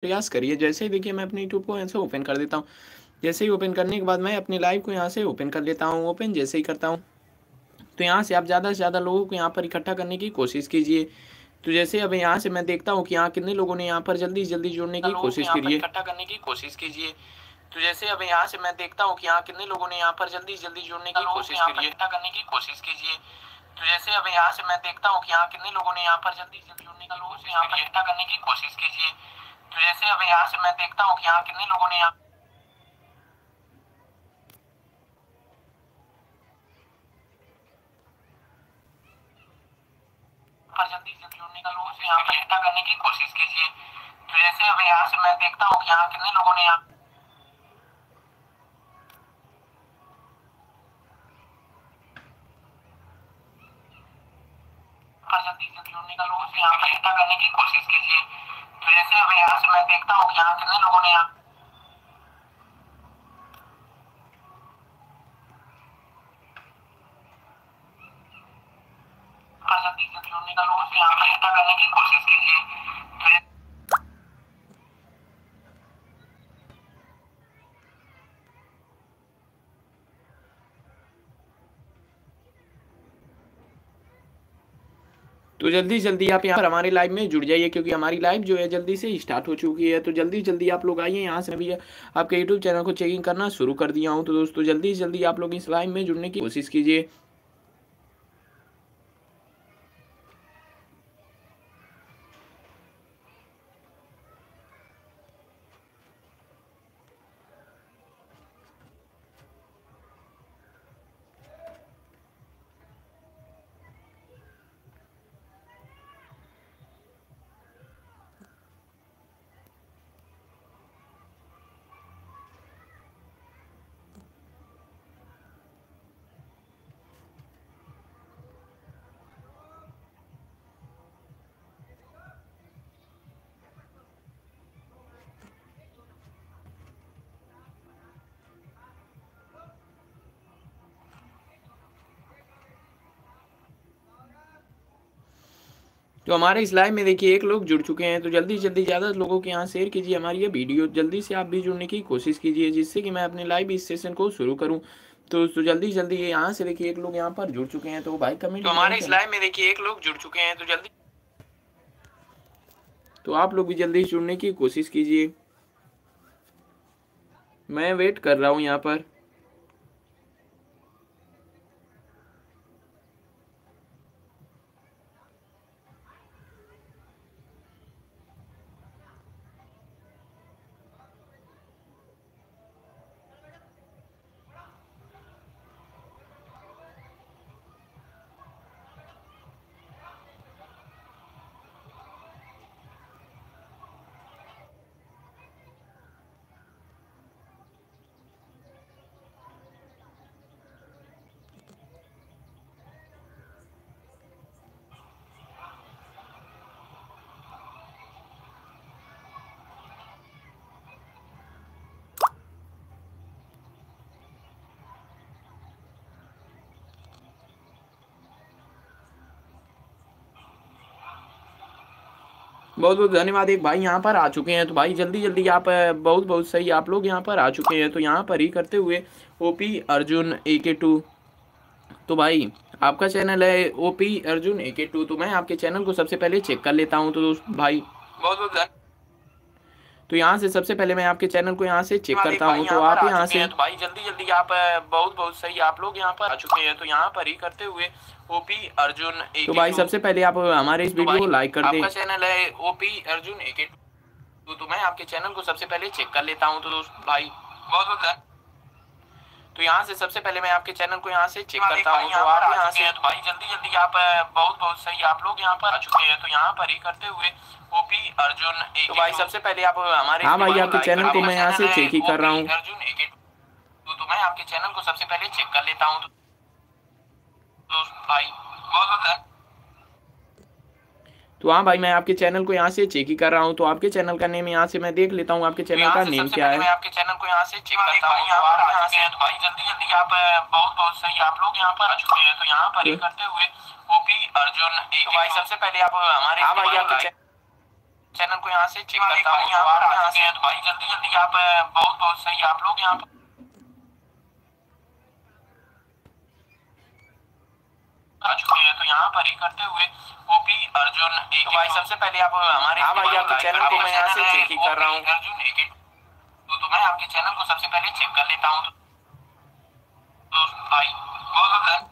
प्रयास करिए जैसे ही देखिए मैं अपने यूट्यूब को यहाँ से ओपन कर देता हूँ जैसे ही ओपन करने के बाद मैं अपनी लाइव को यहाँ से ओपन कर लेता हूँ ओपन जैसे ही करता हूँ तो यहाँ से आप ज़्यादा से ज़्यादा लोगों को यहाँ पर इकट्ठा करने की कोशिश कीजिए तो जैसे अब यहाँ से मैं देखता हूँ कि यहाँ कितने लोगों ने यहाँ पर जल्दी जल्दी जुड़ने की कोशिश करिए इकट्ठा करने की कोशिश कीजिए तो जैसे अब यहाँ से मैं देखता हूँ कि यहाँ कितने लोगों ने यहाँ पर जल्दी जल्दी जुड़ने की कोशिश करिए इकट्ठा करने की कोशिश कीजिए तो जैसे अब यहाँ से मैं देखता हूँ कि यहाँ कितने लोगों ने यहाँ पर जल्दी जल्दी जोड़ने की कोशिश यहाँ पर इकट्ठा करने की कोशिश कीजिए तो जैसे अब यहाँ से मैं देखता हूँ कि यहाँ कितने लोगों ने यहाँ पर जल्दी से यहाँ पर इकट्ठा करने की कोशिश कीजिए तो जैसे अब यहाँ से मैं देखता हूँ कि यहाँ कितने लोगों ने यहाँ प्रसिद्धि से जुड़ने का लोगों से यहाँ पर इकट्ठा करने की कोशिश कीजिए तो जैसे अब यहाँ से मैं देखता हूँ यहाँ कितने लोगों ने यहाँ प्रसिद्धि से जुड़ने का लोगों से यहाँ पर इकट्ठा करने की कोशिश कीजिए तो तो जल्दी जल्दी आप यहाँ पर हमारे लाइव में जुड़ जाइए क्योंकि हमारी लाइव जो है जल्दी से स्टार्ट हो चुकी है तो जल्दी जल्दी आप लोग आइए यहाँ से भी आपके यूट्यूब चैनल को चेकिंग करना शुरू कर दिया हूँ तो दोस्तों जल्दी से जल्दी आप लोग इस लाइव में जुड़ने की कोशिश कीजिए तो हमारे इस लाइव में देखिए एक लोग जुड़ चुके हैं तो जल्दी जल्दी ज़्यादा लोगों के यहाँ शेयर कीजिए हमारी ये वीडियो जल्दी से आप भी जुड़ने की कोशिश कीजिए जिससे कि मैं अपने लाइव इस सेशन को शुरू करूँ तो तो जल्दी जल्दी यहाँ से देखिए एक लोग यहाँ पर जुड़ चुके हैं तो भाई कमेंट तो हमारे इस लाइव में देखिए एक लोग जुड़ चुके हैं तो जल्दी तो आप लोग भी जल्दी जुड़ने की कोशिश कीजिए मैं वेट कर रहा हूँ यहाँ पर बहुत बहुत धन्यवाद एक भाई यहाँ पर आ चुके हैं तो भाई जल्दी जल्दी आप बहुत बहुत सही आप लोग यहाँ पर आ चुके हैं तो यहाँ पर ही करते हुए ओ पी अर्जुन ए के टू तो भाई आपका चैनल है ओ पी अर्जुन ए के टू तो मैं आपके चैनल को सबसे पहले चेक कर लेता हूँ तो भाई बहुत बहुत तो यहाँ से सबसे पहले मैं आपके चैनल को यहाँ से चेक हाँ करता हूँ तो आप यहाँ से तो भाई जल्दी जल्दी आप बहुत बहुत सही आप लोग यहाँ पर आ चुके हैं तो यहाँ पर ही करते हुए ओपी अर्जुन तो भाई सबसे पहले आप हमारे इस तो वीडियो को लाइक कर देखा चैनल है ओपी अर्जुन एके तो मैं आपके चैनल को सबसे पहले चेक कर लेता हूँ तो भाई बहुत बहुत तो यहाँ से सबसे पहले मैं आपके चैनल को यहाँ से चेक करता हूँ तो यहाँ से भाई जल्दी जल्दी आप बहुत बहुत सही आप लोग यहाँ पर आ चुके हैं तो यहाँ पर ही करते हुए ओपी अर्जुन तो भाई सबसे पहले आप हमारे हाँ भाई आपके चैनल को मैं यहाँ से चेक ही कर रहा हूँ अर्जुन तो मैं आपके चैनल को सबसे पहले चेक कर लेता हूँ तो, तो भाई बहुत बहुत तो हाँ भाई मैं आपके चैनल को यहाँ से चेक ही कर रहा हूँ तो आपके चैनल का नेम यहाँ से मैं देख लेता हूँ आपके चैनल का नेम क्या है आपके चैनल को यहाँ से चेक हाँ, करता हूँ तो भाई जल्दी जल्दी आप बहुत बहुत सही आप लोग यहाँ पर आ चुके हैं तो यहाँ पर करते हुए ओपी अर्जुन तो भाई सबसे पहले आप हमारे चैनल हाँ, को यहाँ से चेक करता हूँ यहाँ तो पर आ चुके तो भाई जल्दी जल्दी आप बहुत बहुत सही आप लोग यहाँ पर आ चुके हैं तो यहाँ पर ही करते हुए अर्जुन तो भाई सबसे पहले आप हमारे हाँ, आपके चैनल को मैं यहाँ से चेक ही कर रहा हूँ तो, तो मैं आपके चैनल को सबसे पहले चेक कर लेता हूँ तो,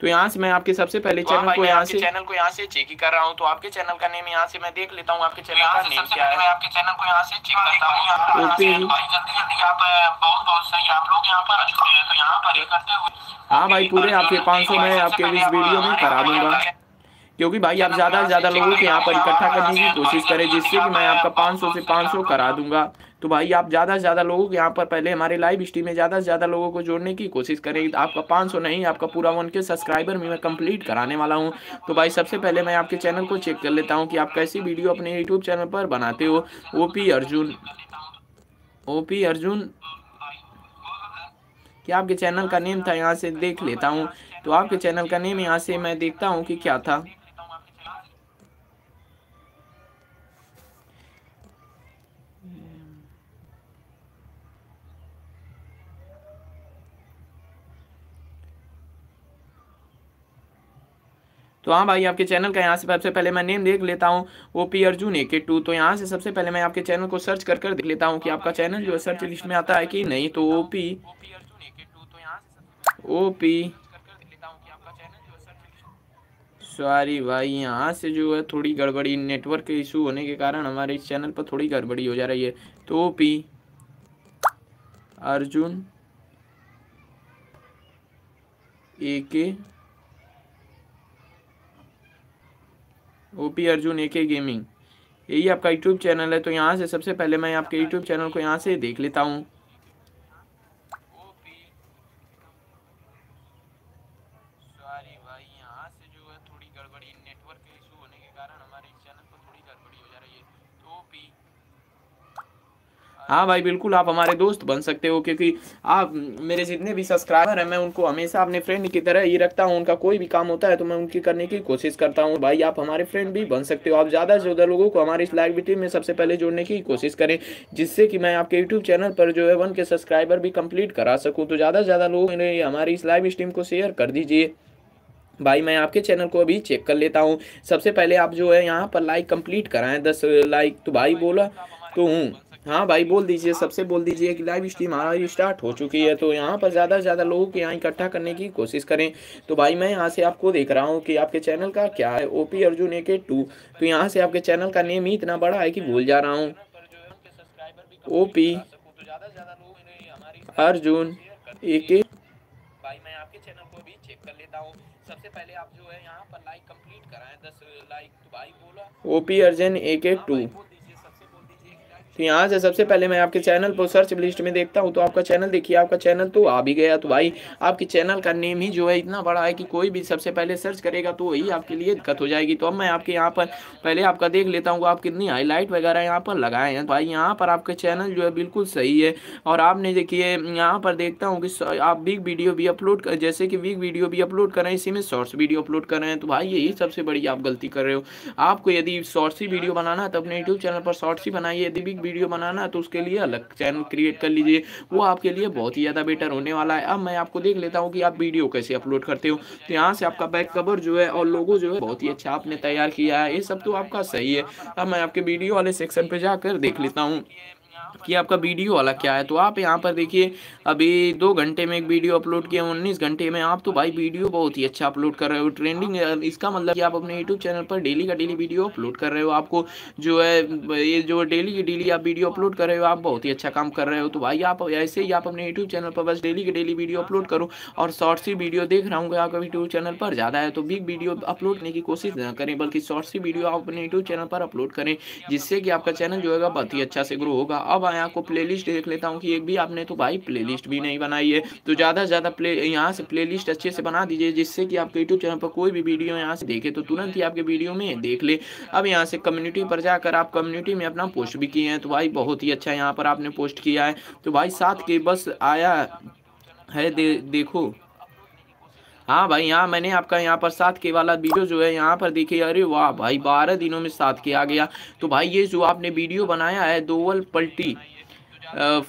तो यहाँ से मैं आपके सबसे पहले चैनल हाँ, को यहाँ से चैनल को यहाँ से चेक ही कर रहा हूँ तो आपके चैनल का नेम यहाँ से मैं देख लेता हूँ आपके चैनल तो का नेम क्या है आपके चैनल को यहाँ से चेक करता हूँ जल्दी जल्दी आप बहुत बहुत सही आप लोग यहाँ पर यहाँ पर हाँ भाई पूरे आपके पाँच सौ में आपके इस वीडियो में करा दूंगा क्योंकि भाई आप ज़्यादा से ज़्यादा लोगों के यहाँ पर इकट्ठा करने की कोशिश करें जिससे कि मैं आपका 500 से 500 करा दूंगा तो भाई आप ज़्यादा से ज़्यादा लोगों के यहाँ पर पहले हमारे लाइव स्ट्रीम में ज़्यादा से ज़्यादा लोगों को जोड़ने की कोशिश करें आपका 500 नहीं आपका पूरा वन के सब्सक्राइबर भी मैं कंप्लीट कराने वाला हूँ तो भाई सबसे पहले मैं आपके चैनल को चेक कर लेता हूँ कि आप कैसी वीडियो अपने यूट्यूब चैनल पर बनाते हो ओ अर्जुन ओ अर्जुन क्या आपके चैनल का नेम था यहाँ से देख लेता हूँ तो आपके चैनल का नेम यहाँ से मैं देखता हूँ कि क्या था तो हाँ भाई आपके चैनल का यहाँ से सबसे पहले मैं नेम देख लेता हूँ ओ पी अर्जुन ए के टू तो यहाँ से सबसे पहले मैं आपके चैनल को सर्च कर कर देख लेता हूँ कि आपका चैनल जो है सर्च लिस्ट में आता है कि नहीं तो O P O P sorry भाई यहाँ से जो है थोड़ी गड़बड़ी नेटवर्क के इशू होने के कारण हमारे इस चैनल पर थोड़ी गड़बड़ी हो जा रही है तो ओ पी अर्जुन ए के ओ P Arjun A K gaming यही आपका यूट्यूब चैनल है तो यहाँ से सबसे पहले मैं आपके यूट्यूब चैनल को यहाँ से देख लेता हूँ हाँ भाई बिल्कुल आप हमारे दोस्त बन सकते हो क्योंकि आप मेरे जितने भी सब्सक्राइबर हैं मैं उनको हमेशा अपने फ्रेंड की तरह ही रखता हूँ उनका कोई भी काम होता है तो मैं उनकी करने की कोशिश करता हूँ भाई आप हमारे फ्रेंड भी बन सकते हो आप ज़्यादा से ज़्यादा लोगों को हमारे इस लाइव में सबसे पहले जोड़ने की कोशिश करें जिससे कि मैं आपके यूट्यूब चैनल पर जो है वन के सब्सक्राइबर भी कम्प्लीट करा सकूँ तो ज़्यादा से ज़्यादा लोग हमारी इस लाइव स्ट्रीम को शेयर कर दीजिए भाई मैं आपके चैनल को अभी चेक कर लेता हूँ सबसे पहले आप जो है यहाँ पर लाइक कंप्लीट कराएं दस लाइक तो भाई बोला तो हूँ हाँ भाई बोल दीजिए सबसे बोल दीजिए कि लाइव स्ट्रीम हमारी स्टार्ट हो चुकी है तो यहाँ पर ज़्यादा से ज़्यादा लोगों के यहाँ इकट्ठा करने की कोशिश करें तो भाई मैं यहाँ से आपको देख रहा हूँ कि आपके चैनल का क्या है ओ पी अर्जुन ए के टू तो यहाँ से आपके चैनल का नेम ही इतना बड़ा है कि भूल जा रहा हूँ ओ पी अर्जुन ए के भाई मैं आपके चैनल को भी चेक कर लेता हूँ सबसे पहले आप जो है यहाँ पर लाइक कंप्लीट कराएं दस लाइक तो भाई बोला ओपी अर्जुन एक एक टू तो यहाँ से सबसे पहले मैं आपके चैनल पर सर्च लिस्ट में देखता हूँ तो आपका चैनल देखिए आपका चैनल तो आ भी गया तो भाई आपके चैनल का नेम ही जो है इतना बड़ा है कि कोई भी सबसे पहले सर्च करेगा तो वही आपके लिए दिक्कत हो जाएगी तो अब मैं आपके यहाँ पर पहले आपका देख लेता हूँ आप कितनी हाईलाइट वगैरह यहाँ पर लगाए हैं भाई यहाँ पर आपका चैनल जो है बिल्कुल सही है और आपने देखिए यहाँ पर देखता हूँ कि आप बिग वीडियो भी अपलोड जैसे कि बिग वीडियो भी अपलोड कर रहे हैं इसी में शॉर्ट्स वीडियो अपलोड कर रहे हैं तो भाई यही सबसे बड़ी आप गलती कर रहे हो आपको यदि शॉर्ट्स ही वीडियो बनाना है तो अपने यूट्यूब चैनल पर शॉर्ट्स ही बनाइए यदि बिग वीडियो बनाना है तो उसके लिए अलग चैनल क्रिएट कर लीजिए वो आपके लिए बहुत ही ज़्यादा बेटर होने वाला है अब मैं आपको देख लेता हूँ कि आप वीडियो कैसे अपलोड करते हो तो यहाँ से आपका बैक कवर जो है और लोगो जो है बहुत ही अच्छा आपने तैयार किया है ये सब तो आपका सही है अब मैं आपके वीडियो वाले सेक्शन पर जाकर देख लेता हूँ कि आपका वीडियो वाला क्या है तो आप यहाँ पर देखिए अभी दो घंटे में एक वीडियो अपलोड किया उन्नीस घंटे में आप तो भाई वीडियो बहुत ही अच्छा अपलोड कर रहे हो ट्रेंडिंग इसका मतलब कि आप अपने यूट्यूब चैनल पर डेली का डेली वीडियो अपलोड कर रहे हो आपको जो है ये जो डेली की डेली आप वीडियो अपलोड कर रहे हो आप बहुत ही अच्छा काम कर रहे हो तो भाई आप ऐसे ही आप अपने यूट्यूब चैनल पर बस डेली की डेली वीडियो अपलोड करो और शॉर्ट्स ही वीडियो देख रहा हूँ आपका यूट्यूब चैनल पर ज़्यादा है तो बिग वीडियो अपलोड करने की कोशिश ना करें बल्कि शॉर्ट्स ही वीडियो आप अपने यूट्यूब चैनल पर अपलोड करें जिससे कि आपका चैनल जो है बहुत ही अच्छा से ग्रो होगा अब मैं आपको प्लेलिस्ट देख लेता हूँ कि एक भी आपने तो भाई प्लेलिस्ट भी नहीं बनाई है तो ज़्यादा से ज़्यादा प्ले यहाँ से प्लेलिस्ट अच्छे से बना दीजिए जिससे कि आपके यूट्यूब चैनल पर कोई भी वीडियो यहाँ से देखे तो तुरंत ही आपके वीडियो में देख ले अब यहाँ से कम्युनिटी पर जाकर आप कम्युनिटी में अपना पोस्ट भी किए हैं तो भाई बहुत ही अच्छा यहाँ पर आपने पोस्ट किया है तो भाई साथ के बस आया है दे, देखो हाँ भाई यहाँ मैंने आपका यहाँ पर सात के वाला वीडियो जो है यहाँ पर देखिए अरे वाह भाई बारह दिनों में सात के आ गया तो भाई ये जो आपने वीडियो बनाया है दोवल पल्टी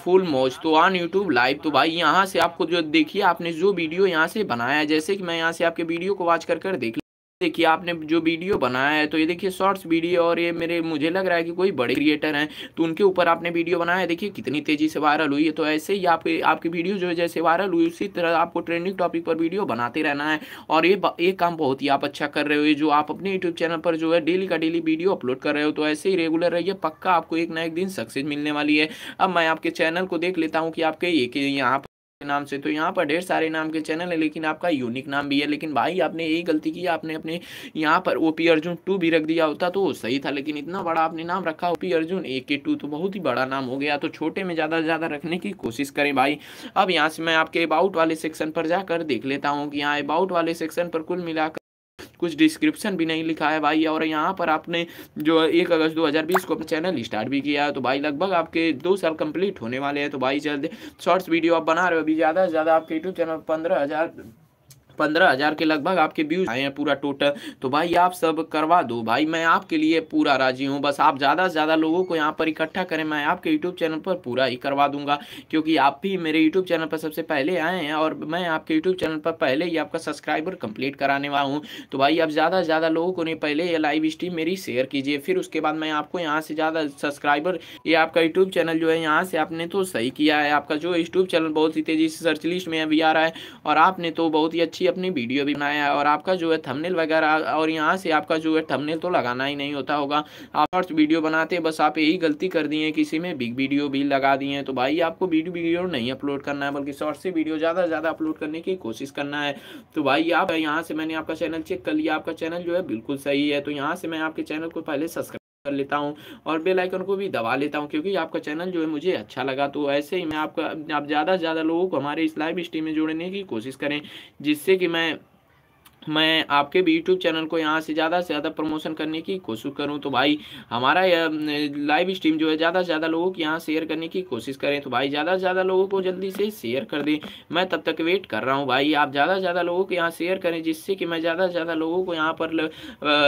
फुल मौज तो ऑन यूट्यूब लाइव तो भाई यहाँ से आपको जो देखिए आपने जो वीडियो यहाँ से बनाया है जैसे कि मैं यहाँ से आपके वीडियो को वॉच कर कर देख देखिए आपने जो वीडियो बनाया है तो ये देखिए शॉर्ट्स वीडियो और ये मेरे मुझे लग रहा है कि कोई बड़े क्रिएटर हैं तो उनके ऊपर आपने वीडियो बनाया है देखिए कितनी तेज़ी से वायरल हुई है तो ऐसे ही आपके आपकी वीडियो जो है जैसे वायरल हुई उसी तरह आपको ट्रेंडिंग टॉपिक पर वीडियो बनाते रहना है और ये ये काम बहुत ही आप अच्छा कर रहे हो जो आप अपने यूट्यूब चैनल पर जो है डेली का डेली वीडियो अपलोड कर रहे हो तो ऐसे ही रेगुलर रहिए पक्का आपको एक ना एक दिन सक्सेस मिलने वाली है अब मैं आपके चैनल को देख लेता हूँ कि आपके ये यहाँ नाम से तो यहाँ पर ढेर सारे नाम के चैनल है लेकिन आपका यूनिक नाम भी है लेकिन भाई आपने यही गलती की आपने अपने यहाँ पर ओ पी अर्जुन टू भी रख दिया होता तो सही था लेकिन इतना बड़ा आपने नाम रखा ओ पी अर्जुन ए के टू तो बहुत ही बड़ा नाम हो गया तो छोटे में ज़्यादा से ज़्यादा रखने की कोशिश करें भाई अब यहाँ से मैं आपके अबाउट वाले सेक्शन पर जाकर देख लेता हूँ कि यहाँ अबाउट वाले सेक्शन पर कुल मिलाकर कुछ डिस्क्रिप्शन भी नहीं लिखा है भाई और यहाँ पर आपने जो एक अगस्त 2020 को अपना चैनल स्टार्ट भी किया है तो भाई लगभग आपके दो साल कंप्लीट होने वाले हैं तो भाई जल्द शॉर्ट्स वीडियो आप बना रहे हो अभी ज़्यादा से ज़्यादा आपके यूट्यूब चैनल पंद्रह हज़ार पंद्रह हज़ार के लगभग आपके व्यूज आए हैं पूरा टोटल तो भाई आप सब करवा दो भाई मैं आपके लिए पूरा राजी हूँ बस आप ज़्यादा से ज़्यादा लोगों को यहाँ पर इकट्ठा करें मैं आपके यूट्यूब चैनल पर पूरा ही करवा दूंगा क्योंकि आप भी मेरे यूट्यूब चैनल पर सबसे पहले आए हैं और मैं आपके यूट्यूब चैनल पर पहले ही आपका सब्सक्राइबर कंप्लीट कराने वाला हूँ तो भाई आप ज़्यादा से ज़्यादा लोगों को नहीं पहले ये लाइव स्ट्रीम मेरी शेयर कीजिए फिर उसके बाद मैं आपको यहाँ से ज़्यादा सब्सक्राइबर ये आपका यूट्यूब चैनल जो है यहाँ से आपने तो सही किया है आपका जो यूट्यूब चैनल बहुत ही तेज़ी से सर्च लिस्ट में अभी आ रहा है और आपने तो बहुत ही अच्छी अपनी वीडियो भी बनाया है और आपका जो है थंबनेल वगैरह और यहाँ से आपका जो है थंबनेल तो लगाना ही नहीं होता होगा आप और वीडियो बनाते बस आप यही गलती कर दिए किसी में बिग वीडियो भी लगा दिए हैं तो भाई आपको वीडियो वीडियो नहीं अपलोड करना है बल्कि शॉर्ट से वीडियो ज़्यादा से ज़्यादा अपलोड करने की कोशिश करना है तो भाई आप यहाँ से मैंने आपका चैनल चेक कर लिया आपका चैनल जो है बिल्कुल सही है तो यहाँ से मैं आपके चैनल को पहले सब्सक्राइब कर लेता हूँ और बेल आइकन को भी दबा लेता हूँ क्योंकि आपका चैनल जो है मुझे अच्छा लगा तो ऐसे ही मैं आपका आप ज़्यादा से ज़्यादा लोगों को हमारे इस लाइव स्ट्रीम में जोड़ने की कोशिश करें जिससे कि मैं मैं आपके भी यूट्यूब चैनल को यहाँ से ज़्यादा से ज़्यादा प्रमोशन करने की कोशिश करूँ तो भाई हमारा लाइव स्ट्रीम जो है ज़्यादा से ज़्यादा लोगों के यहाँ शेयर करने की कोशिश करें तो भाई ज़्यादा से ज़्यादा लोगों को जल्दी से शेयर कर दें मैं तब तक वेट कर रहा हूँ भाई आप ज़्यादा से ज़्यादा लोगों के यहाँ शेयर करें जिससे कि मैं ज़्यादा से ज़्यादा लोगों को यहाँ पर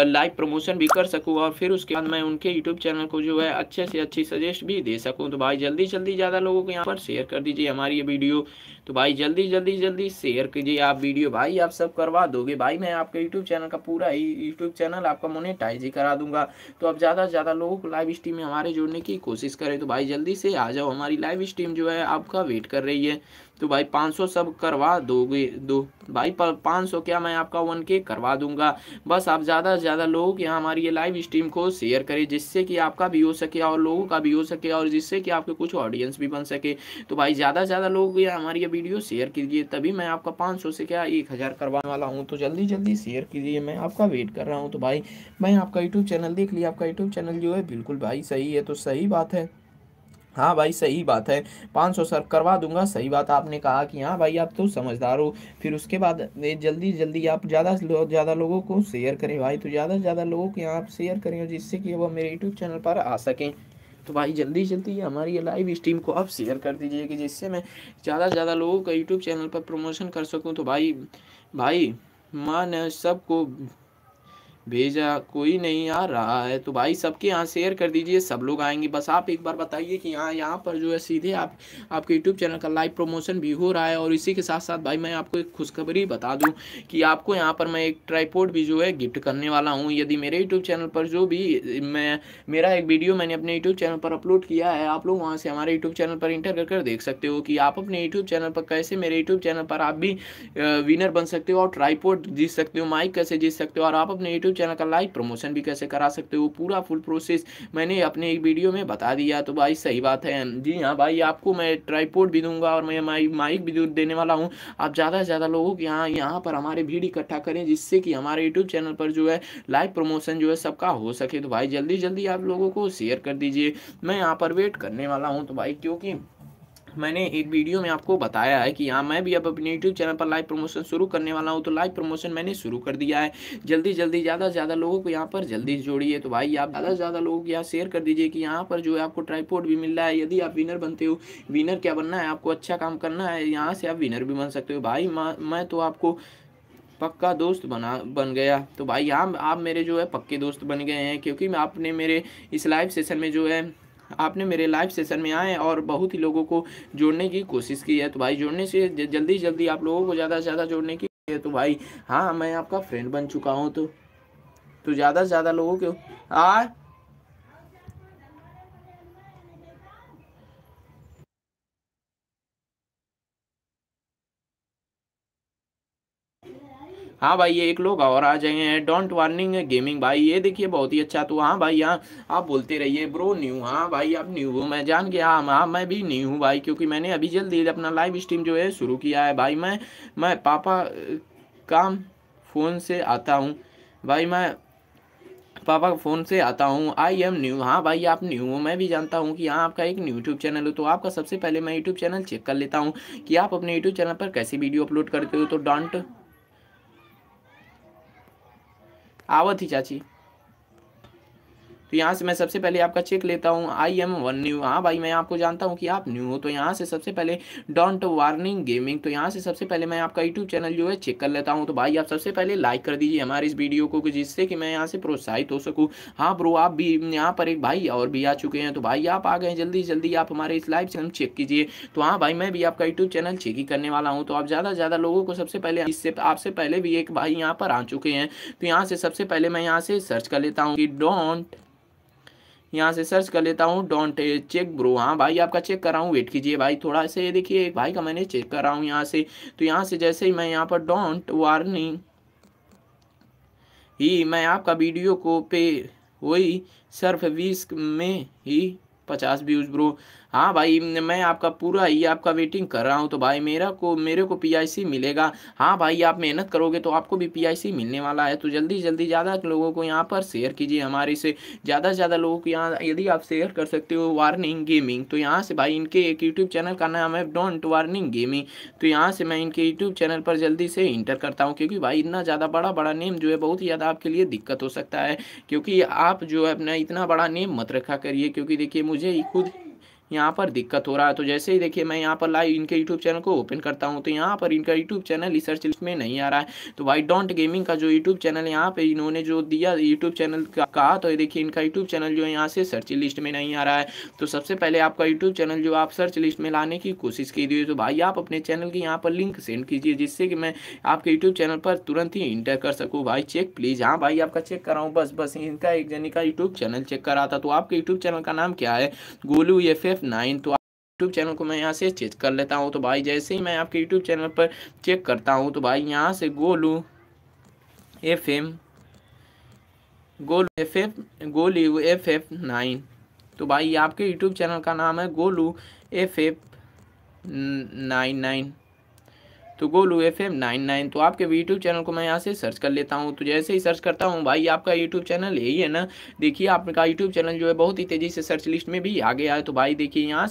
लाइव प्रमोशन भी कर सकूँ और फिर उसके बाद मैं उनके यूट्यूब चैनल को जो है अच्छे से अच्छी सजेस्ट भी दे सकूँ तो भाई जल्दी जल्दी ज़्यादा लोगों को यहाँ पर शेयर कर दीजिए हमारी ये वीडियो तो भाई जल्दी जल्दी जल्दी शेयर कीजिए आप वीडियो भाई आप सब करवा दोगे भाई मैं आपके यूट्यूब चैनल का पूरा यूट्यूब चैनल आपका मोनेटाइज ही करा दूंगा तो आप ज़्यादा से ज़्यादा लोगों को लाइव स्ट्रीम में हमारे जोड़ने की कोशिश करें तो भाई जल्दी से आ जाओ हमारी लाइव स्ट्रीम जो है आपका वेट कर रही है तो भाई 500 सब करवा दोगे दो भाई 500 क्या मैं आपका वन के करवा दूंगा बस आप ज़्यादा से ज़्यादा लोग यहाँ हमारी ये लाइव स्ट्रीम को शेयर करें जिससे कि आपका भी हो सके और लोगों का भी हो सके और जिससे कि आपके कुछ ऑडियंस भी बन सके तो भाई ज़्यादा से ज़्यादा लोग यहाँ हमारी ये वीडियो शेयर कीजिए तभी मैं आपका पाँच से क्या एक हज़ार करवाने वाला हूँ तो जल्दी जल्दी शेयर कीजिए मैं आपका वेट कर रहा हूँ तो भाई मैं आपका यूट्यूब चैनल देख लिया आपका यूट्यूब चैनल जो है बिल्कुल भाई सही है तो सही बात है हाँ भाई सही बात है पाँच सौ सर करवा दूंगा सही बात आपने कहा कि हाँ भाई आप तो समझदार हो फिर उसके बाद जल्दी जल्दी आप ज़्यादा लो, ज़्यादा लोगों को शेयर करें भाई तो ज़्यादा से ज़्यादा लोगों को यहाँ आप शेयर करें जिससे कि वो मेरे यूट्यूब चैनल पर आ सकें तो भाई जल्दी जल्दी हमारी लाइव स्ट्रीम को आप शेयर कर दीजिए कि जिससे मैं ज़्यादा से ज़्यादा लोगों का यूट्यूब चैनल पर प्रमोशन कर सकूँ तो भाई भाई माँ ने सबको भेजा कोई नहीं आ रहा है तो भाई सबके यहाँ शेयर कर दीजिए सब लोग आएंगे बस आप एक बार बताइए कि यहाँ यहाँ पर जो है सीधे आप आपके यूट्यूब चैनल का लाइव प्रमोशन भी हो रहा है और इसी के साथ साथ भाई मैं आपको एक खुशखबरी बता दूँ कि आपको यहाँ पर मैं एक ट्राईपोर्ट भी जो है गिफ्ट करने वाला हूँ यदि मेरे यूट्यूब चैनल पर जो भी मैं मेरा एक वीडियो मैंने अपने यूट्यूब चैनल पर अपलोड किया है आप लोग वहाँ से हमारे यूट्यूब चैनल पर इंटर कर देख सकते हो कि आप अपने यूट्यूब चैनल पर कैसे मेरे यूट्यूब चैनल पर आप भी विनर बन सकते हो और ट्राईपोर्ट जीत सकते हो माइक कैसे जीत सकते हो और आप अपने यूट्यूब यूट्यूब चैनल का लाइव प्रमोशन भी कैसे करा सकते हो पूरा फुल प्रोसेस मैंने अपने एक वीडियो में बता दिया तो भाई सही बात है जी हाँ भाई आपको मैं ट्राईपोर्ट भी दूंगा और मैं माइक माइक भी देने वाला हूँ आप ज़्यादा से ज़्यादा लोगों के यहाँ यहाँ पर हमारे भीड़ इकट्ठा करें जिससे कि हमारे यूट्यूब चैनल पर जो है लाइव प्रमोशन जो है सबका हो सके तो भाई जल्दी जल्दी आप लोगों को शेयर कर दीजिए मैं यहाँ पर वेट करने वाला हूँ तो भाई क्योंकि मैंने एक वीडियो में आपको बताया है कि हाँ मैं भी अब अपने यूट्यूब चैनल पर लाइव प्रमोशन शुरू करने वाला हूँ तो लाइव प्रमोशन मैंने शुरू कर दिया है जल्दी जल्दी ज़्यादा से ज़्यादा लोगों को यहाँ पर जल्दी जोड़िए तो भाई आप ज़्यादा से ज़्यादा लोगों को यहाँ शेयर कर दीजिए कि यहाँ पर जो है आपको ट्राईपोर्ट भी मिल रहा है यदि आप विनर बनते हो विनर क्या बनना है आपको अच्छा काम करना है यहाँ से आप विनर भी बन सकते हो भाई मैं तो आपको पक्का दोस्त बना बन गया तो भाई आप हाँ, आप मेरे जो है पक्के दोस्त बन गए हैं क्योंकि आपने मेरे इस लाइव सेशन में जो है आपने मेरे लाइव सेशन में आए और बहुत ही लोगों को जोड़ने की कोशिश की है तो भाई जोड़ने से जल्दी जल्दी आप लोगों को ज़्यादा से ज़्यादा जोड़ने की है तो भाई हाँ मैं आपका फ्रेंड बन चुका हूँ तो तो ज़्यादा से ज़्यादा लोगों के आ हाँ भाई ये एक लोग और आ जाए हैं डोंट वार्निंग गेमिंग भाई ये देखिए बहुत ही अच्छा तो हाँ भाई हाँ आप बोलते रहिए ब्रो न्यू हाँ भाई आप न्यू हो मैं जान के हाँ हाँ मैं भी न्यू हूँ भाई क्योंकि मैंने अभी जल्द ही अपना लाइव स्ट्रीम जो है शुरू किया है भाई मैं मैं पापा काम फ़ोन से आता हूँ भाई मैं पापा फ़ोन से आता हूँ आई एम न्यू हाँ भाई आप न्यू हो मैं भी जानता हूँ कि हाँ आपका एक न्यू यूट्यूब चैनल हो तो आपका सबसे पहले मैं यूट्यूब चैनल चेक कर लेता हूँ कि आप अपने यूट्यूब चैनल पर कैसी वीडियो अपलोड करते हो तो डॉन्ट આવતી ચાચી तो यहाँ से मैं सबसे पहले आपका चेक लेता हूँ आई एम वन न्यू हाँ भाई मैं आपको जानता हूँ कि आप न्यू हो तो यहाँ से सबसे पहले डोंट वार्निंग गेमिंग तो यहाँ से सबसे पहले मैं आपका यूट्यूब चैनल जो है चेक कर लेता हूँ तो भाई आप सबसे पहले लाइक कर दीजिए हमारे इस वीडियो को जिससे कि मैं यहाँ से प्रोत्साहित हो सकूँ हाँ ब्रो आप भी यहाँ पर एक भाई और भी आ चुके हैं तो भाई आप आ गए जल्दी जल्दी आप हमारे इस लाइव चैनल चेक कीजिए तो हाँ भाई मैं भी आपका यूट्यूब चैनल चेक ही करने वाला हूँ तो आप ज़्यादा से ज़्यादा लोगों को सबसे पहले इससे आपसे पहले भी एक भाई यहाँ पर आ चुके हैं तो यहाँ से सबसे पहले मैं यहाँ से सर्च कर लेता हूँ कि डोंट यहाँ से सर्च कर लेता हूँ डोंट चेक ब्रो हाँ भाई आपका चेक कर रहा हूँ वेट कीजिए भाई थोड़ा से देखिए एक भाई का मैंने चेक कर रहा हूँ यहाँ से तो यहाँ से जैसे ही मैं यहाँ पर डोंट वार्निंग ही मैं आपका वीडियो को पे वही सर्फ बीस में ही पचास व्यूज ब्रो हाँ भाई मैं आपका पूरा ही आपका वेटिंग कर रहा हूँ तो भाई मेरा को मेरे को पीआईसी मिलेगा हाँ भाई आप मेहनत करोगे तो आपको भी पीआईसी मिलने वाला है तो जल्दी जल्दी ज़्यादा लोगों को यहाँ पर शेयर कीजिए हमारे से ज़्यादा से ज़्यादा लोगों को यहाँ यदि आप शेयर कर सकते हो वार्निंग गेमिंग तो यहाँ से भाई इनके एक यूट्यूब चैनल का नाम है डोंट वार्निंग गेमिंग तो यहाँ से मैं इनके यूट्यूब चैनल पर जल्दी से इंटर करता हूँ क्योंकि भाई इतना ज़्यादा बड़ा बड़ा नेम जो है बहुत ही ज़्यादा आपके लिए दिक्कत हो सकता है क्योंकि आप जो है अपना इतना बड़ा नेम मत रखा करिए क्योंकि देखिए मुझे खुद यहाँ पर दिक्कत हो रहा है तो जैसे ही देखिए मैं यहाँ पर लाइव इनके यूट्यूब चैनल को ओपन करता हूँ तो यहाँ पर इनका यूट्यूब चैनल रिसर्च लिस्ट में नहीं आ रहा है तो वाइट डोंट गेमिंग का जो यूट्यूब चैनल यहाँ पे इन्होंने जो दिया यूट्यूब चैनल का कहा तो देखिए इनका यूट्यूब चैनल जो है यहाँ से सर्च लिस्ट में नहीं आ रहा है तो सबसे पहले आपका यूट्यूब चैनल जो आप सर्च लिस्ट में लाने की कोशिश कीजिए तो भाई आप अपने चैनल की यहाँ पर लिंक सेंड कीजिए जिससे कि मैं आपके यूट्यूब चैनल पर तुरंत ही इंटर कर सकूँ भाई चेक प्लीज़ हाँ भाई आपका चेक कराऊँ बस बस इनका एक जनी का यूट्यूब चैनल चेक करा था तो आपके यूट्यूब चैनल का नाम क्या है गोलू एफ एफ नाइन तो यूट्यूब चैनल को मैं यहाँ से चेक कर लेता हूँ तो भाई जैसे ही मैं आपके यूट्यूब चैनल पर चेक करता हूँ तो भाई यहाँ से Golu F M Golu F F Golu F F nine तो भाई आपके यूट्यूब चैनल का नाम है Golu F F nine nine तो Golu F M nine nine तो आपके यूट्यूब चैनल को मैं यहाँ से सर्च कर लेता हूँ तो जैसे ही सर्च करता हूँ भाई आपका यूट्यूब चैनल यही है ना देखिए आपका यूट्यूब चैनल जो है बहुत ही तेज़ी से सर्च लिस्ट में भी आ गया है तो भाई देखिए यहाँ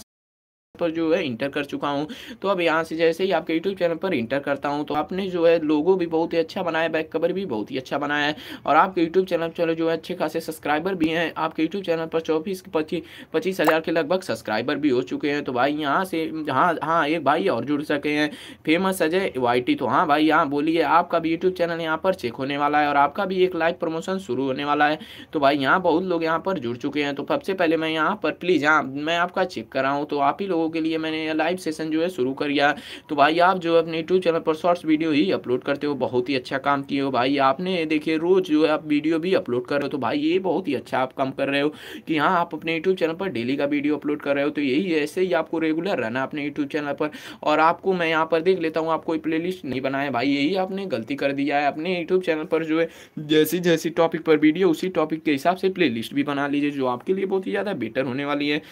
पर जो है इंटर कर चुका हूँ तो अब यहाँ से जैसे ही आपके यूट्यूब चैनल पर इंटर करता हूँ तो आपने जो है लोगो भी बहुत ही अच्छा बनाया बैक कवर भी बहुत ही अच्छा बनाया है और आपके यूट्यूब चैनल चलो जो है अच्छे खासे सब्सक्राइबर भी हैं आपके यूट्यूब चैनल पर चौबीस पच्चीस हज़ार के लगभग सब्सक्राइबर भी हो चुके हैं तो भाई यहाँ से हाँ हाँ एक भाई और जुड़ सके हैं फेमस अजय वाई तो हाँ भाई यहाँ बोलिए आपका भी यूट्यूब चैनल यहाँ पर चेक होने वाला है और आपका भी एक लाइव प्रमोशन शुरू होने वाला है तो भाई यहाँ बहुत लोग यहाँ पर जुड़ चुके हैं तो सबसे पहले मैं यहाँ पर प्लीज़ हाँ मैं आपका चेक कर रहा हूँ तो आप ही लोग लोगों के लिए मैंने लाइव सेशन जो है शुरू कर दिया तो भाई आप जो अपने यूट्यूब चैनल पर शॉर्ट्स वीडियो ही अपलोड करते हो बहुत ही अच्छा काम किए हो भाई आपने देखिए रोज़ जो है आप वीडियो भी अपलोड कर रहे हो तो भाई ये बहुत ही अच्छा आप काम कर रहे हो कि हाँ आप अपने यूट्यूब चैनल पर डेली का वीडियो अपलोड कर रहे हो तो यही ऐसे ही आपको रेगुलर रहना अपने यूट्यूब चैनल पर और आपको मैं यहाँ पर देख लेता हूँ आप कोई प्ले नहीं बनाए भाई यही आपने गलती कर दिया है अपने यूट्यूब चैनल पर जो है जैसी जैसी टॉपिक पर वीडियो उसी टॉपिक के हिसाब से प्ले भी बना लीजिए जो आपके लिए बहुत ही ज़्यादा बेटर होने वाली है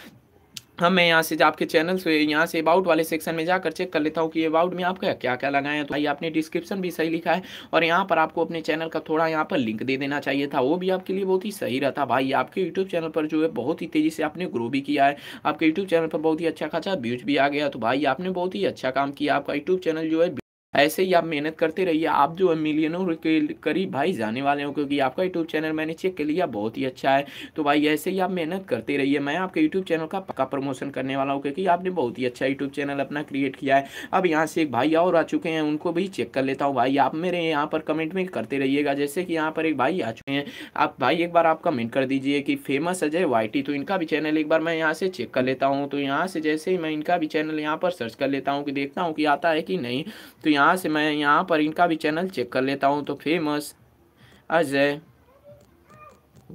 हम हाँ, मैं यहाँ से आपके चैनल से यहाँ से अबाउट वाले सेक्शन में जाकर चेक कर लेता हूँ कि अबाउट में आपका क्या क्या लगाया तो भाई आपने डिस्क्रिप्शन भी सही लिखा है और यहाँ पर आपको अपने चैनल का थोड़ा यहाँ पर लिंक दे देना चाहिए था वो भी आपके लिए बहुत ही सही रहता भाई आपके यूट्यूब चैनल पर जो है बहुत ही तेज़ी से आपने ग्रो भी किया है आपके यूट्यूब चैनल पर बहुत ही अच्छा खासा व्यूज भी आ गया तो भाई आपने बहुत ही अच्छा काम किया आपका यूट्यूब चैनल जो है ऐसे ही आप मेहनत करते रहिए आप जो है मिलियनों के करीब भाई जाने वाले हो क्योंकि आपका यूट्यूब चैनल मैंने चेक कर लिया बहुत ही अच्छा है तो भाई ऐसे ही आप मेहनत करते रहिए मैं आपके यूट्यूब चैनल का पक्का प्रमोशन करने वाला हूँ क्योंकि आपने बहुत ही अच्छा यूट्यूब चैनल अपना क्रिएट किया है अब यहाँ से एक भाई और आ चुके हैं उनको भी चेक कर लेता हूँ भाई आप मेरे यहाँ पर कमेंट में करते रहिएगा जैसे कि यहाँ पर एक भाई आ चुके हैं आप भाई एक बार आप कमेंट कर दीजिए कि फेमस अजय वाई तो इनका भी चैनल एक बार मैं यहाँ से चेक कर लेता हूँ तो यहाँ से जैसे ही मैं इनका भी चैनल यहाँ पर सर्च कर लेता हूँ कि देखता हूँ कि आता है कि नहीं तो यहाँ से मैं यहाँ पर इनका भी चैनल चेक कर लेता हूँ तो फेमस अजय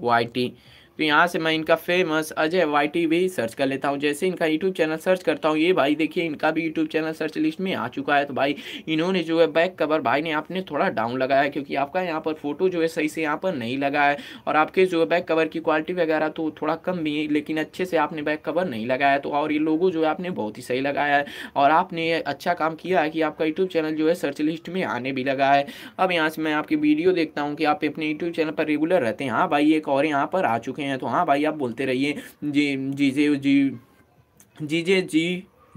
वाई टी तो यहाँ से मैं इनका फेमस अजय वाई टी भी सर्च कर लेता हूँ जैसे इनका यूट्यूब चैनल सर्च करता हूँ ये भाई देखिए इनका भी यूट्यूब चैनल सर्च लिस्ट में आ चुका है तो भाई इन्होंने जो है बैक कवर भाई ने आपने थोड़ा डाउन लगाया है क्योंकि आपका यहाँ पर फोटो जो है सही से यहाँ पर नहीं लगा है और आपके जो है बैक कवर की क्वालिटी वगैरह तो थोड़ा कम भी है लेकिन अच्छे से आपने बैक कवर नहीं लगाया तो और ये लोगों जो है आपने बहुत ही सही लगाया है और आपने अच्छा काम किया है कि आपका यूट्यूब चैनल जो है सर्च लिस्ट में आने भी लगा है अब यहाँ से मैं आपकी वीडियो देखता हूँ कि आप अपने यूट्यूब चैनल पर रेगुलर रहते हैं हाँ भाई एक और यहाँ पर आ चुके हैं हैं तो हाँ भाई आप बोलते रहिए G G G G G G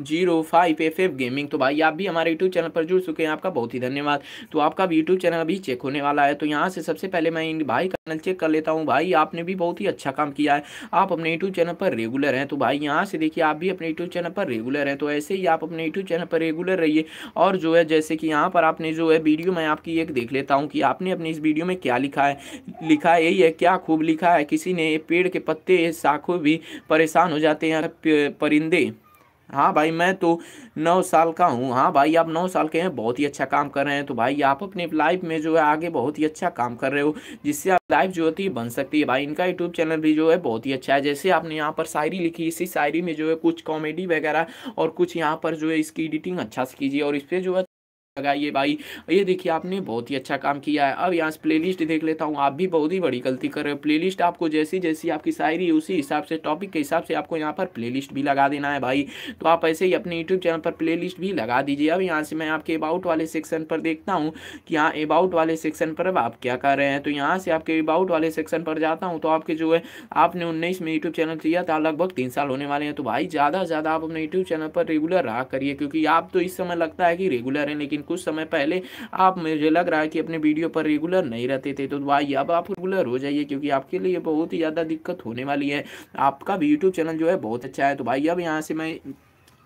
zero five F F gaming तो भाई आप भी हमारे यूट्यूब चैनल पर जुड़ चुके हैं आपका बहुत ही धन्यवाद तो आपका भी यूट्यूब चैनल अभी चेक होने वाला है तो यहाँ से सबसे पहले मैं इन भाई का चैनल चेक कर लेता हूँ भाई आपने भी बहुत ही अच्छा काम किया है आप अपने यूट्यूब चैनल पर रेगुलर हैं तो भाई यहाँ से देखिए आप भी अपने यूट्यूब चैनल पर रेगुलर हैं तो ऐसे ही आप अपने यूट्यूब चैनल पर रेगुलर रहिए और जो है जैसे कि यहाँ पर आपने जो है वीडियो मैं आपकी एक देख लेता हूँ कि आपने अपने इस वीडियो में क्या लिखा है लिखा है यही है क्या खूब लिखा है किसी ने पेड़ के पत्ते शाखों भी परेशान हो जाते हैं परिंदे हाँ भाई मैं तो नौ साल का हूँ हाँ भाई आप नौ साल के हैं बहुत ही अच्छा काम कर रहे हैं तो भाई आप अपने लाइफ में जो है आगे बहुत ही अच्छा काम कर रहे हो जिससे आप लाइफ जो होती है तो बन सकती है भाई इनका यूट्यूब चैनल भी जो है बहुत ही अच्छा है जैसे आपने यहाँ पर शायरी लिखी इसी शायरी में जो है कुछ कॉमेडी वगैरह और कुछ यहाँ पर जो है इसकी एडिटिंग अच्छा से कीजिए और इस पर जो है लगाइए भाई ये देखिए आपने बहुत ही अच्छा काम किया है अब यहाँ से प्ले देख लेता हूँ आप भी बहुत ही बड़ी गलती कर रहे हो प्ले आपको जैसी जैसी आपकी शायरी उसी हिसाब से टॉपिक के हिसाब से आपको यहाँ पर प्ले भी लगा देना है भाई तो आप ऐसे ही अपने यूट्यूब चैनल पर प्ले भी लगा दीजिए अब यहाँ से मैं आपके अबाउट वाले सेक्शन पर देखता हूँ कि यहाँ अबाउट वाले सेक्शन पर अब आप क्या कर रहे हैं तो यहाँ से आपके अबाउट वाले सेक्शन पर जाता हूँ तो आपके जो है आपने उन्नीस में यूट्यूब चैनल किया था लगभग तीन साल होने वाले हैं तो भाई ज़्यादा से ज़्यादा आप अपने यूट्यूब चैनल पर रेगुलर रहा करिए क्योंकि आप तो इस समय लगता है कि रेगुलर हैं लेकिन कुछ समय पहले आप मुझे लग रहा है कि अपने वीडियो पर रेगुलर नहीं रहते थे तो भाई अब आप रेगुलर हो जाइए क्योंकि आपके लिए बहुत ही ज़्यादा दिक्कत होने वाली है आपका भी यूट्यूब चैनल जो है बहुत अच्छा है तो भाई अब यहाँ से मैं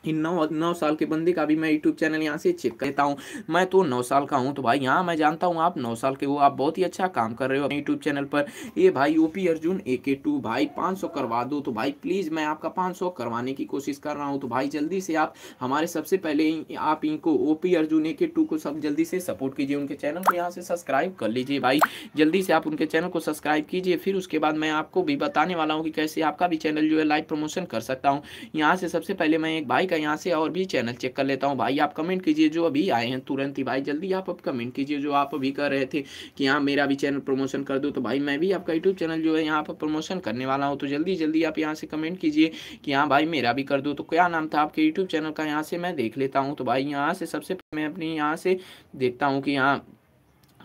इन नौ नौ साल के बंदे का भी मैं यूट्यूब चैनल यहाँ से चेक करता हूँ मैं तो नौ साल का हूँ तो भाई यहाँ मैं जानता हूँ आप नौ साल के हो आप बहुत ही अच्छा काम कर रहे हो यूट्यूब चैनल पर ये भाई ओ पी अर्जुन ए के टू भाई पाँच सौ करवा दो तो भाई प्लीज़ मैं आपका पाँच सौ करवाने की कोशिश कर रहा हूँ तो भाई जल्दी से आप हमारे सबसे पहले आप इनको ओ पी अर्जुन ए के टू को सब जल्दी से सपोर्ट कीजिए उनके चैनल को यहाँ से सब्सक्राइब कर लीजिए भाई जल्दी से आप उनके चैनल को सब्सक्राइब कीजिए फिर उसके बाद मैं आपको भी बताने वाला हूँ कि कैसे आपका भी चैनल जो है लाइव प्रमोशन कर सकता हूँ यहाँ से सबसे पहले मैं एक भाई का यहाँ से और भी चैनल चेक कर लेता हूँ भाई आप कमेंट कीजिए जो अभी आए हैं तुरंत ही भाई जल्दी आप अब कमेंट कीजिए जो आप अभी कर रहे थे कि हाँ मेरा भी चैनल प्रमोशन कर दो तो भाई मैं भी आपका यूट्यूब चैनल जो है यहाँ पर प्रमोशन करने वाला हूँ तो जल्दी जल्दी आप यहाँ से कमेंट कीजिए कि हाँ भाई मेरा भी कर दो तो क्या नाम था आपके यूट्यूब चैनल का यहाँ से मैं देख लेता हूँ तो भाई यहाँ से सबसे मैं अपनी यहाँ से देखता हूँ कि यहाँ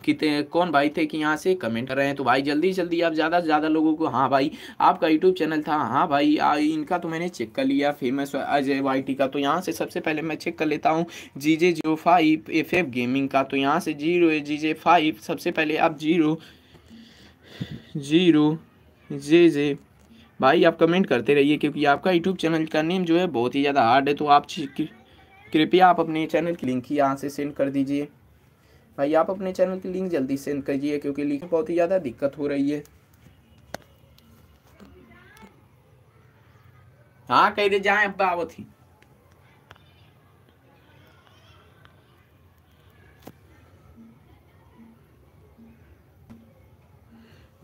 कितने कौन भाई थे कि यहाँ से कमेंट कर रहे हैं तो भाई जल्दी जल्दी आप ज़्यादा से ज़्यादा लोगों को हाँ भाई आपका यूट्यूब चैनल था हाँ भाई आ, इनका तो मैंने चेक कर लिया फेमस अजय वाई टी का तो यहाँ से सबसे पहले मैं चेक कर लेता हूँ G J zero five F F gaming का तो यहाँ से जीरो जी जे फाइव सबसे पहले आप जीरो जीरो जे जे भाई आप कमेंट करते रहिए क्योंकि आपका यूट्यूब चैनल का नेम जो है बहुत ही ज़्यादा हार्ड है तो आप कृपया आप अपने चैनल की लिंक ही यहाँ से सेंड कर दीजिए भाई आप अपने चैनल की लिंक जल्दी सेंड करिए क्योंकि लिंक बहुत ही ज़्यादा दिक्कत हो रही है हाँ कह रहे जाए अब्बा थी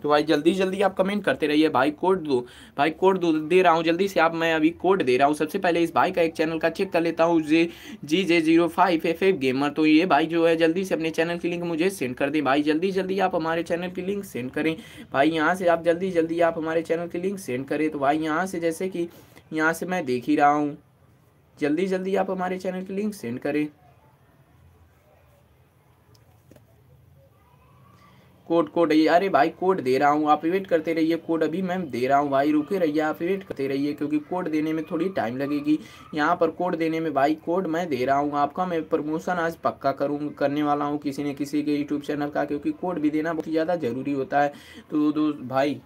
तो भाई जल्दी जल्दी आप कमेंट करते रहिए भाई कोड दो भाई कोड दो दे रहा हूँ जल्दी से आप मैं अभी कोड दे रहा हूँ सबसे पहले इस भाई का एक चैनल का चेक कर लेता हूँ J G J zero five F F gamer तो ये भाई जो है जल्दी से अपने चैनल की लिंक मुझे सेंड कर दें भाई जल्दी जल्दी आप हमारे चैनल की लिंक सेंड करें भाई यहाँ से आप जल्दी जल्दी आप हमारे चैनल की लिंक सेंड करें तो भाई यहाँ से जैसे कि यहाँ से मैं देख ही रहा हूँ जल्दी जल्दी आप हमारे चैनल की लिंक सेंड करें कोड कोड अरे भाई कोड दे रहा हूँ आप वेट करते रहिए कोड अभी मैं दे रहा हूँ भाई रुके रहिए आप वेट करते रहिए क्योंकि कोड देने में थोड़ी टाइम लगेगी यहाँ पर कोड देने में भाई कोड मैं दे रहा हूँ आपका मैं प्रमोशन आज पक्का करूँ करने वाला हूँ किसी न किसी के यूट्यूब चैनल का क्योंकि कोड भी देना बहुत ज़्यादा ज़रूरी होता है तो दोस्त भाई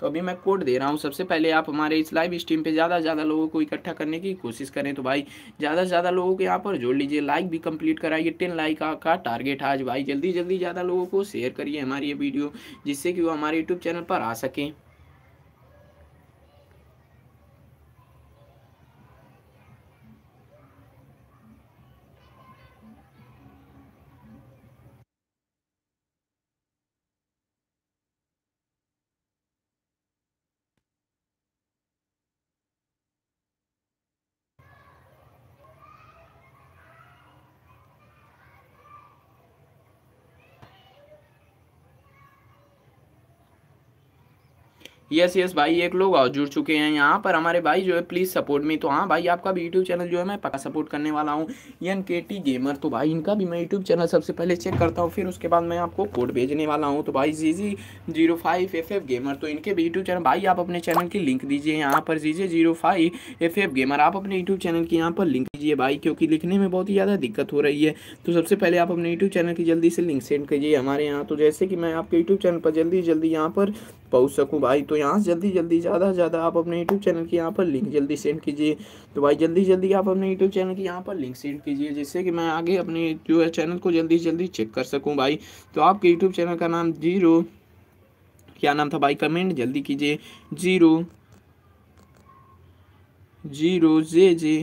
तो अभी मैं कोड दे रहा हूँ सबसे पहले आप हमारे इस लाइव स्ट्रीम पे ज़्यादा से ज़्यादा लोगों को इकट्ठा करने की कोशिश करें तो भाई ज़्यादा से ज़्यादा लोगों को यहाँ पर जोड़ लीजिए लाइक भी कंप्लीट कराइए टेन लाइक का, का टारगेट आज भाई जल्दी जल्दी ज़्यादा लोगों को शेयर करिए हमारी ये वीडियो जिससे कि वो हमारे यूट्यूब चैनल पर आ सकें यस यस भाई एक लोग और जुड़ चुके हैं यहाँ पर हमारे भाई जो है प्लीज़ सपोर्ट मी तो हाँ भाई आपका भी यूट्यूब चैनल जो है मैं पक्का सपोर्ट करने वाला हूँ एन के टी गेमर तो भाई इनका भी मैं यूट्यूब चैनल सबसे पहले चेक करता हूँ फिर उसके बाद मैं आपको कोड भेजने वाला हूँ तो भाई G G zero five F F gamer तो इनके भी यूट्यूब चैनल भाई आप अपने चैनल की लिंक दीजिए यहाँ पर G G zero five F F gamer आप अपने यूट्यूब चैनल की यहाँ पर लिंक कीजिए भाई क्योंकि लिखने में बहुत ही ज़्यादा दिक्कत हो रही है तो सबसे पहले आप अपने यूट्यूब चैनल की जल्दी से लिंक सेंड कीजिए हमारे यहाँ तो जैसे कि मैं आपके यूट्यूब चैनल पर जल्दी जल्दी यहाँ पर पहुँच सकूँ भाई तो यहाँ जल्दी जल्दी ज़्यादा ज़्यादा आप अपने यूट्यूब चैनल की यहाँ पर लिंक जल्दी सेंड कीजिए तो भाई जल्दी जल्दी आप अपने यूट्यूब चैनल की यहाँ पर लिंक सेंड कीजिए जिससे कि मैं आगे अपने जो चैनल को जल्दी जल्दी चेक कर सकूँ भाई तो आपके यूट्यूब चैनल का नाम जीरो क्या नाम था भाई कमेंट जल्दी कीजिए zero zero J J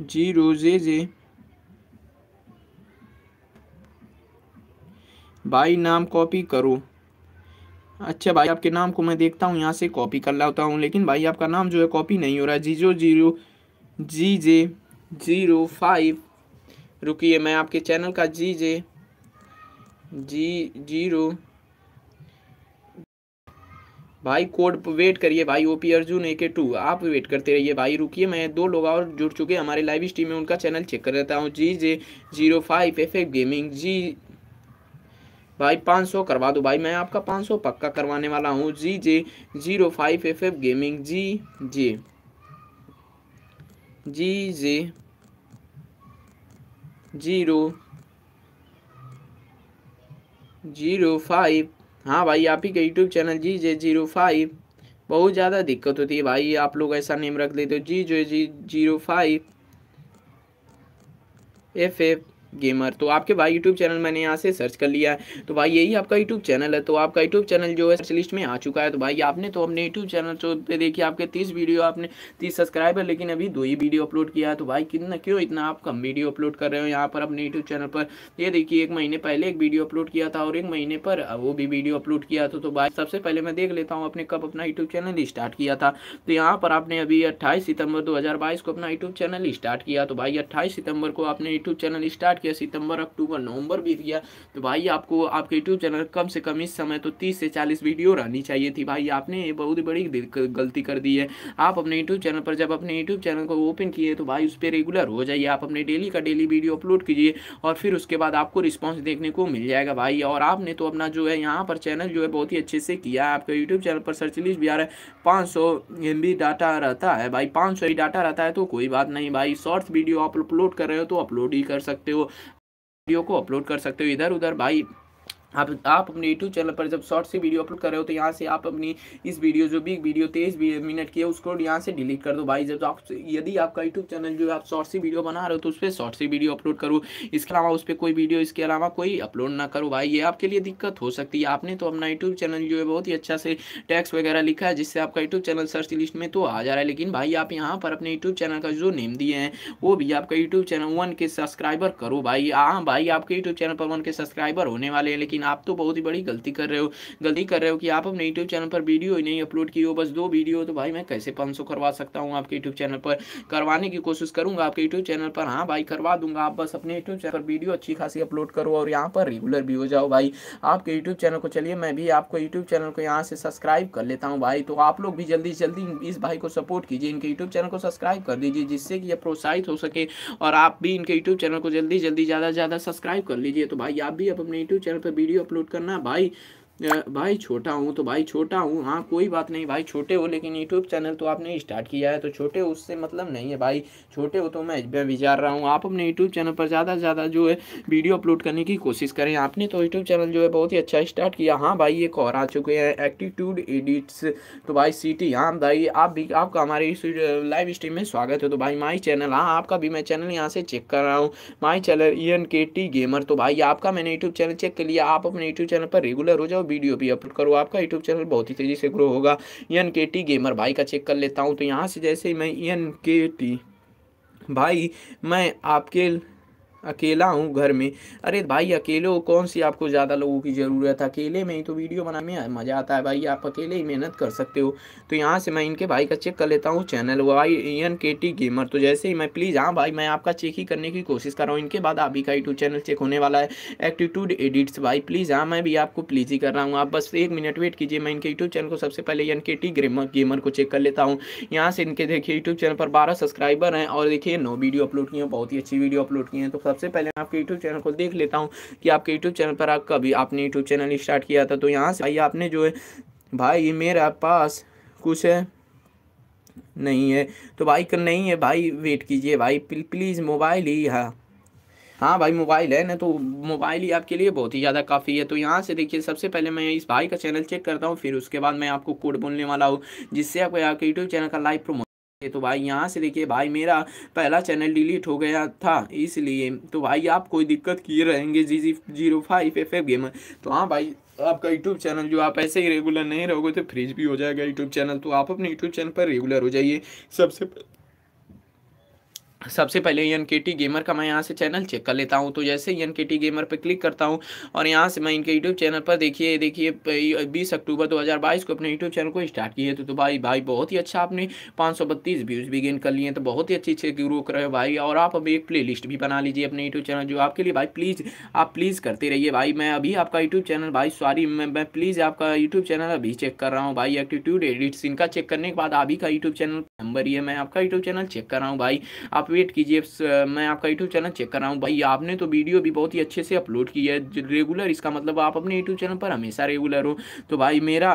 zero J J भाई नाम कॉपी करो अच्छा भाई आपके नाम को मैं देखता हूँ यहाँ से कॉपी कर लाता हूँ लेकिन भाई आपका नाम जो है कॉपी नहीं हो रहा है zero zero G J zero five रुकिए मैं आपके चैनल का जी जे जी जीरो भाई कोड वेट करिए भाई ओपी अर्जुन ए के टू आप वेट करते रहिए भाई रुकिए मैं दो लोग और जुड़ चुके हमारे लाइव स्ट्रीम में उनका चैनल चेक कर देता हूँ G J zero five F F gaming जी भाई पाँच सौ करवा दो भाई मैं आपका पाँच सौ पक्का करवाने वाला हूँ G J zero five F F gaming G J G J zero zero five हाँ भाई आप ही का YouTube channel G J zero five बहुत ज़्यादा दिक्कत होती है भाई आप लोग ऐसा नेम रख लेते हो जी जो G zero five F F gamer तो आपके भाई यूट्यूब चैनल मैंने यहाँ से सर्च कर लिया है तो भाई यही आपका यूट्यूब चैनल है तो आपका यूट्यूब चैनल जो है सर्च लिस्ट में आ चुका है तो भाई आपने तो अपने यूट्यूब चैनल तो पे देखिए आपके तीस वीडियो आपने तीस सब्सक्राइबर लेकिन अभी दो ही वीडियो अपलोड किया है तो भाई कितना क्यों इतना आप कम वीडियो अपलोड कर रहे हो यहाँ पर अपने यूट्यूब चैनल पर ये देखिए एक महीने पहले एक वीडियो अपलोड किया था और एक महीने पर वो भी वीडियो अपलोड किया था तो भाई सबसे पहले मैं देख लेता हूँ अपने कब अपना यूट्यूब चैनल स्टार्ट किया था तो यहाँ पर आपने अभी अट्ठाईस सितंबर दो को अपना यूट्यूब चैनल स्टार्ट किया तो भाई अट्ठाईस सितंबर को आपने यूट्यूब चैनल स्टार्ट किया सितंबर अक्टूबर नवंबर भी दिया तो भाई आपको आपके यूट्यूब चैनल कम से कम इस समय तो तीस से चालीस वीडियो रहनी चाहिए थी भाई आपने ये बहुत बड़ी गलती कर दी है आप अपने यूट्यूब चैनल पर जब अपने यूट्यूब चैनल को ओपन किए तो भाई उस पर रेगुलर हो जाइए आप अपने डेली का डेली वीडियो अपलोड कीजिए और फिर उसके बाद आपको रिस्पॉन्स देखने को मिल जाएगा भाई और आपने तो अपना जो है यहाँ पर चैनल जो है बहुत ही अच्छे से किया है आपका यूट्यूब चैनल पर सर्च लिस्ट भी आ रहा है पाँच सौ डाटा रहता है भाई पाँच सौ डाटा रहता है तो कोई बात नहीं भाई शॉर्ट्स वीडियो आप अपलोड कर रहे हो तो अपलोड ही कर सकते हो वीडियो को अपलोड कर सकते हो इधर उधर भाई आप आप अपने यूट्यूब चैनल पर जब शॉर्ट से वीडियो अपलोड कर रहे हो तो यहाँ से आप अपनी इस वीडियो जो भी वीडियो तेईस मिनट की है उसको यहाँ से डिलीट कर दो भाई जब आप यदि आपका यूट्यूब चैनल जो है आप शॉर्ट से वीडियो बना रहे हो तो उस पर शॉर्ट से वीडियो अपलोड करो इसके अलावा उस पर कोई वीडियो इसके अलावा कोई अपलोड ना करो भाई ये आपके लिए दिक्कत हो सकती है आपने तो अपना यूट्यूब चैनल जो है बहुत ही अच्छा से टैक्स वगैरह लिखा है जिससे आपका यूट्यूब चैनल सर्च लिस्ट में तो आ जा रहा है लेकिन भाई आप यहाँ पर अपने यूट्यूब चैनल का जो नेम दिए हैं वो भी आपका YouTube channel one K subscriber करो भाई हाँ भाई आपके यूट्यूब चैनल पर वन के सब्सक्राइबर होने वाले हैं लेकिन आप तो बहुत ही बड़ी गलती कर रहे हो गलती कर रहे हो कि आप अपने यूट्यूब चैनल पर वीडियो ही नहीं अपलोड की हो बस दो वीडियो तो भाई मैं कैसे पाँच करवा सकता हूँ आपके यूट्यूब चैनल पर करवाने की कोशिश करूँगा आपके यूट्यूब चैनल पर हाँ भाई करवा दूंगा आप बस अपने यूट्यूब चैनल पर वीडियो अच्छी खासी अपलोड करो और यहाँ पर रेगुलर भी हो जाओ भाई आपके यूट्यूब चैनल को चलिए मैं भी आपको यूट्यूब चैनल को यहाँ से सब्सक्राइब कर लेता हूँ भाई तो आप लोग भी जल्दी से जल्दी इस भाई को सपोर्ट कीजिए इनके यूट्यूब चैनल को सब्सक्राइब कर दीजिए जिससे कि यह प्रोत्साहित हो सके और आप भी इनके यूट्यूब चैनल को जल्दी जल्दी ज़्यादा से ज़्यादा सब्सक्राइब कर लीजिए तो भाई आप भी अपने यूट्यूब चैनल पर वीडियो वीडियो अपलोड करना भाई भाई छोटा हूँ तो भाई छोटा हूँ हाँ कोई बात नहीं भाई छोटे हो लेकिन यूट्यूब चैनल तो आपने स्टार्ट किया है तो छोटे हो उससे मतलब नहीं है भाई छोटे हो तो मैं मैं विचार रहा हूँ आप अपने यूट्यूब चैनल पर ज़्यादा से ज़्यादा जो है वीडियो अपलोड करने की कोशिश करें आपने तो यूट्यूब चैनल जो है बहुत ही अच्छा स्टार्ट किया हाँ भाई एक और आ चुके हैं एक्टीट्यूड एडिट्स तो भाई सिटी हाँ भाई आप भी आपका हमारे इस लाइव स्ट्रीम में स्वागत है तो भाई माई चैनल हाँ आपका भी मैं चैनल यहाँ से चेक कर रहा हूँ my channel E N K T gamer तो भाई आपका मैंने यूट्यूब चैनल चेक कर लिया आप अपने यूट्यूब चैनल पर रेगुलर हो जाओ और वीडियो भी अपलोड करो आपका यूट्यूब चैनल बहुत ही तेज़ी से ग्रो होगा एन के टी गेमर भाई का चेक कर लेता हूँ तो यहाँ से जैसे मैं एन के टी भाई मैं आपके अकेला हूँ घर में अरे भाई अकेले हो कौन सी आपको ज़्यादा लोगों की ज़रूरत है अकेले में ही तो वीडियो बनाने में मज़ा आता है भाई आप अकेले ही मेहनत कर सकते हो तो यहाँ से मैं इनके भाई का चेक कर लेता हूँ channel Y N K T gamer तो जैसे ही मैं प्लीज़ हाँ भाई मैं आपका चेक ही करने की कोशिश कर रहा हूँ इनके बाद आप ही का यूट्यूब चैनल चेक होने वाला है एक्टिट्यूड एडिट्स भाई प्लीज़ हाँ मैं भी आपको प्लीज़ ही कर रहा हूँ आप बस एक मिनट वेट कीजिए मैं इनके यूट्यूब चैनल को सबसे पहले N K T gamer gamer को चेक कर लेता हूँ यहाँ से इनके देखिए यूट्यूब चैनल पर बारह सब्सक्राइबर हैं और देखिए नौ वीडियो अपलोड किए हैं बहुत ही अच्छी वीडियो अपलोड किए हैं तो सबसे पहले मैं आपके यूट्यूब चैनल को देख लेता हूँ कि आपके यूट्यूब चैनल पर आप कभी आपने यूट्यूब चैनल स्टार्ट किया था तो यहाँ से भाई आपने जो है भाई मेरा पास कुछ है नहीं है तो भाई कर नहीं है भाई वेट कीजिए भाई प्लीज़ मोबाइल ही हाँ हाँ भाई मोबाइल है ना तो मोबाइल ही आपके लिए बहुत ही ज़्यादा काफ़ी है तो यहाँ से देखिए सबसे पहले मैं इस भाई का चैनल चेक करता हूँ फिर उसके बाद मैं आपको कोड बोलने वाला हूँ जिससे आपको आपके यूट्यूब चैनल का लाइव प्रोमो तो भाई यहाँ से देखिए भाई मेरा पहला चैनल डिलीट हो गया था इसलिए तो भाई आप कोई दिक्कत किए रहेंगे जी G zero five F F gamer तो हाँ भाई आपका यूट्यूब चैनल जो आप ऐसे ही रेगुलर नहीं रहोगे तो फ्रिज भी हो जाएगा यूट्यूब चैनल तो आप अपने यूट्यूब चैनल पर रेगुलर हो जाइए सबसे सबसे पहले एन के टी गेमर का मैं यहाँ से चैनल चेक कर लेता हूँ तो जैसे एन के टी गेमर पर क्लिक करता हूँ और यहाँ से मैं इनके यूट्यूब चैनल पर देखिए देखिए 20 अक्टूबर 2022 को अपने यूट्यूब चैनल को स्टार्ट किए तो, तो भाई भाई बहुत ही अच्छा आपने पाँच व्यूज़ भी गेन कर लिए तो बहुत ही अच्छी अच्छे ग्रो कर रहे हो भाई और आप अभी एक प्ले लिस्ट भी बना लीजिए अपने यूट्यूब चैनल जो आपके लिए भाई प्लीज़ आप प्लीज़ करते रहिए भाई मैं अभी आपका यूट्यूब चैनल भाई सॉरी मैं प्लीज़ आपका यूट्यूब चैनल अभी चेक कर रहा हूँ भाई एक्टिट्यूड एडिट्स इनका चेक करने के बाद अभी का यूट्यूब चैनल नंबर ही है मैं आपका यूट्यूब चैनल चेक कर रहा हूँ भाई आप मोटिवेट कीजिए मैं आपका यूट्यूब चैनल चेक कर रहा हूँ भाई आपने तो वीडियो भी बहुत ही अच्छे से अपलोड की है रेगुलर इसका मतलब आप अपने यूट्यूब चैनल पर हमेशा रेगुलर हो तो भाई मेरा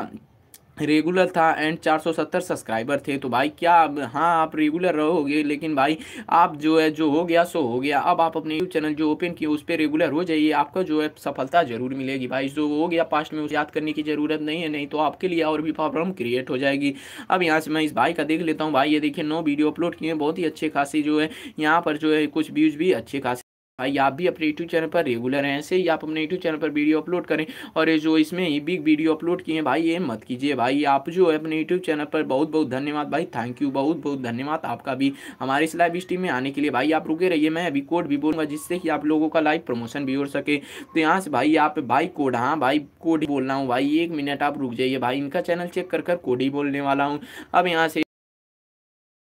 रेगुलर था एंड 470 सब्सक्राइबर थे तो भाई क्या अब हाँ आप रेगुलर रहोगे लेकिन भाई आप जो है जो हो गया सो हो गया अब आप अपने यूट्यूब चैनल जो ओपन किए उस पर रेगुलर हो जाइए आपका जो है सफलता जरूर मिलेगी भाई जो हो गया पास्ट में उसे याद करने की ज़रूरत नहीं है नहीं तो आपके लिए और भी प्रॉब्लम क्रिएट हो जाएगी अब यहाँ से मैं इस भाई का देख लेता हूँ भाई ये देखिए नौ वीडियो अपलोड किए बहुत ही अच्छे खासी जो है यहाँ पर जो है कुछ व्यूज़ भी अच्छे खासी भाई आप भी अपने यूट्यूब चैनल पर रेगुलर हैं ऐसे ही आप अपने यूट्यूब चैनल पर वीडियो अपलोड करें और ये जो इसमें ही बिग वीडियो अपलोड किए भाई ये मत कीजिए भाई आप जो है अपने यूट्यूब चैनल पर बहुत बहुत धन्यवाद भाई थैंक यू बहुत बहुत धन्यवाद आपका भी हमारे इस लाइव स्ट्रीम में आने के लिए भाई आप रुके रहिए मैं अभी कोड भी बोलूँगा जिससे कि आप लोगों का लाइव प्रमोशन भी हो सके तो यहाँ से भाई आप भाई कोड हाँ भाई कोड बोल रहा हूँ भाई एक मिनट आप रुक जाइए भाई इनका चैनल चेक कर कर कोड ही बोलने वाला हूँ अब यहाँ से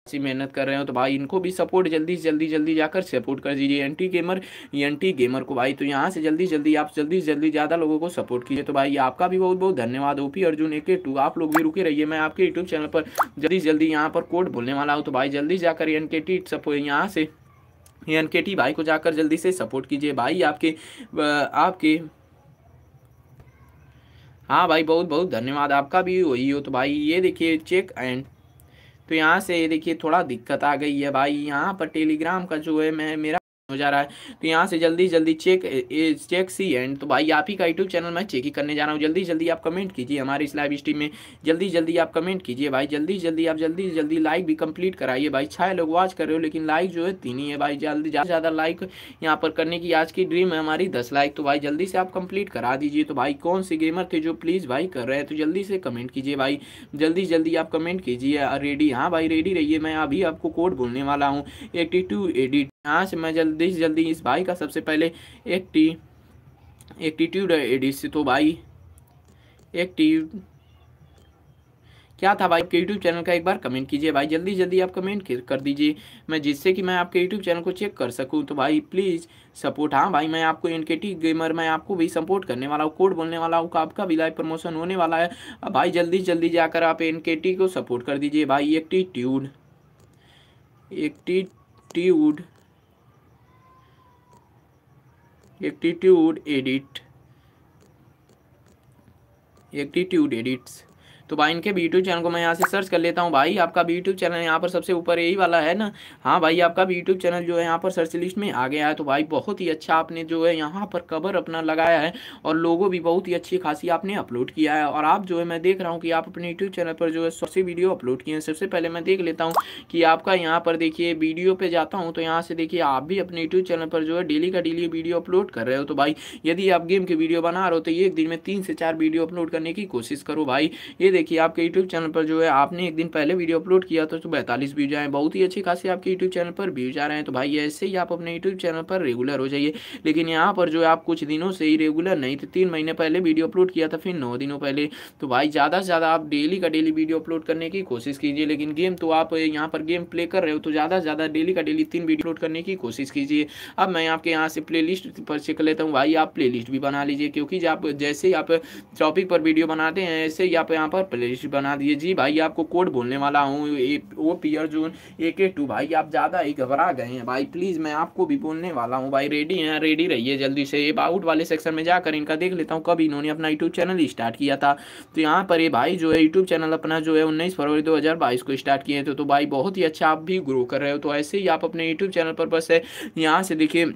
ऐसी मेहनत कर रहे हो तो भाई इनको भी सपोर्ट जल्दी से जल्दी जल्दी जाकर सपोर्ट कर दीजिए एंटी गेमर एंटी गेमर को भाई तो यहाँ से जल्दी जल्दी आप जल्दी से जल्दी ज़्यादा लोगों को सपोर्ट कीजिए तो भाई आपका भी बहुत बहुत धन्यवाद ओपी अर्जुन ए टू आप लोग भी रुके रहिए मैं आपके यूट्यूब चैनल पर जल्दी से जल्दी यहाँ पर कोड बोलने वाला हूँ तो भाई जल्दी जाकर एन के टी यहाँ से एन के टी भाई को जाकर जल्दी से सपोर्ट कीजिए भाई आपके आपके हाँ भाई बहुत बहुत धन्यवाद आपका भी वही हो तो भाई ये देखिए चेक एंड तो यहाँ से देखिए थोड़ा दिक्कत आ गई है भाई यहाँ पर टेलीग्राम का जो है मैं मेरा हो जा रहा है तो यहाँ से जल्दी जल्दी चेक चेक सी एंड तो भाई आप ही का यूट्यूब चैनल मैं चेक ही करने जा रहा हूँ जल्दी जल्दी आप कमेंट कीजिए हमारे इस लाइव स्ट्रीम में जल्दी जल्दी आप कमेंट कीजिए भाई जल्दी जल्दी आप जल्दी जल्दी लाइक भी कंप्लीट कराइए भाई छः लोग वॉच कर रहे हो लेकिन लाइक जो है तीन ही है भाई जल्दी ज़्यादा ज़्यादा लाइक यहाँ पर करने की आज की ड्रीम है हमारी दस लाइक तो भाई जल्दी से आप कंप्लीट करा दीजिए तो भाई कौन से गेमर थे जो प्लीज़ भाई कर रहे हैं तो जल्दी से कमेंट कीजिए भाई जल्दी जल्दी आप कमेंट कीजिए रेडी हाँ भाई रेडी रहिए मैं अभी आपको कोड बोलने वाला हूँ एटी टू आज हाँ, मैं जल्दी से जल्दी इस भाई का सबसे पहले एक टी एटीट्यूड एडिस तो भाई एक्टिव क्या था भाई आपके यूट्यूब चैनल का एक बार कमेंट कीजिए भाई जल्दी जल्दी आप कमेंट कर दीजिए मैं जिससे कि मैं आपके यूट्यूब चैनल को चेक कर सकूं तो भाई प्लीज़ सपोर्ट हाँ भाई मैं आपको एन के टी गेमर मैं आपको भी सपोर्ट करने वाला हूँ कोड बोलने वाला हूँ आपका भी लाइव प्रमोशन होने वाला है भाई जल्दी जल्दी जाकर आप एन के टी को सपोर्ट कर दीजिए भाई attitude attitude aptitude edit aptitude edits तो भाई इनके यूट्यूब चैनल को मैं यहाँ से सर्च कर लेता हूँ भाई आपका यूट्यूब चैनल यहाँ पर सबसे ऊपर यही वाला है ना हाँ भाई आपका यूट्यूब चैनल जो है यहाँ पर सर्च लिस्ट में आ गया है तो भाई बहुत ही अच्छा आपने जो है यहाँ पर कवर अपना लगाया है और लोगों भी बहुत ही अच्छी खासी आपने अपलोड किया है और आप जो है मैं देख रहा हूँ कि आप अपने यूट्यूब चैनल पर जो है सबसे वीडियो अपलोड किए हैं सबसे पहले मैं देख लेता हूँ कि आपका यहाँ पर देखिए वीडियो पर जाता हूँ तो यहाँ से देखिए आप भी अपने यूट्यूब चैनल पर जो है डेली का डेली वीडियो अपलोड कर रहे हो तो भाई यदि आप गेम की वीडियो बना रहे हो तो एक दिन में तीन से चार वीडियो अपलोड करने की कोशिश करो भाई ये देखिए आपके यूट्यूब चैनल पर जो है आपने एक दिन पहले वीडियो अपलोड किया तो, बैतालीस व्यूज आए बहुत ही अच्छी खासी आपके यूट्यूब चैनल पर व्यूज आ रहे हैं तो भाई ऐसे ही आप अपने यूट्यूब चैनल पर रेगुलर हो जाइए लेकिन यहाँ पर जो है आप कुछ दिनों से ही रेगुलर नहीं थे तीन महीने पहले वीडियो अपलोड किया था फिर नौ दिनों पहले तो भाई ज़्यादा से ज़्यादा आप डेली का डेली वीडियो अपलोड करने की कोशिश कीजिए लेकिन गेम तो आप यहाँ पर गेम प्ले कर रहे हो तो ज़्यादा से ज़्यादा डेली का डेली तीन वीडियो अपलोड करने की कोशिश कीजिए अब मैं आपके यहाँ से प्ले लिस्ट पर चेक लेता हूँ भाई आप प्ले लिस्ट भी बना लीजिए क्योंकि आप जैसे ही आप टॉपिक पर वीडियो बनाते हैं ऐसे ही आप यहाँ पर प्ले लिस्ट बना दिए जी भाई आपको कोड बोलने वाला हूँ वो पियर जोन ए के टू भाई आप ज़्यादा ही घबरा गए हैं भाई प्लीज़ मैं आपको भी बोलने वाला हूँ भाई रेडी हैं रेडी रहिए जल्दी से आउट वाले सेक्शन में जाकर इनका देख लेता हूँ कब इन्होंने अपना यूट्यूब चैनल स्टार्ट किया था तो यहाँ पर ये भाई जो है यूट्यूब चैनल अपना जो है उन्नीस फरवरी दो को स्टार्ट किए थे तो भाई बहुत ही अच्छा आप भी ग्रो कर रहे हो तो ऐसे ही आप अपने यूट्यूब चैनल पर बस है यहाँ से देखिए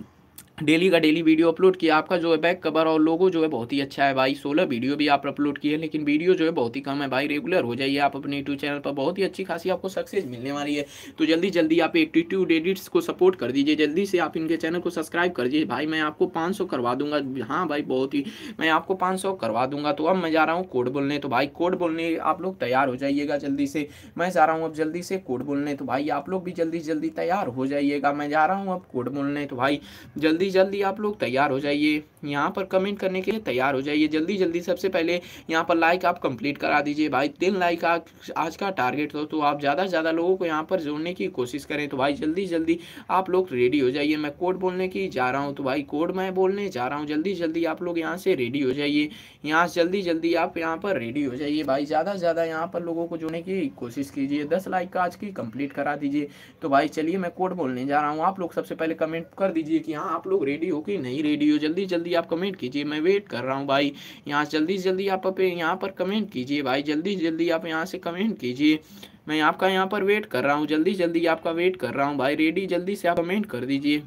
डेली का डेली वीडियो अपलोड किया आपका जो है बैक कवर और लोगो जो है बहुत ही अच्छा है भाई सोलह वीडियो भी आप अपलोड किए हैं लेकिन वीडियो जो है बहुत ही कम है भाई रेगुलर हो जाइए आप अपने यूट्यूब चैनल पर बहुत ही अच्छी खासी आपको सक्सेस मिलने वाली है तो जल्दी जल्दी आप एटीट्यूड एडिट्स को सपोर्ट कर दीजिए जल्दी से आप इनके चैनल को सब्सक्राइब कर दीजिए भाई मैं आपको पाँच करवा दूंगा हाँ भाई बहुत ही मैं आपको पाँच करवा दूंगा तो अब मैं जा रहा हूँ कोड बोलने तो भाई कोड बोलने आप लोग तैयार हो जाइएगा जल्दी से मैं जा रहा हूँ अब जल्दी से कोड बोलने तो भाई आप लोग भी जल्दी जल्दी तैयार हो जाइएगा मैं जा रहा हूँ अब कोड बोलने तो भाई जल्दी जल्दी आप लोग तैयार हो जाइए यहाँ पर कमेंट करने के लिए तैयार हो जाइए जल्दी जल्दी सबसे पहले यहाँ पर लाइक आप कंप्लीट करा दीजिए भाई तीन लाइक आज का टारगेट हो तो आप ज़्यादा से ज़्यादा लोगों को यहाँ पर जोड़ने की कोशिश करें तो भाई जल्दी जल्दी आप लोग रेडी हो जाइए मैं कोड बोलने की जा रहा हूँ तो भाई कोड मैं बोलने जा रहा हूँ जल्दी जल्दी आप लोग यहाँ से रेडी हो जाइए यहाँ जल्दी जल्दी आप यहाँ पर रेडी हो जाइए भाई ज़्यादा से ज़्यादा यहाँ पर लोगों को जोड़ने की कोशिश कीजिए दस लाइक आज की कंप्लीट करा दीजिए तो भाई चलिए मैं कोड बोलने जा रहा हूँ आप लोग सबसे पहले कमेंट कर दीजिए कि हाँ आप लोग रेडी हो कि नहीं रेडी हो जल्दी जल्दी जल्दी आप कमेंट कीजिए मैं वेट कर रहा हूँ भाई यहाँ से जल्दी से जल्दी आप यहाँ पर कमेंट कीजिए भाई जल्दी जल्दी आप यहाँ से कमेंट कीजिए मैं आपका यहाँ पर वेट कर रहा हूँ जल्दी जल्दी आपका वेट कर रहा हूँ भाई रेडी जल्दी से आप कमेंट कर दीजिए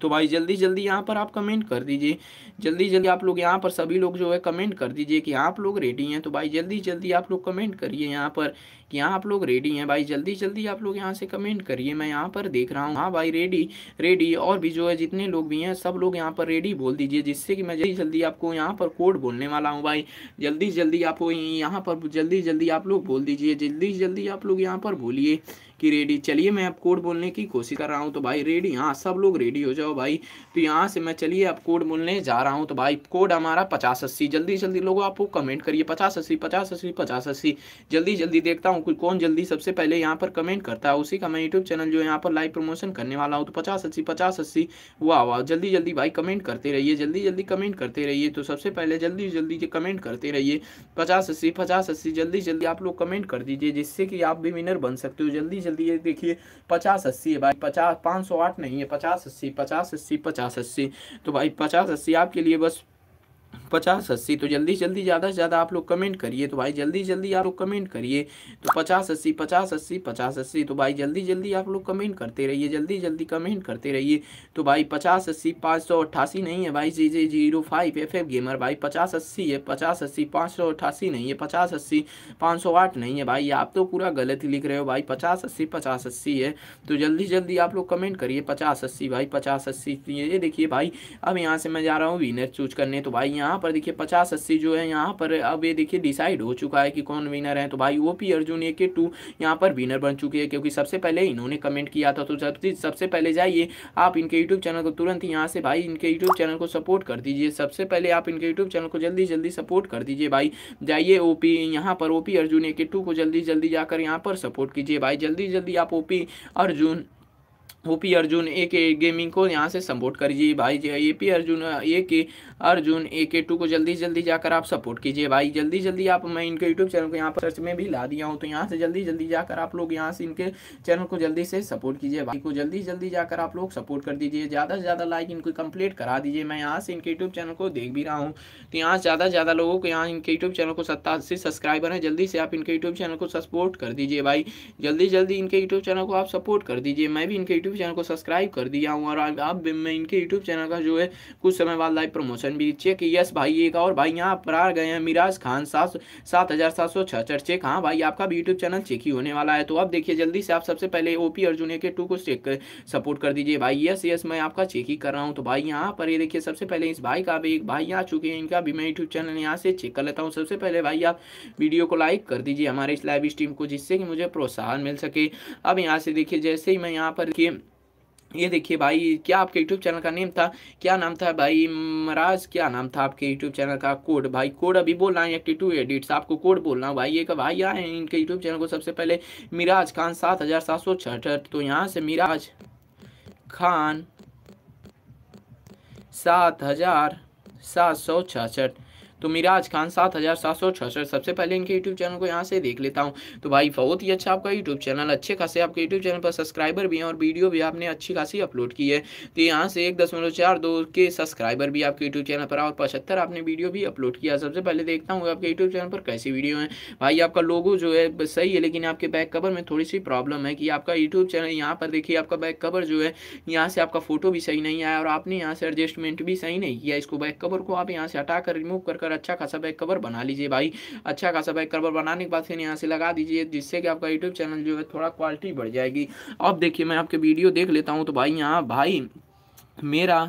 तो भाई जल्दी जल्दी यहाँ पर आप कमेंट कर दीजिए जल्दी जल्दी आप लोग यहाँ पर सभी लोग जो है कमेंट कर दीजिए कि आप लोग रेडी हैं तो भाई जल्दी जल्दी आप लोग कमेंट करिए यहाँ पर कि यहाँ आप लोग रेडी हैं भाई जल्दी जल्दी आप लोग यहाँ से कमेंट करिए मैं यहाँ पर देख रहा हूँ हाँ भाई रेडी रेडी और भी जो है जितने लोग भी हैं सब लोग यहाँ पर रेडी बोल दीजिए जिससे कि मैं जल्दी जल्दी आपको यहाँ पर कोड बोलने वाला हूँ भाई जल्दी जल्दी आप यहाँ पर जल्दी जल्दी आप लोग बोल दीजिए जल्दी जल्दी आप लोग यहाँ पर बोलिए कि रेडी चलिए मैं अब कोड बोलने की कोशिश कर रहा हूँ तो भाई रेडी हाँ सब लोग रेडी हो जाओ भाई तो यहाँ से मैं चलिए अब कोड बोलने जा रहा हूँ तो भाई कोड हमारा पचास अस्सी जल्दी जल्दी लोगों आपको कमेंट करिए पचास अस्सी पचास अस्सी पचास अस्सी जल्दी जल्दी देखता हूँ कौन जल्दी सबसे पहले यहाँ पर कमेंट करता है उसी का मैं यूट्यूब चैनल जो यहाँ पर लाइव प्रमोशन करने वाला हूँ तो पचास अस्सी पचास अस्सी वाह वाह जल्दी जल्दी भाई कमेंट करते रहिए जल्दी जल्दी कमेंट करते रहिए तो सबसे पहले जल्दी जल्दी कमेंट करते रहिए पचास अस्सी पचास अस्सी जल्दी जल्दी आप लोग कमेंट कर दीजिए जिससे कि आप भी विनर बन सकते हो जल्दी जल्दी ये देखिए पचास अस्सी है भाई पचास पाँच सौ आठ नहीं है पचास अस्सी पचास अस्सी पचास अस्सी तो भाई पचास अस्सी आपके लिए बस पचास अस्सी तो जल्दी जल्दी ज़्यादा से ज़्यादा आप लोग कमेंट करिए तो भाई जल्दी जल्दी आप लोग कमेंट करिए तो पचास अस्सी पचास अस्सी पचास अस्सी तो भाई जल्दी जल्दी आप लोग कमेंट करते रहिए जल्दी जल्दी कमेंट करते रहिए तो भाई पचास अस्सी पाँच सौ अट्ठासी नहीं है भाई G J zero five F F gamer भाई पचास अस्सी है पचास अस्सी पाँच सौ अट्ठासी नहीं है पचास अस्सी पाँच सौ आठ नहीं है भाई आप तो पूरा गलत ही लिख रहे हो भाई पचास अस्सी पचास अस्सी है तो जल्दी जल्दी आप लोग कमेंट करिए पचास अस्सी भाई पचास अस्सी ये देखिए भाई अब यहाँ से मैं जा रहा हूँ विनर चूज करने तो भाई यहाँ यहाँ पर देखिए पचास अस्सी जो है यहाँ पर अब ये देखिए डिसाइड हो चुका है कि कौन विनर है तो भाई ओ पी अर्जुन ए के टू यहाँ पर विनर बन चुके हैं क्योंकि सबसे पहले इन्होंने कमेंट किया था तो सबसे सबसे पहले जाइए आप इनके यूट्यूब चैनल को तुरंत यहाँ से भाई इनके यूट्यूब चैनल को सपोर्ट कर दीजिए सबसे पहले आप इनके यूट्यूब चैनल को जल्दी जल्दी सपोर्ट कर दीजिए भाई जाइए ओ पी यहाँ पर ओ पी अर्जुन ए के टू को जल्दी जल्दी जाकर यहाँ पर सपोर्ट कीजिए भाई जल्दी जल्दी आप O P Arjun O P Arjun A K gaming को यहाँ से सपोर्ट कर दीजिए भाई ए पी अर्जुन ए के अर्जुन ए के टू को जल्दी जल्दी जाकर आप सपोर्ट कीजिए भाई जल्दी जल्दी आप मैं इनके यूट्यूब चैनल को यहाँ पर सर्च में भी ला दिया हूँ तो यहाँ से जल्दी जल्दी जाकर आप लोग यहाँ से इनके चैनल को जल्दी से सपोर्ट कीजिए भाई को जल्दी जल्दी जाकर आप लोग सपोर्ट कर दीजिए ज़्यादा से ज़्यादा लाइक इनको कम्प्लीट करा दीजिए मैं यहाँ से इनके यूट्यूब चैनल को देख भी रहा हूँ तो यहाँ ज़्यादा से ज़्यादा लोगों को यहाँ इनके यूट्यूब चैनल को सत्तासी सब्सक्राइबर हैं जल्दी से आप इनके यूट्यूब चैनल को सपोर्ट कर दीजिए भाई जल्दी जल्दी इनके यूट्यूब चैनल को आप सपोर्ट कर दीजिए मैं भी इनके यूट्यूब यूट्यूब चैनल को सब्सक्राइब कर दिया हूँ और अब मैं इनके यूट्यूब चैनल का जो है कुछ समय बाद लाइव प्रमोशन भी चेक यस भाई एक और भाई यहाँ पर आ गए हैं मिराज खान सात सात हज़ार सात सौ छहत्तर चेक हाँ भाई आपका भी यूट्यूब चैनल चेक ही होने वाला है तो अब देखिए जल्दी से आप सबसे पहले ओ पी अर्जुन के टू को चेक सपोर्ट कर दीजिए भाई यस यस मैं आपका चेक ही कर रहा हूँ तो भाई यहाँ पर ये देखिए सबसे पहले इस भाई का भी एक भाई आ चुके हैं इनका भी मैं यूट्यूब चैनल यहाँ से चेक कर लेता हूँ सबसे पहले भाई आप वीडियो को लाइक कर दीजिए हमारे इस लाइव स्ट्रीम को जिससे कि मुझे प्रोत्साहन मिल सके अब यहाँ से देखिए जैसे ही मैं यहाँ पर देखिए ये देखिए भाई क्या आपके यूट्यूब चैनल का नेम था क्या नाम था भाई महाराज क्या नाम था आपके यूट्यूब चैनल का कोड भाई कोड अभी बोलना है एक्टिव एडिट्स आपको कोड बोलना भाई ये का भाई आए हैं इनके यूट्यूब चैनल को सबसे पहले मिराज खान सात हज़ार सात सौ छठ तो यहाँ से मिराज खान सात हज़ार सात सौ छठ तो मिराज खान सात हजार सात सौ छसठ सबसे पहले इनके यूट्यूब चैनल को यहाँ से देख लेता हूँ तो भाई बहुत ही अच्छा आपका यूट्यूब चैनल अच्छे खासे आपके यूट्यूब चैनल पर सब्सक्राइबर भी हैं और वीडियो भी आपने अच्छी खासी अपलोड की है तो यहाँ से एक दशमलव चार दो के सब्सक्राइबर भी आपके यूट्यूब चैनल पर और पचहत्तर आपने वीडियो भी अपलोड किया सबसे पहले देखता हूँ आपके यूट्यूब चैनल पर कैसी वीडियो है भाई आपका लोगो जो है सही है लेकिन आपके बैक कवर में थोड़ी सी प्रॉब्लम है कि आपका यूट्यूब चैनल यहाँ पर देखिए आपका बैक कवर जो है यहाँ से आपका फोटो भी सही नहीं आया और आपने यहाँ से एडजस्टमेंट भी सही नहीं किया इसको बैक कवर को आप यहाँ से हटा कर रिमूव कर कर अच्छा खासा बैक कवर बना लीजिए भाई अच्छा खासा बैक कवर बनाने के बाद फिर यहाँ से लगा दीजिए जिससे कि आपका यूट्यूब चैनल जो है थोड़ा क्वालिटी बढ़ जाएगी अब देखिए मैं आपके वीडियो देख लेता हूँ तो भाई यहाँ भाई मेरा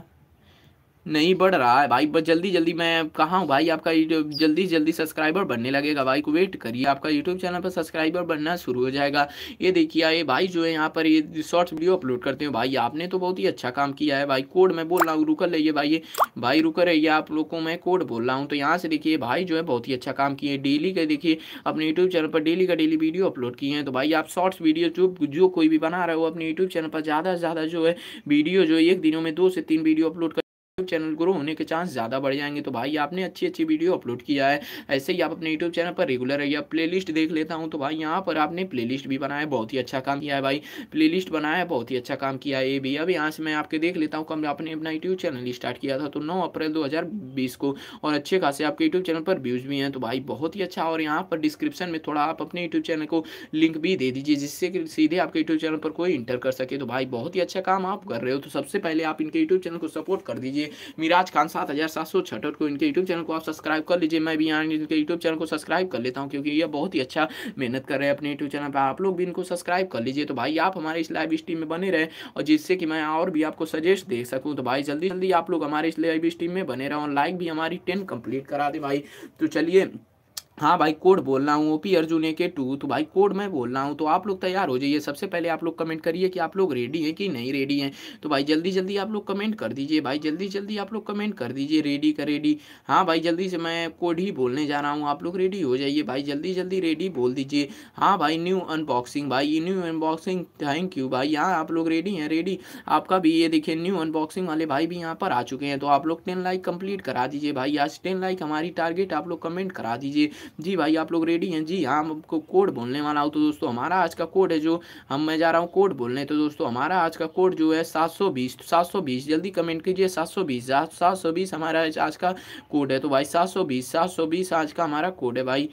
नहीं बढ़ रहा है भाई बस जल्दी जल्दी मैं कहाँ हूँ भाई आपका यूट्यूब जल्दी जल्दी सब्सक्राइबर बनने लगेगा भाई को वेट करिए आपका यूट्यूब चैनल पर सब्सक्राइबर बनना शुरू हो जाएगा ये देखिए ये भाई जो है यहाँ पर ये शॉर्ट्स वीडियो अपलोड करते हैं भाई आपने तो बहुत ही अच्छा काम किया है भाई कोड मैं बोल रहा हूँ रुकर रहिए भाई ये भाई रुकर रहिए आप लोग को मैं कोड बोल रहा हूँ तो यहाँ से देखिए भाई जो है बहुत ही अच्छा काम किए डेली का देखिए अपने यूट्यूब चैनल पर डेली का डेली वीडियो अपलोड किए हैं तो भाई आप शॉर्ट्स वीडियो जो जो कोई भी बना रहे हो अपने यूट्यूब चैनल पर ज़्यादा से ज़्यादा जो है वीडियो जो है एक दिनों में दो से तीन वीडियो अपलोड कर चैनल ग्रो होने के चांस ज़्यादा बढ़ जाएंगे तो भाई आपने अच्छी अच्छी वीडियो अपलोड किया है ऐसे ही आप अपने यूट्यूब चैनल पर रेगुलर है या लिस्ट देख लेता हूँ तो भाई यहाँ पर आपने लिस्ट भी बनाया बहुत ही अच्छा काम किया है भाई लिस्ट बनाया बहुत ही अच्छा काम किया है ये भी अब यहाँ से मैं आपके देख लेता हूँ कम आपने अपना यूट्यूब चैनल स्टार्ट किया था तो नौ अप्रैल दो को और अच्छे खासे आपके यूट्यूब चैनल पर व्यूज़ भी हैं तो भाई बहुत ही अच्छा और यहाँ पर डिस्क्रिप्शन में थोड़ा आप अपने यूट्यूब चैनल को लिंक भी दे दीजिए जिससे कि सीधे आपके यूट्यूब चैनल पर कोई इंटर कर सके तो भाई बहुत ही अच्छा काम आप कर रहे हो तो सबसे पहले आप इनके यूट्यूब चैनल को सपोर्ट कर दीजिए लिए मिराज खान सात हज़ार सात सौ छठ को इनके यूट्यूब चैनल को आप सब्सक्राइब कर लीजिए मैं भी यहाँ इनके यूट्यूब चैनल को सब्सक्राइब कर लेता हूँ क्योंकि ये बहुत ही अच्छा मेहनत कर रहे हैं अपने यूट्यूब चैनल पर आप लोग भी इनको सब्सक्राइब कर लीजिए तो भाई आप हमारे इस लाइव स्ट्रीम में बने रहे और जिससे कि मैं और भी आपको सजेस्ट दे सकूँ तो भाई जल्दी जल्दी आप लोग हमारे इस लाइव स्ट्रीम में बने रहो और लाइक भी हमारी टेन कंप्लीट करा दे भाई तो चलिए हाँ भाई कोड बोल रहा हूँ ओपी अर्जुने के टू तो भाई कोड मैं बोल रहा हूँ तो आप लोग तैयार हो जाइए सबसे पहले आप लोग कमेंट करिए कि आप लोग रेडी हैं कि नहीं रेडी हैं तो भाई जल्दी जल्दी आप लोग कमेंट कर दीजिए भाई जल्दी जल्दी आप लोग कमेंट कर दीजिए रेडी का रेडी हाँ भाई जल्दी से मैं कोड ही बोलने जा रहा हूँ आप लोग रेडी हो जाइए भाई जल्दी जल्दी रेडी बोल दीजिए हाँ भाई न्यू अनबॉक्सिंग भाई न्यू अनबॉक्सिंग थैंक यू भाई हाँ आप लोग रेडी हैं रेडी आपका भी ये देखिए न्यू अनबॉक्सिंग वाले भाई भी यहाँ पर आ चुके हैं तो आप लोग टेन लाइक कंप्लीट करा दीजिए भाई आज टेन लाइक हमारी टारगेट आप लोग कमेंट करा दीजिए जी भाई आप लोग रेडी हैं जी हाँ आपको कोड बोलने वाला हूँ तो दोस्तों हमारा आज का कोड है जो हम मैं जा रहा हूँ कोड बोलने तो दोस्तों हमारा आज का कोड जो है सात सौ बीस तो सात सौ बीस जल्दी कमेंट कीजिए सात सौ बीस सात सौ बीस हमारा आज का कोड है तो भाई सात सौ बीस सात सौ बीस आज का हमारा कोड है भाई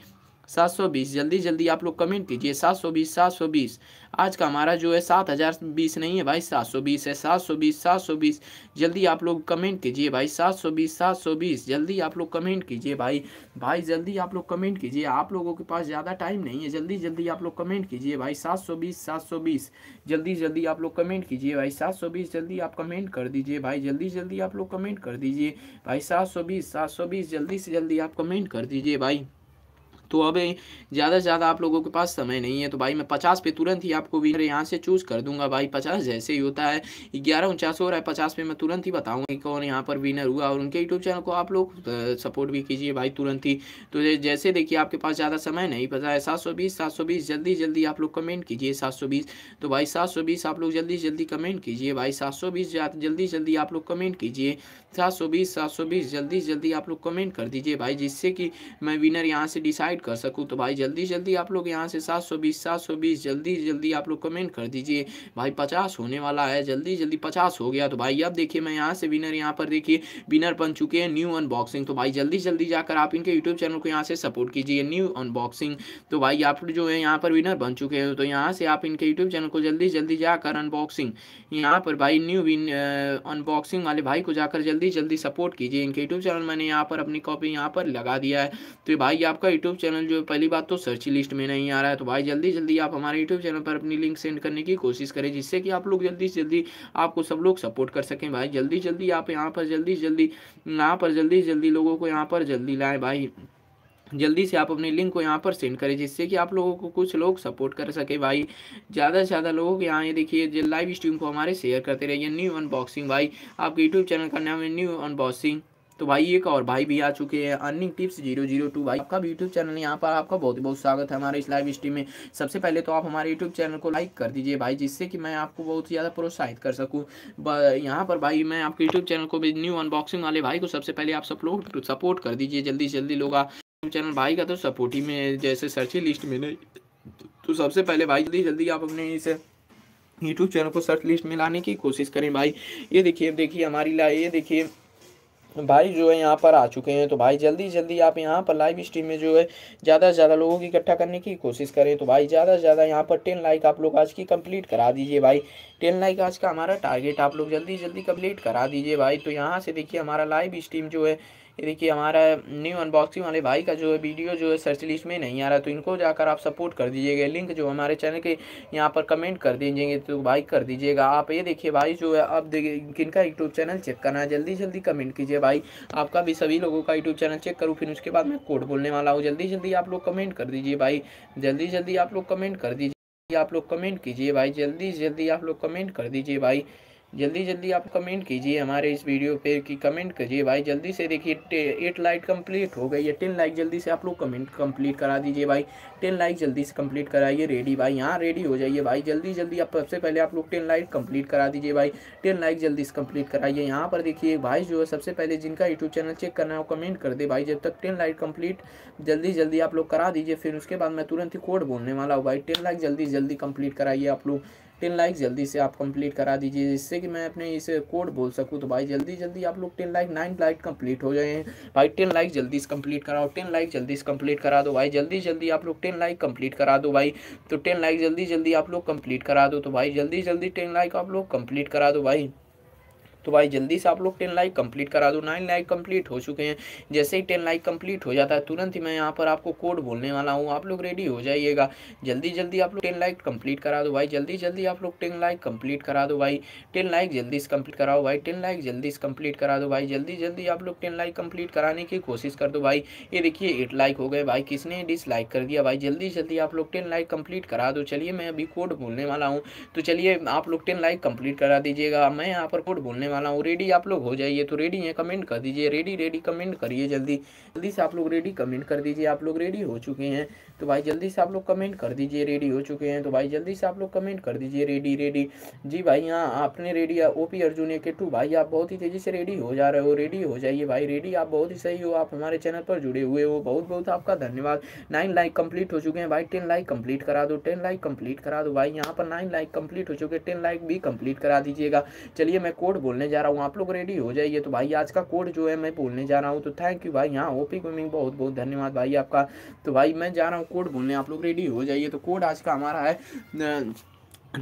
सात सौ बीस जल्दी जल्दी आप लोग कमेंट कीजिए सात सौ बीस सात सौ बीस आज का हमारा जो है सात हज़ार बीस नहीं है भाई सात सौ बीस है सात सौ बीस सात सौ बीस जल्दी आप लोग कमेंट कीजिए भाई सात सौ बीस सात सौ बीस जल्दी आप लोग कमेंट कीजिए भाई भाई जल्दी आप लोग कमेंट कीजिए आप लोगों के पास ज़्यादा टाइम नहीं है जल्दी जल्दी आप लोग कमेंट कीजिए भाई सात सौ बीस सात सौ बीस जल्दी जल्दी आप लोग कमेंट कीजिए भाई सात सौ बीस जल्दी आप कमेंट कर दीजिए भाई जल्दी जल्दी आप लोग कमेंट कर दीजिए भाई सात सौ बीस सात सौ बीस जल्दी से जल्दी आप कमेंट कर दीजिए भाई तो अब ज़्यादा से ज़्यादा आप लोगों के पास समय नहीं है तो भाई मैं पचास पे तुरंत ही आपको विनर यहाँ से चूज़ कर दूंगा भाई पचास जैसे ही होता है ग्यारह उनचास हो रहा है पचास पे मैं तुरंत ही बताऊँगा कि कौन यहाँ पर विनर हुआ और उनके यूट्यूब चैनल को आप लोग सपोर्ट भी कीजिए भाई तुरंत ही तो जैसे देखिए आपके पास ज़्यादा समय नहीं पता है सात सौ बीस सात सौ बीस जल्दी जल्दी आप लोग कमेंट कीजिए सात सौ बीस तो भाई सात सौ बीस आप लोग जल्दी जल्दी कमेंट कीजिए भाई सात सौ बीस जल्दी जल्दी आप लोग कमेंट कीजिए सात सौ बीस सात सौ बीस जल्दी जल्दी आप लोग कमेंट कर दीजिए भाई जिससे कि मैं विनर यहाँ से डिसाइड कर सकूँ तो भाई जल्दी जल्दी आप लोग यहाँ से सात सौ बीस सात सौ बीस जल्दी जल्दी आप लोग कमेंट कर दीजिए भाई पचास होने वाला है जल्दी जल्दी पचास हो गया तो भाई अब देखिए मैं यहाँ से विनर यहाँ पर देखिए विनर बन चुके हैं न्यू अनबॉक्सिंग तो भाई जल्दी जल्दी जाकर आप इनके यूट्यूब चैनल को यहाँ से सपोर्ट कीजिए न्यू अनबॉक्सिंग तो भाई आप जो है यहाँ पर विनर बन चुके हैं तो यहाँ से आप इनके यूट्यूब चैनल को जल्दी जल्दी जाकर अनबॉक्सिंग यहाँ पर भाई न्यू अनबॉक्सिंग वाले भाई को जाकर जल्दी जल्दी जल्दी सपोर्ट कीजिए इनके यूट्यूब चैनल मैंने यहाँ पर अपनी कॉपी यहाँ पर लगा दिया है तो भाई आपका यूट्यूब चैनल जो पहली बात तो सर्च लिस्ट में नहीं आ रहा है तो भाई जल्दी जल्दी आप हमारे यूट्यूब चैनल पर अपनी लिंक सेंड करने की कोशिश करें जिससे कि आप लोग जल्दी से जल्दी आपको सब लोग सपोर्ट कर सकें भाई जल्दी जल्दी आप यहाँ पर जल्दी जल्दी यहाँ पर जल्दी जल्दी लोगों को यहाँ पर जल्दी लाएँ भाई जल्दी से आप अपने लिंक को यहाँ पर सेंड करें जिससे कि आप लोगों को कुछ लोग सपोर्ट कर सके भाई ज़्यादा से ज़्यादा लोगों के यहाँ ये देखिए लाइव स्ट्रीम को हमारे शेयर करते रहिए न्यू अनबॉक्सिंग भाई आपके यूट्यूब चैनल का नाम है न्यू अनबॉक्सिंग तो भाई एक और भाई भी आ चुके हैं earning tips zero zero two भाई आपका यूट्यूब चैनल यहाँ पर आपका बहुत बहुत स्वागत है हमारे इस लाइव स्ट्रीम में सबसे पहले तो आप हमारे यूट्यूब चैनल को लाइक कर दीजिए भाई जिससे कि मैं आपको बहुत ज़्यादा प्रोत्साहित कर सकूँ यहाँ पर भाई मैं आपके यूट्यूब चैनल को भी न्यू अनबॉक्सिंग वाले भाई को सबसे पहले आप सपोर्ट सपोर्ट कर दीजिए जल्दी से जल्दी लोग चैनल भाई का तो सपोर्ट ही में जैसे सर्च ही लिस्ट में नहीं तो सबसे पहले भाई जल्दी जल्दी आप अपने इसे यूट्यूब चैनल को सर्च लिस्ट में लाने की कोशिश करें भाई ये देखिए देखिए हमारी लाइव ये देखिए भाई जो है यहाँ पर आ चुके हैं तो भाई जल्दी जल्दी आप यहाँ पर लाइव स्ट्रीम में जो है ज़्यादा से ज़्यादा लोगों की इकट्ठा करने की कोशिश करें तो भाई ज़्यादा से ज़्यादा यहाँ पर टेन लाइक आप लोग आज की कंप्लीट करा दीजिए भाई टेन लाइक आज का हमारा टारगेट आप लोग जल्दी जल्दी कम्प्लीट करा दीजिए भाई तो यहाँ से देखिए हमारा लाइव स्ट्रीम जो है ये देखिए हमारा न्यू अनबॉक्सिंग वाले भाई का जो है वीडियो जो है सर्च लिस्ट में नहीं आ रहा तो इनको जाकर आप सपोर्ट कर दीजिएगा लिंक जो हमारे चैनल के यहाँ पर कमेंट कर दीजिएगा तो भाई कर दीजिएगा आप ये देखिए भाई जो है अब किनका यूट्यूब चैनल चेक करना है जल्दी जल्दी कमेंट कीजिए भाई आपका भी सभी लोगों का यूट्यूब चैनल चेक करूँ फिर उसके बाद मैं कोड बोलने वाला हूँ जल्दी जल्दी आप लोग कमेंट कर दीजिए भाई जल्दी जल्दी आप लोग कमेंट कर दीजिए आप लोग कमेंट कीजिए भाई जल्दी जल्दी आप लोग कमेंट कर दीजिए भाई जल्दी जल्दी आप कमेंट कीजिए हमारे इस वीडियो पे कि कमेंट करिए भाई जल्दी से देखिए एट लाइक कंप्लीट हो गई है टेन लाइक जल्दी से आप लोग कमेंट कंप्लीट करा दीजिए भाई टेन लाइक जल्दी से कंप्लीट कराइए रेडी भाई यहाँ रेडी हो जाइए भाई जल्दी जल्दी आप सबसे पहले आप लोग टेन लाइक कंप्लीट करा दीजिए भाई टेन लाइक जल्दी से कंप्लीट कराइए यहाँ पर देखिए भाई जो है सबसे पहले जिनका यूट्यूब चैनल चेक करना हो कमेंट कर दे भाई जब तक टेन लाइक कंप्लीट जल्दी जल्दी आप लोग करा दीजिए फिर उसके बाद मैं तुरंत ही कोड बोलने वाला हूँ भाई टेन लाइक जल्दी जल्दी कंप्लीट कराइए आप लोग टेन लाइक जल्दी से आप कंप्लीट करा दीजिए जिससे कि मैं अपने इसे कोड बोल सकूँ तो भाई जल्दी जल्दी आप लोग ten like nine like complete हो जाए भाई टेन लाइक जल्दी से कंप्लीट कराओ टेन लाइक जल्दी से कंप्लीट करा दो भाई जल्दी जल्दी आप लोग टेन लाइक कंप्लीट करा दो भाई तो टेन लाइक जल्दी जल्दी आप लोग कंप्लीट करा दो तो भाई जल्दी जल्दी टेन लाइक आप लोग कंप्लीट करा दो भाई तो भाई जल्दी से आप लोग टेन लाइक कंप्लीट करा दो नाइन लाइक कंप्लीट हो चुके हैं जैसे ही टेन लाइक कंप्लीट हो जाता है तुरंत ही मैं यहाँ पर आपको कोड बोलने वाला हूँ आप लोग रेडी हो जाइएगा जल्दी जल्दी आप लोग टेन लाइक कंप्लीट करा दो भाई जल्दी जल्दी आप लोग टेन लाइक कंप्लीट करा दो भाई टेन लाइक जल्दी से कंप्लीट कराओ भाई टेन लाइक जल्दी से कंप्लीट करा दो भाई जल्दी जल्दी आप लोग टेन लाइक कंप्लीट कराने की कोशिश कर दो भाई ये देखिए एट लाइक हो गए भाई किसने डिसलाइक कर दिया भाई जल्दी जल्दी आप लोग टेन लाइक कंप्लीट करा दो चलिए मैं अभी कोड बोलने वाला हूँ तो चलिए आप लोग टेन लाइक कंप्लीट करा दीजिएगा मैं यहाँ पर कोड बोलने वाला हूँ रेडी आप लोग हो जाइए तो रेडी है कमेंट कर दीजिए रेडी रेडी कमेंट करिए जल्दी जल्दी से आप लोग रेडी कमेंट कर दीजिए आप लोग रेडी हो चुके हैं तो भाई जल्दी से आप लोग कमेंट कर दीजिए रेडी हो चुके हैं तो भाई जल्दी से आप लोग कमेंट कर दीजिए रेडी रेडी जी भाई हाँ आपने रेडी ओ पी अर्जुन के टू भाई आप बहुत ही तेज़ी से रेडी हो जा रहे हो रेडी हो जाइए भाई रेडी आप बहुत ही सही हो आप हमारे चैनल पर जुड़े हुए हो बहुत बहुत आपका धन्यवाद नाइन लाइक कंप्लीट हो चुके हैं भाई टेन लाइक कंप्लीट करा दो टेन लाइक कंप्लीट करा दो भाई यहाँ पर नाइन लाइक कंप्लीट हो चुके टेन लाइक भी कंप्लीट करा दीजिएगा चलिए मैं कोड बोलने जा रहा हूँ आप लोग रेडी हो जाइए तो भाई आज का कोड जो है मैं बोलने जा रहा हूँ तो थैंक यू भाई हाँ ओपी गोमिंग बहुत बहुत धन्यवाद भाई आपका तो भाई मैं जा रहा हूँ कोड भूलने आप लोग रेडी हो जाइए तो कोड आज का हमारा है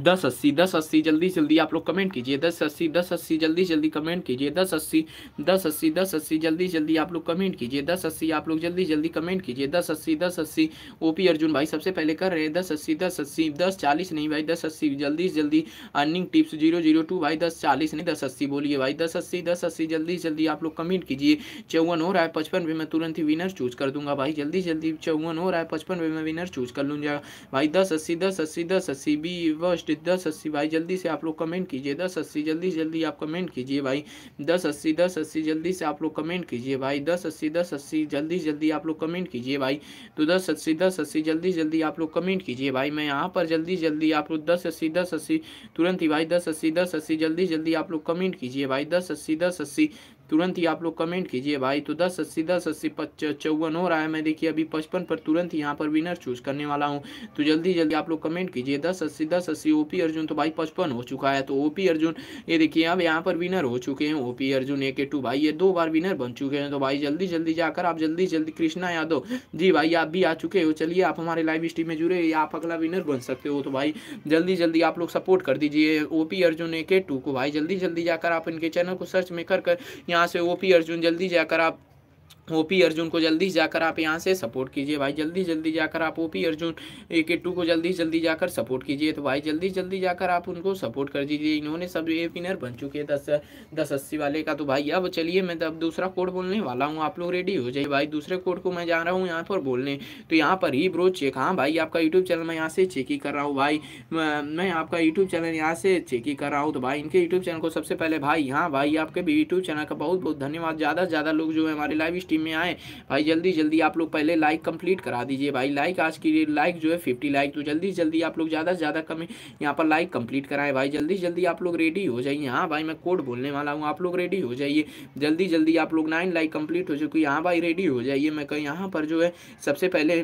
दस अस्सी दस अस्सी जल्दी जल्दी आप लोग कमेंट कीजिए दस अस्सी दस अस्सी जल्दी जल्दी कमेंट कीजिए दस अस्सी दस अस्सी दस अस्सी जल्दी जल्दी आप लोग कमेंट कीजिए दस अस्सी आप लोग जल्दी जल्दी कमेंट कीजिए दस अस्सी दस अस्सी ओ पी अर्जुन भाई सबसे पहले कर रहे हैं दस अस्सी दस अस्सी दस चालीस नहीं भाई दस अस्सी जल्दी जल्दी earning tips zero zero two भाई दस चालीस नहीं दस अस्सी बोलिए भाई दस अस्सी दस अस्सी जल्दी जल्दी आप लोग कमेंट कीजिए चौवन हो रहा है पचपन में मैं तुरंत ही विनर चूज कर दूंगा भाई जल्दी जल्दी चौवन हो रहा है पचपन में विनर चूज कर लूँगा भाई दस अस्सी दस अस्सी दस अस्सी बी बस पोस्ट दस अस्सी भाई जल्दी से आप लोग कमेंट कीजिए दस अस्सी जल्दी जल्दी आप कमेंट कीजिए भाई दस अस्सी दस अस्सी जल्दी से आप लोग कमेंट कीजिए भाई दस अस्सी दस अस्सी जल्दी जल्दी आप लोग कमेंट कीजिए भाई तो दस अस्सी दस अस्सी जल्दी जल्दी आप लोग कमेंट कीजिए भाई मैं यहाँ पर जल्दी जल्दी आप लोग दस अस्सी दस अस्सी तुरंत ही भाई दस अस्सी दस अस्सी जल्दी जल्दी आप लोग कमेंट कीजिए भाई दस अस्सी दस अस्सी तुरंत ही आप लोग कमेंट कीजिए भाई तो दस अस्सी दस अस्सी चौवन हो रहा है मैं देखिए अभी पचपन पर तुरंत यहाँ पर विनर चूज करने वाला हूँ तो जल्दी जल्दी आप लोग कमेंट कीजिए दस अस्सी दस अस्सी ओ अर्जुन तो भाई पचपन हो चुका है तो ओ अर्जुन ये देखिए अब यहाँ पर विनर हो चुके हैं ओ अर्जुन ए के भाई ये दो बार विनर बन चुके हैं तो भाई जल्दी जल्दी जाकर आप जल्दी जल्दी कृष्णा यादव जी भाई आप भी आ चुके हो चलिए आप हमारे लाइव स्ट्रीम में जुड़े आप अगला विनर बन सकते हो तो भाई जल्दी जल्दी आप लोग सपोर्ट कर दीजिए ओ अर्जुन ए के को भाई जल्दी जल्दी जाकर आप इनके चैनल को सर्च में कर यहाँ से ओ पी अर्जुन जल्दी जाकर आप ओपी अर्जुन को जल्दी जाकर आप यहाँ से सपोर्ट कीजिए भाई जल्दी जल्दी जाकर आप ओपी अर्जुन ए के टू को जल्दी जल्दी जाकर सपोर्ट कीजिए तो भाई जल्दी जल्दी जाकर आप उनको सपोर्ट कर दीजिए इन्होंने सब ए विनर बन चुके हैं दस दस अस्सी वाले का तो भाई अब चलिए मैं अब दूसरा कोड बोलने वाला हूँ आप लोग रेडी हो जाइए भाई दूसरे कोड को मैं जा रहा हूँ यहाँ पर बोलने तो यहाँ पर ही ब्रो चेक हाँ भाई आपका यूट्यूब चैनल मैं यहाँ से चेक ही कर रहा हूँ भाई मैं आपका यूट्यूब चैनल यहाँ से चेक ही कर रहा हूँ तो भाई इनके यूट्यूब चैनल को सबसे पहले भाई हाँ भाई आपके यूट्यूब चैनल का बहुत बहुत धन्यवाद ज़्यादा से ज़्यादा लोग जो है हमारे लाइव फिफ्टी में आए भाई जल्दी जल्दी आप लोग पहले लाइक कंप्लीट करा दीजिए भाई लाइक आज की लाइक जो है फिफ्टी लाइक तो जल्दी जल्दी आप लोग ज़्यादा से ज़्यादा कमी यहाँ पर लाइक कंप्लीट कराएं भाई जल्दी जल्दी आप लोग रेडी हो जाइए हाँ भाई मैं कोड बोलने वाला हूँ आप लोग रेडी हो जाइए जल्दी जल्दी आप लोग नाइन लाइक कंप्लीट हो चुकी हाँ भाई रेडी हो जाइए मैं कहीं यहाँ पर जो है सबसे पहले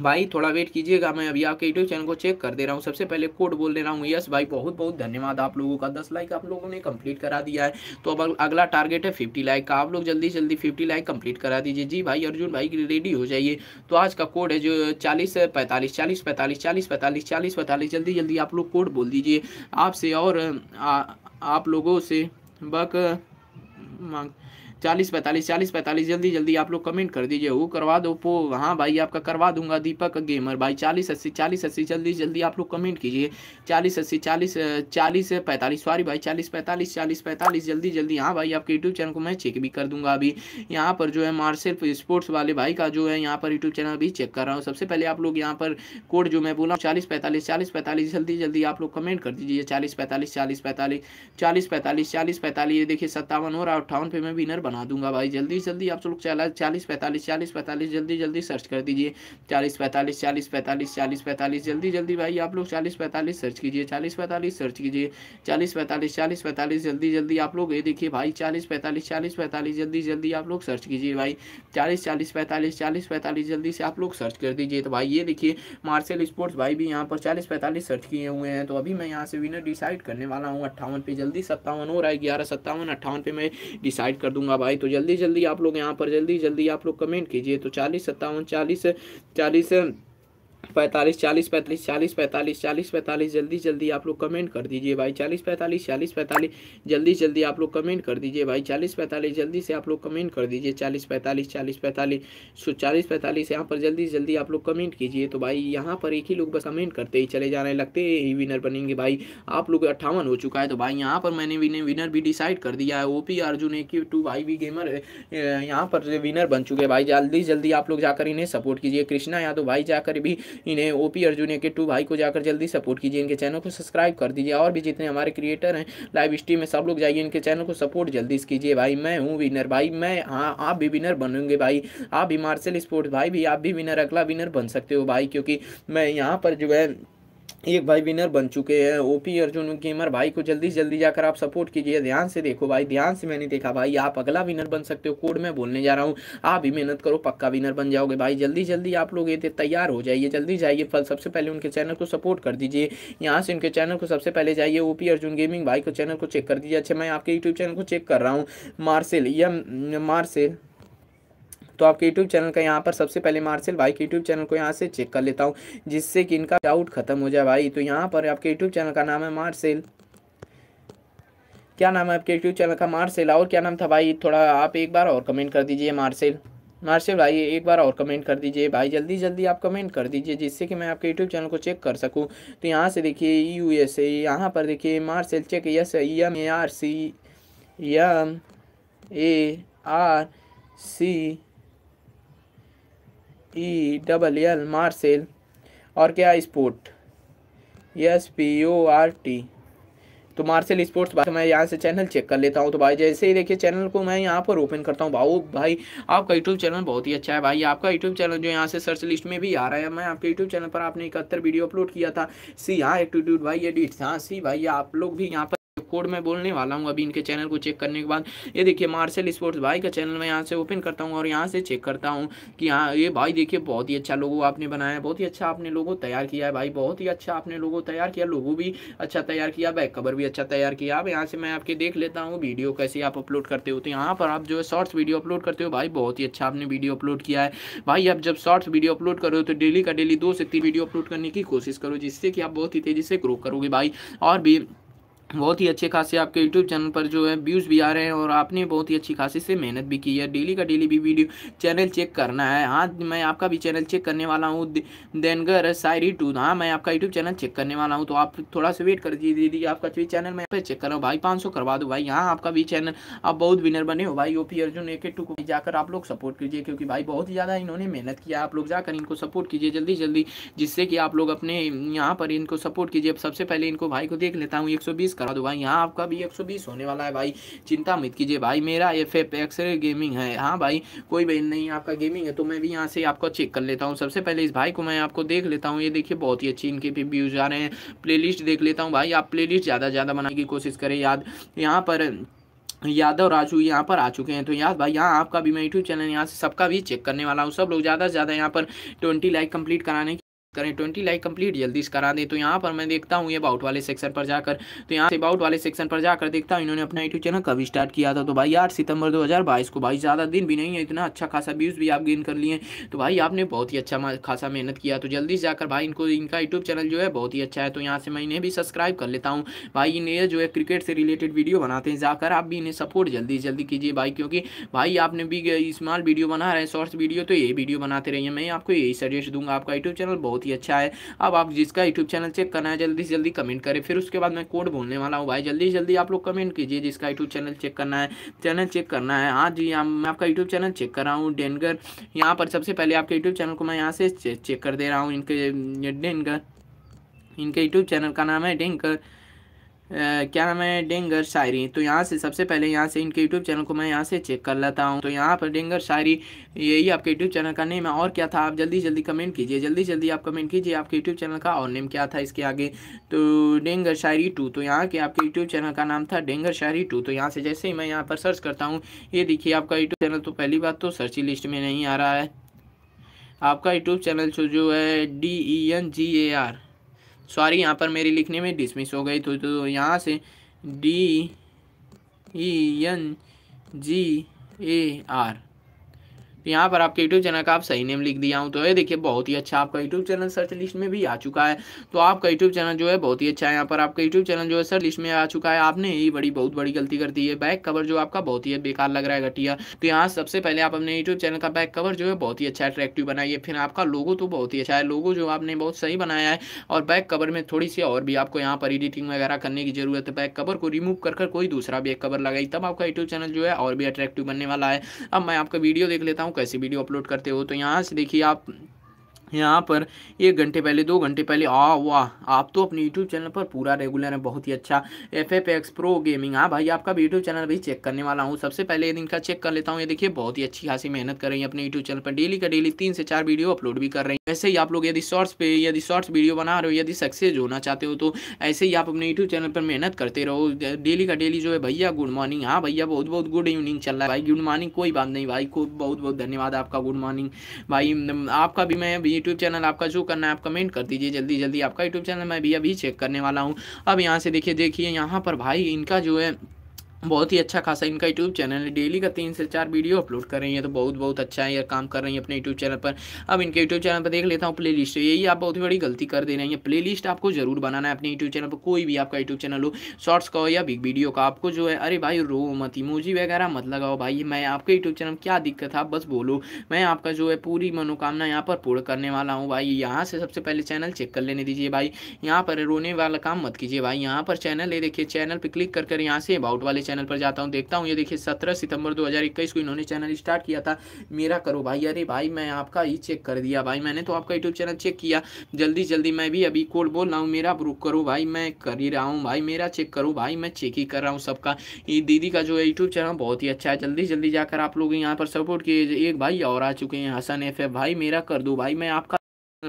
भाई थोड़ा वेट कीजिएगा मैं अभी आपके यूट्यूब चैनल को चेक कर दे रहा हूँ सबसे पहले कोड बोल दे रहा हूँ यस भाई बहुत बहुत धन्यवाद आप लोगों का दस लाइक आप लोगों ने कंप्लीट करा दिया है तो अब अगला टारगेट है फिफ्टी लाइक का आप लोग जल्दी जल्दी फिफ्टी लाइक कंप्लीट करा दीजिए जी भाई अर्जुन भाई रेडी हो जाइए तो आज का कोड है जो चालीस पैंतालीस चालीस पैंतालीस चालीस पैंतालीस चालीस पैंतालीस जल्दी जल्दी आप लोग कोड बोल दीजिए आपसे और आप लोगों से बक मांग चालीस पैंतालीस चालीस पैंतालीस जल्दी जल्दी आप लोग कमेंट कर दीजिए वो करवा दो पो हाँ भाई आपका करवा दूंगा दीपक गेमर भाई चालीस अस्सी चालीस अस्सी जल्दी जल्दी आप लोग कमेंट कीजिए चालीस अस्सी चालीस चालीस पैंतालीस सॉरी भाई चालीस पैंतालीस चालीस पैंतालीस जल्दी जल्दी हाँ भाई आपके यूट्यूब चैनल को मैं चेक भी कर दूंगा अभी यहाँ पर जो है मार्शल स्पोर्ट्स वाले भाई का जो है यहाँ पर यूट्यूब चैनल अभी चेक कर रहा हूँ सबसे पहले आप लोग यहाँ पर कोड जो मैं बोला चालीस पैंतालीस चालीस पैंतालीस जल्दी जल्दी आप लोग कमेंट कर दीजिए चालीस पैंतालीस चालीस पैंतालीस चालीस पैंतालीस चालीस पैंतालीस देखिए सत्तावन और अट्ठावन पे मैं विनर बना दूंगा भाई जल्दी से जल्दी आप लोग चालीस चालीस पैंतालीस चालीस पैंतालीस जल्दी जल्दी सर्च कर दीजिए चालीस पैंतालीस चालीस पैंतालीस चालीस पैंतालीस जल्दी जल्दी भाई आप लोग चालीस पैंतालीस सर्च कीजिए चालीस पैंतालीस सर्च कीजिए चालीस पैंतालीस चालीस पैंतालीस जल्दी जल्दी आप लोग ये देखिए भाई चालीस पैंतालीस चालीस पैंतालीस जल्दी जल्दी आप लोग सर्च कीजिए भाई चालीस चालीस पैंतालीस चालीस पैंतालीस जल्दी से आप लोग सर्च कर दीजिए तो भाई ये देखिए मार्शल स्पोर्ट्स भाई भी यहाँ पर चालीस पैंतालीस सर्च किए हुए हैं तो अभी मैं यहाँ से विनर डिसाइड करने वाला हूँ अट्ठावन पे जल्दी सत्तावन हो रहा है ग्यारह सत्तावन अट्ठावन पे मैं डिसाइड कर दूंगा भाई तो जल्दी जल्दी आप लोग यहाँ पर जल्दी जल्दी आप लोग कमेंट कीजिए तो चालीस सत्तावन चालीस चालीस पैंतालीस चालीस पैंतालीस चालीस पैंतालीस चालीस पैंतालीस जल्दी जल्दी आप लोग कमेंट कर दीजिए भाई चालीस पैंतालीस चालीस पैंतालीस जल्दी जल्दी आप लोग कमेंट कर दीजिए भाई चालीस पैंतालीस जल्दी से आप लोग कमेंट कर दीजिए चालीस पैंतालीस चालीस पैंतालीस सो चालीस पैंतालीस यहाँ पर जल्दी जल्दी आप लोग कमेंट कीजिए तो भाई यहाँ पर एक ही लोग बस कमेंट करते ही चले जाने लगते ही विनर बनेंगे भाई आप लोग अट्ठावन हो चुका है तो भाई यहाँ पर मैंने विनर भी डिसाइड कर दिया है ओ पी अर्जुन एक टू भाई भी गेमर यहाँ पर विनर बन चुके हैं भाई जल्दी जल्दी आप लोग जाकर इन्हें सपोर्ट कीजिए कृष्णा यादव भाई जाकर भी इन्हें ओ पी अर्जुन के टू भाई को जाकर जल्दी सपोर्ट कीजिए इनके चैनल को सब्सक्राइब कर दीजिए और भी जितने हमारे क्रिएटर हैं लाइव स्ट्रीम में सब लोग जाइए इनके चैनल को सपोर्ट जल्दी से कीजिए भाई मैं हूँ विनर भाई मैं हाँ आप भी विनर बनूंगे भाई आप भी मार्शल स्पोर्ट्स भाई भी आप भी विनर अगला विनर बन सकते हो भाई क्योंकि मैं यहाँ पर जो है एक भाई विनर बन चुके हैं ओपी अर्जुन गेमर भाई को जल्दी जल्दी जाकर आप सपोर्ट कीजिए ध्यान से देखो भाई ध्यान से मैंने देखा भाई आप अगला विनर बन सकते हो कोड में बोलने जा रहा हूँ आप भी मेहनत करो पक्का विनर बन जाओगे भाई जल्दी जल्दी आप लोग ये तैयार हो जाइए जल्दी जाइए फल सबसे पहले उनके चैनल को सपोर्ट कर दीजिए यहाँ से उनके चैनल को सबसे पहले जाइए ओ अर्जुन गेमिंग भाई को चैनल को चेक कर दीजिए अच्छा मैं आपके यूट्यूब चैनल को चेक कर रहा हूँ मार्सेल या मार्सेल तो आपके यूट्यूब चैनल का यहाँ पर सबसे पहले मार्शल भाई के यूट्यूब चैनल को यहाँ से चेक कर लेता हूँ जिससे कि इनका डाउट खत्म हो जाए भाई तो यहाँ पर आपके यूट्यूब चैनल का नाम है मार्शल क्या नाम है आपके यूट्यूब चैनल का मार्शल और क्या नाम था भाई थोड़ा आप एक बार और कमेंट कर दीजिए मार्शल मार्शल भाई एक बार और कमेंट कर दीजिए भाई जल्दी जल्दी आप कमेंट कर दीजिए जिससे कि मैं आपके यूट्यूब चैनल को चेक कर सकूं तो यहाँ से देखिए यू एस ए यहाँ पर देखिए Marshal check yes M A R C M A R C E double L Marcel और क्या sport S P O R T तो मार्शल स्पोर्ट्स भाई मैं यहाँ से चैनल चेक कर लेता हूँ तो भाई जैसे ही देखिए चैनल को मैं यहाँ पर ओपन करता हूँ भाऊ भाई आपका यूट्यूब चैनल बहुत ही अच्छा है भाई आपका यूट्यूब चैनल जो यहाँ से सर्च लिस्ट में भी आ रहा है मैं आपके यूट्यूब चैनल पर आपने इकहत्तर वीडियो अपलोड किया था सी हाँ एटीट्यूड भाई एडिट हाँ सी भाई आप लोग भी यहाँ पर कोड मैं बोलने वाला हूँ अभी इनके चैनल को चेक करने के बाद ये देखिए मार्शल स्पोर्ट्स भाई का चैनल मैं यहाँ से ओपन करता हूँ और यहाँ से चेक करता हूँ कि हाँ ये भाई देखिए बहुत ही अच्छा लोगो आपने बनाया है बहुत ही अच्छा आपने लोगों तैयार किया है भाई बहुत ही अच्छा आपने लोगों तैयार किया लोगो भी अच्छा तैयार किया बैक कवर भी अच्छा तैयार किया अब यहाँ से मैं आपके देख लेता हूँ वीडियो कैसे आप अपलोड करते हो तो यहाँ पर आप जो है शॉर्ट्स वीडियो अपलोड करते हो भाई बहुत ही अच्छा आपने वीडियो अपलोड किया है भाई आप जब शॉर्ट्स वीडियो अपलोड करो तो डेली का डेली दो से तीन वीडियो अपलोड करने की कोशिश करो जिससे कि आप बहुत ही तेज़ी से ग्रो करोगे भाई और भी बहुत ही अच्छे खासे आपके यूट्यूब चैनल पर जो है व्यूज़ भी आ रहे हैं और आपने बहुत ही अच्छी खासी से मेहनत भी की है डेली का डेली भी वीडियो चैनल चेक करना है हाँ मैं आपका भी चैनल चेक करने वाला हूँ देनगर सायरी टू हाँ मैं आपका यूट्यूब चैनल चेक करने वाला हूँ तो आप थोड़ा सा वेट कर दीजिए दीदी आपका भी चैनल मैं चेक कर रहा हूँ भाई पाँच करवा दो भाई यहाँ आपका भी चैनल आप बहुत विनर बने हो भाई ओ पी अर्जुन एक टू को जाकर आप लोग सपोर्ट कीजिए क्योंकि भाई बहुत ही ज़्यादा इन्होंने मेहनत किया आप लोग जाकर इनको सपोर्ट कीजिए जल्दी जल्दी जिससे कि आप लोग अपने यहाँ पर इनको सपोर्ट कीजिए सबसे पहले इनको भाई को देख लेता हूँ एक सौ बीस करा भाई यहाँ आपका भी 120 होने वाला है भाई चिंता मत कीजिए भाई मेरा एफ एफ एक्सरे गेमिंग है हाँ भाई कोई भाई नहीं आपका गेमिंग है तो मैं भी यहाँ से आपको चेक कर लेता हूँ सबसे पहले इस भाई को मैं आपको देख लेता हूँ ये देखिए बहुत ही अच्छी इनके भी व्यूज़ आ रहे हैं प्ले देख लेता हूँ भाई आप प्ले ज़्यादा ज़्यादा बनाने की कोशिश करें याद यहाँ पर यादव राजू यहाँ पर आ चुके हैं तो याद भाई यहाँ आपका भी मैं यूट्यूब चैनल यहाँ से सबका भी चेक करने वाला हूँ सब लोग ज़्यादा से ज़्यादा यहाँ पर 20 लाइक कंप्लीट कराने करें ट्वेंटी लाइक कंप्लीट जल्दी से करा दें तो यहाँ पर मैं देखता हूँ ये अबाउट वाले सेक्शन पर जाकर तो यहाँ से अबाउट वाले सेक्शन पर जाकर देखता हूँ इन्होंने अपना यूट्यूब चैनल कभी स्टार्ट किया था तो भाई आठ सितंबर 2022 को भाई ज़्यादा दिन भी नहीं है इतना अच्छा खासा व्यूज़ भी आप गेन कर लिए तो भाई आपने बहुत ही अच्छा खासा मेहनत किया तो जल्दी से जाकर भाई इनको इनका यूट्यूब चैनल जो है बहुत ही अच्छा है तो यहाँ से मैं इन्हें भी सब्सक्राइब कर लेता हूँ भाई इन्हें जो है क्रिकेट से रिलेटेड वीडियो बनाते हैं जाकर आप भी इन्हें सपोर्ट जल्दी से जल्दी कीजिए भाई क्योंकि भाई आपने भी स्मॉल वीडियो बना रहे हैं शॉर्ट्स वीडियो तो ये वीडियो बनाते रहिए मैं आपको यही सजेस्ट दूंगा आपका यूट्यूब चैनल बहुत बहुत ही अच्छा है अब आप जिसका यूट्यूब चैनल चेक करना है जल्दी से जल्दी कमेंट करें फिर उसके बाद मैं कोड बोलने वाला हूँ भाई जल्दी से जल्दी आप लोग कमेंट कीजिए जिसका यूट्यूब चैनल चेक करना है चैनल चेक करना है हाँ जी मैं आपका यूट्यूब चैनल चेक कर रहा हूँ डेनगर यहाँ पर सबसे पहले आपके यूट्यूब चैनल को मैं यहाँ से चेक कर दे रहा हूँ इनके डेनगर इनके यूट्यूब चैनल का नाम है डेंगर क्या नाम है डेंगर शायरी तो यहाँ से सबसे पहले यहाँ से इनके यूट्यूब चैनल को मैं यहाँ से चेक कर लेता हूँ तो यहाँ पर डेंगर शायरी यही आपके यूट्यूब चैनल का नेम है और क्या था आप जल्दी जल्दी कमेंट कीजिए जल्दी जल्दी आप कमेंट कीजिए आपके यूट्यूब चैनल का और नेम क्या था इसके आगे तो डेंगर शायरी टू तो यहाँ के आपके यूट्यूब चैनल का नाम था डेंगर शायरी टू तो यहाँ से जैसे ही मैं यहाँ पर सर्च करता हूँ ये देखिए आपका यूट्यूब चैनल तो पहली बात तो सर्च ही लिस्ट में नहीं आ रहा है आपका यूट्यूब चैनल तो जो है D E N G A R sorry यहाँ पर मेरी लिखने में डिसमिस हो गई तो, तो यहाँ से D E N G A R तो यहाँ पर आपके यूट्यूब चैनल का आप सही नेम लिख दिया हूँ तो ये देखिए बहुत ही अच्छा आपका यूट्यूब चैनल सर्च लिस्ट में भी आ चुका है तो आपका यूट्यूब चैनल जो है बहुत ही अच्छा है यहाँ पर आपका यूट्यूब चैनल जो है सर्च लिस्ट में आ चुका है आपने ही बड़ी बहुत बड़ी गलती कर दी है बैक कवर जो आपका बहुत ही बेकार लग रहा है घटिया तो यहाँ सबसे पहले आप अपने यूट्यूब चैनल का बैक कवर जो है बहुत ही अच्छा अट्रैक्टिव बनाइए फिर आपका लोगो तो बहुत ही अच्छा है लोगो जो आपने बहुत सही बनाया है और बैक कवर में थोड़ी सी और भी आपको यहाँ पर एडिटिंग वगैरह करने की जरूरत है बैक कवर को रिमूव कर कर कोई दूसरा बैक कवर लगाई तब आपका यूट्यूब चैनल जो है और भी अट्रैक्टिव बनने वाला है अब मैं आपका वीडियो देख लेता हूँ कैसी वीडियो अपलोड करते हो तो यहाँ से देखिए आप यहाँ पर एक घंटे पहले दो घंटे पहले आ वाह आप तो अपने यूट्यूब चैनल पर पूरा रेगुलर है बहुत ही अच्छा F F X pro gaming हाँ भाई आपका भी यूट्यूब चैनल भी चेक करने वाला हूँ सबसे पहले दिन का चेक कर लेता हूँ ये देखिए बहुत ही अच्छी खासी मेहनत कर रही है अपने यूट्यूब चैनल पर डेली का डेली तीन से चार वीडियो अपलोड भी कर रहे हैं वैसे ही आप लोग यदि शॉर्ट्स पे यदि शॉर्ट्स वीडियो बना रहे हो यदि सक्सेस होना चाहते हो तो ऐसे ही आप अपने यूट्यूब चैनल पर मेहनत करते रहो डेली का डेली जो है भैया गुड मॉर्निंग हाँ भैया बहुत बहुत गुड इवनिंग चल रहा है भाई गुड मॉर्निंग कोई बात नहीं भाई को बहुत बहुत धन्यवाद आपका गुड मॉर्निंग भाई आपका भी मैं यूट्यूब चैनल आपका जो करना है आप कमेंट कर दीजिए जल्दी जल्दी आपका यूट्यूब चैनल मैं भी अभी चेक करने वाला हूँ अब यहाँ से देखिए देखिए यहाँ पर भाई इनका जो है बहुत ही अच्छा खासा इनका यूट्यूब चैनल है डेली का तीन से चार वीडियो अपलोड कर रही है तो बहुत बहुत अच्छा है यार काम कर रही है अपने यूट्यूब चैनल पर अब इनके यूट्यूब चैनल पर देख लेता हूँ प्ले लिस्ट तो यही आप बहुत ही बड़ी गलती कर दे रहे हैं प्ले लिस्ट आपको जरूर बनाना है अपने यूट्यूब चैनल पर कोई भी आपका यूट्यूब चैनल हो शॉर्ट्स का हो या बिग वीडियो का आपको जो है अरे भाई रो मत इमोजी वगैरह मत लगाओ भाई मैं आपके यूट्यूब चैनल क्या दिक्कत है बस बोलो मैं आपका जो है पूरी मनोकामना यहाँ पर पूर्ण करने वाला हूँ भाई यहाँ से सबसे पहले चैनल चेक कर लेने दीजिए भाई यहाँ पर रोने वाला काम मत कीजिए भाई यहाँ पर चैनल है देखिए चैनल पर क्लिक कर यहाँ से अबाउट वाले चैनल पर जाता हूँ देखता हूँ ये देखिए सत्रह सितंबर दो को इन्होंने चैनल स्टार्ट किया था मेरा करो भाई अरे भाई मैं आपका ही चेक कर दिया भाई मैंने तो आपका यूट्यूब चैनल चेक किया जल्दी जल्दी मैं भी अभी कोड बोल रहा हूँ मेरा ब्रुक करो भाई मैं कर ही रहा हूँ भाई मेरा चेक करो भाई मैं चेक ही कर रहा हूँ सबका दीदी का जो है यूट्यूब चैनल बहुत ही अच्छा है जल्दी जल्दी जाकर आप लोग यहाँ पर सपोर्ट किए एक भाई और आ चुके हैं हसन एफ भाई मेरा कर दो भाई मैं आपका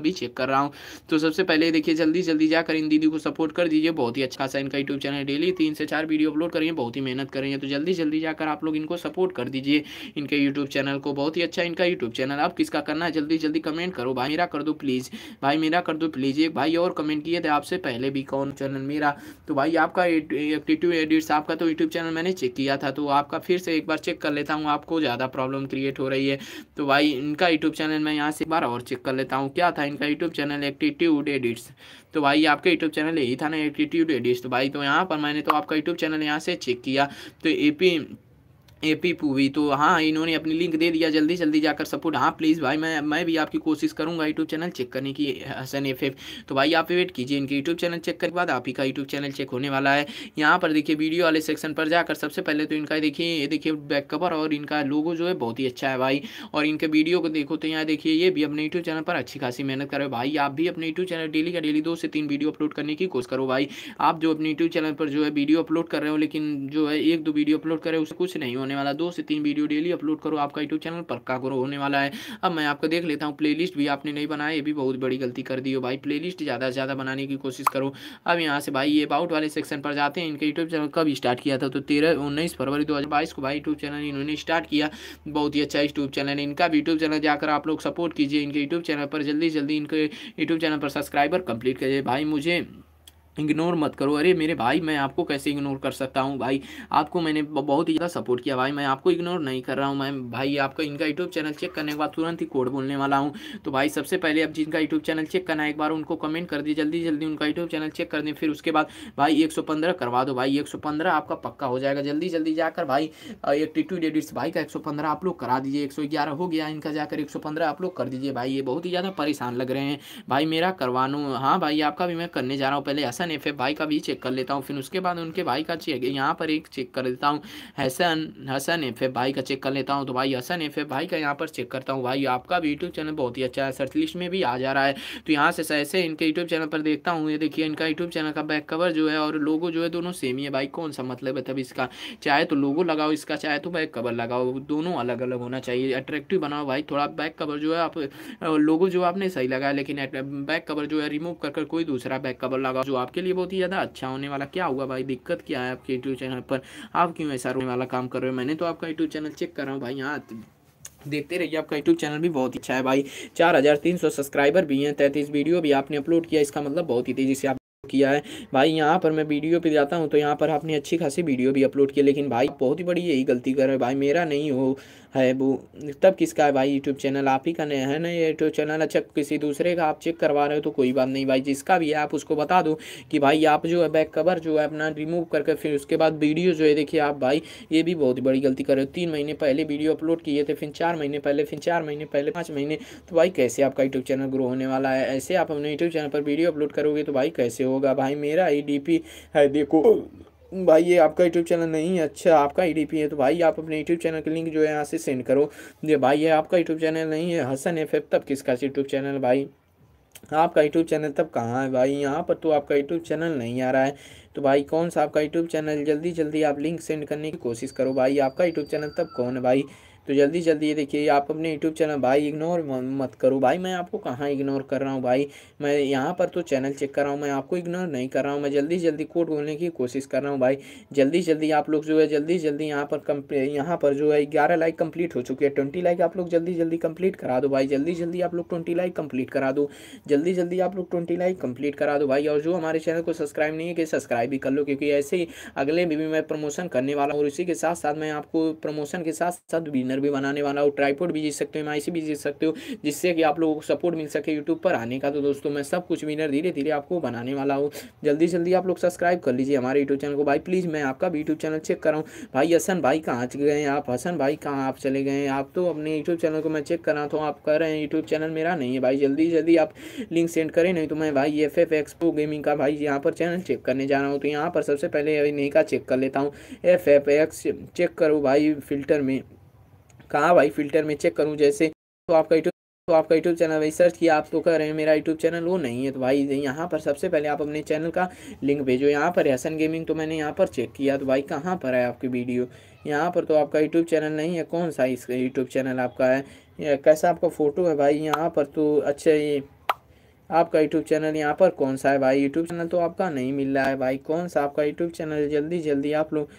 भी चेक कर रहा हूँ तो सबसे पहले देखिए जल्दी जल्दी जाकर इन दीदी को सपोर्ट कर दीजिए बहुत ही अच्छा सा इनका यूट्यूब चैनल डेली तीन से चार वीडियो अपलोड करेंगे बहुत ही मेहनत करेंगे तो जल्दी जल्दी जाकर आप लोग इनको सपोर्ट कर दीजिए इनके यूट्यूब चैनल को बहुत ही अच्छा इनका यूट्यूब चैनल आप किसका करना है जल्दी जल्दी कमेंट करो भाई मेरा कर दो प्लीज़ भाई मेरा कर दो प्लीज़ एक भाई और कमेंट किए थे आपसे पहले भी कौन चैनल मेरा तो भाई आपका एटीट्यूड एडिट्स आपका तो यूट्यूब चैनल मैंने चेक किया था तो आपका फिर से एक बार चेक कर लेता हूँ आपको ज़्यादा प्रॉब्लम क्रिएट हो रही है तो भाई इनका यूट्यूब चैनल मैं यहाँ से एक बार और चेक कर लेता हूँ क्या था था इनका यूट्यूब चैनल एक्टिट्यूड एडिट्स तो भाई आपका यूट्यूब चैनल यही था ना एक्टिट्यूड एडिट्स तो भाई तो यहाँ पर मैंने तो आपका यूट्यूब चैनल यहाँ से चेक किया तो ए ए पी पूवी तो हाँ इन्होंने अपनी लिंक दे दिया जल्दी जल्दी जाकर सपोर्ट हाँ प्लीज़ भाई मैं मैं भी आपकी कोशिश करूँगा यूट्यूब चैनल चेक करने की हसन एफ एफ तो भाई आप वेट कीजिए इनके यूट्यूब चैनल चेक करने के बाद आप ही का यूट्यूब चैनल चेक होने वाला है यहाँ पर देखिए वीडियो वाले सेक्शन पर जाकर सबसे पहले तो इनका देखिए ये देखिए बैक कवर और इनका लोगो जो है बहुत ही अच्छा है भाई और इनके वीडियो को देखो तो यहाँ देखिए ये भी अपने यूट्यूब चैनल पर अच्छी खासी मेहनत करो भाई आप भी अपने यूट्यूब चैनल डेली का डेली दो से तीन वीडियो अपलोड करने की कोशिश करो भाई आप जो अपने यूट्यूब चैनल पर जो है वीडियो अपलोड कर रहे हो लेकिन जो है एक दो वीडियो अपलोड कर रहे उससे कुछ नहीं होने होने वाला दो से तीन वीडियो डेली अपलोड करो आपका यूट्यूब चैनल पक्का ग्रो होने वाला है अब मैं आपका देख लेता हूँ प्ले भी आपने नहीं बनाया ये भी बहुत बड़ी गलती कर दी हो भाई प्ले ज़्यादा से ज़्यादा बनाने की कोशिश करो अब यहाँ से भाई ये अबाउट वाले सेक्शन पर जाते हैं इनके यूट्यूब चैनल कब स्टार्ट किया था तो तेरह उन्नीस फरवरी दो को भाई यूट्यूब चैनल इन्होंने स्टार्ट किया बहुत ही अच्छा यूट्यूब चैनल है इनका यूट्यूब चैनल जाकर आप लोग सपोर्ट कीजिए इनके यूट्यूब चैनल पर जल्दी जल्दी इनके यूट्यूब चैनल पर सब्सक्राइबर कंप्लीट कर भाई मुझे इग्नोर मत करो अरे मेरे भाई मैं आपको कैसे इग्नोर कर सकता हूँ भाई आपको मैंने बहुत ही ज़्यादा सपोर्ट किया भाई मैं आपको इग्नोर नहीं कर रहा हूँ मैं भाई आपका इनका यूट्यूब चैनल चेक करने के बाद तुरंत ही कोड बोलने वाला हूँ तो भाई सबसे पहले अब जिनका यूट्यूब चैनल चेक करना है एक बार उनको कमेंट कर दिए जल्दी जल्दी उनका यूट्यूब चैनल चेक कर दें फिर उसके बाद भाई एक करवा दो भाई एक आपका पक्का हो जाएगा जल्दी जल्दी जाकर भाई एक टीटू डेडिट्स भाई का एक आप लोग करा दीजिए एक हो गया इनका जाकर एक आप लोग कर दीजिए भाई ये बहुत ही ज़्यादा परेशान लग रहे हैं भाई मेरा करवानू हाँ भाई आपका भी मैं करने जा रहा हूँ पहले ऐसा हैसन एफ एफ भाई का भी चेक कर लेता हूँ फिर उसके बाद उनके भाई का चेक यहाँ पर एक चेक कर देता हूँ हैसन हसन एफ एफ भाई का चेक कर लेता हूँ तो भाई हसन एफ एफ भाई का यहाँ पर चेक करता हूँ भाई आपका भी यूट्यूब चैनल बहुत ही अच्छा है सर्च लिस्ट में भी आ जा रहा है तो यहाँ से ऐसे इनके यूट्यूब चैनल पर देखता हूँ ये देखिए इनका यूट्यूब चैनल का बैक कवर जो है और लोगो जो है दोनों सेम ही है भाई कौन सा मतलब है तब इसका चाहे तो लोगो लगाओ इसका चाहे तो बैक कवर लगाओ दोनों अलग अलग होना चाहिए अट्रैक्टिव बनाओ भाई थोड़ा बैक कवर जो है आप लोगो जो आपने सही लगाया लेकिन बैक कवर जो है रिमूव कर कोई दूसरा बैक कवर लगाओ जो आप आपके लिए बहुत ही ज़्यादा अच्छा होने वाला क्या होगा भाई दिक्कत क्या है आपके यूट्यूब चैनल पर आप क्यों ऐसा रोने वाला काम कर रहे हो मैंने तो आपका यूट्यूब चैनल चेक कर रहा हूँ भाई हाँ देखते रहिए आपका यूट्यूब चैनल भी बहुत अच्छा है भाई चार हज़ार तीन सौ सब्सक्राइबर भी हैं तैंतीस वीडियो भी आपने अपलोड किया इसका मतलब बहुत ही तेज़ी से आप किया है भाई यहाँ पर मैं वीडियो पे जाता हूँ तो यहाँ पर आपने अच्छी खासी वीडियो भी अपलोड किया लेकिन भाई बहुत ही बड़ी यही गलती कर रहे भाई मेरा नहीं हो है वो तब किसका है भाई यूट्यूब चैनल आप ही का नया है ना ये यूट्यूब चैनल अच्छा किसी दूसरे का आप चेक करवा रहे हो तो कोई बात नहीं भाई जिसका भी है आप उसको बता दो कि भाई आप जो है बैक कवर जो है अपना रिमूव करके फिर उसके बाद वीडियो जो है देखिए आप भाई ये भी बहुत बड़ी गलती कर रहे हो तीन महीने पहले वीडियो अपलोड किए थे फिर चार महीने पहले फिर चार महीने पहले पाँच महीने तो भाई कैसे आपका यूट्यूब चैनल ग्रो होने वाला है ऐसे आप अपने यूट्यूब चैनल पर वीडियो अपलोड करोगे तो भाई कैसे होगा भाई मेरा ही डी है देखो भाई ये आपका यूट्यूब चैनल नहीं है अच्छा आपका पी e है तो भाई आप अपने यूट्यूब चैनल का लिंक जो है यहाँ से सेंड करो ये भाई ये आपका यूट्यूब चैनल नहीं है हसन एफ तब किसका यूट्यूब चैनल भाई आपका यूट्यूब चैनल तब कहाँ है भाई यहाँ पर तो आपका यूट्यूब चैनल नहीं आ रहा है तो भाई कौन सा आपका यूट्यूब चैनल जल्दी जल्दी आप लिंक सेंड करने की कोशिश करो भाई आपका यूट्यूब चैनल तब कौन है भाई तो जल्दी जल्दी ये देखिए आप अपने यूट्यूब चैनल भाई इग्नोर मत करो भाई मैं आपको कहाँ इग्नोर कर रहा हूँ भाई मैं यहाँ पर तो चैनल चेक कर रहा हूँ मैं आपको इग्नोर नहीं कर रहा हूँ मैं जल्दी जल्दी कोड बोलने की कोशिश कर रहा हूँ भाई जल्दी जल्दी आप लोग जो है जल्दी जल्दी यहाँ पर यहाँ पर जो है ग्यारह लाइक कंप्लीट हो चुकी है ट्वेंटी लाइक आप लोग जल्दी जल्दी कंप्लीट करा दो भाई जल्दी जल्दी आप लोग ट्वेंटी लाइक कंप्लीट करा दो जल्दी जल्दी आप लोग ट्वेंटी लाइक कंप्लीट करा दो भाई और जो हमारे चैनल को सब्सक्राइब नहीं है कि सब्सक्राइब भी कर लो क्योंकि ऐसे ही अगले भी मैं प्रमोशन करने वाला हूँ और इसी के साथ साथ मैं आपको प्रमोशन के साथ साथ बिजनेस बैनर भी बनाने वाला हूँ ट्राईपोर्ट भी जीत सकते हो एम भी जीत सकते हो जिससे कि आप लोगों को सपोर्ट मिल सके यूट्यूब पर आने का तो दोस्तों मैं सब कुछ विनर धीरे धीरे आपको बनाने वाला हूँ जल्दी जल्दी आप लोग सब्सक्राइब कर लीजिए हमारे यूट्यूब चैनल को भाई प्लीज़ मैं आपका भी यूट्यूब चैनल चेक कराऊँ भाई हसन भाई कहाँ गए आप हसन भाई कहाँ आप चले गए आप तो अपने यूट्यूब चैनल को मैं चेक करा था आप कर रहे हैं यूट्यूब चैनल मेरा नहीं है भाई जल्दी जल्दी आप लिंक सेंड करें नहीं तो मैं भाई एफ एफ एक्सपो गेमिंग का भाई यहाँ पर चैनल चेक करने जा रहा हूँ तो यहाँ पर सबसे पहले का चेक कर लेता हूँ एफ एफ एक्स चेक करो भाई फिल्टर में कहाँ भाई फिल्टर में चेक करूँ जैसे तो आपका यूट्यूब तो आपका यूट्यूब चैनल भाई सर्च किया आप तो कह रहे हैं मेरा यूट्यूब चैनल वो नहीं है तो भाई यहाँ पर सबसे पहले आप अपने चैनल का लिंक भेजो यहाँ पर हसन गेमिंग तो मैंने यहाँ पर चेक किया तो भाई कहाँ पर है आपकी वीडियो यहाँ पर तो आपका यूट्यूब चैनल नहीं है कौन सा इसका यूट्यूब चैनल आपका है कैसा आपका फ़ोटो है भाई यहाँ पर तो अच्छा ये आपका यूट्यूब चैनल यहाँ पर कौन सा है भाई यूट्यूब चैनल तो आपका नहीं मिल रहा है भाई कौन सा आपका यूट्यूब चैनल जल्दी जल्दी आप लोग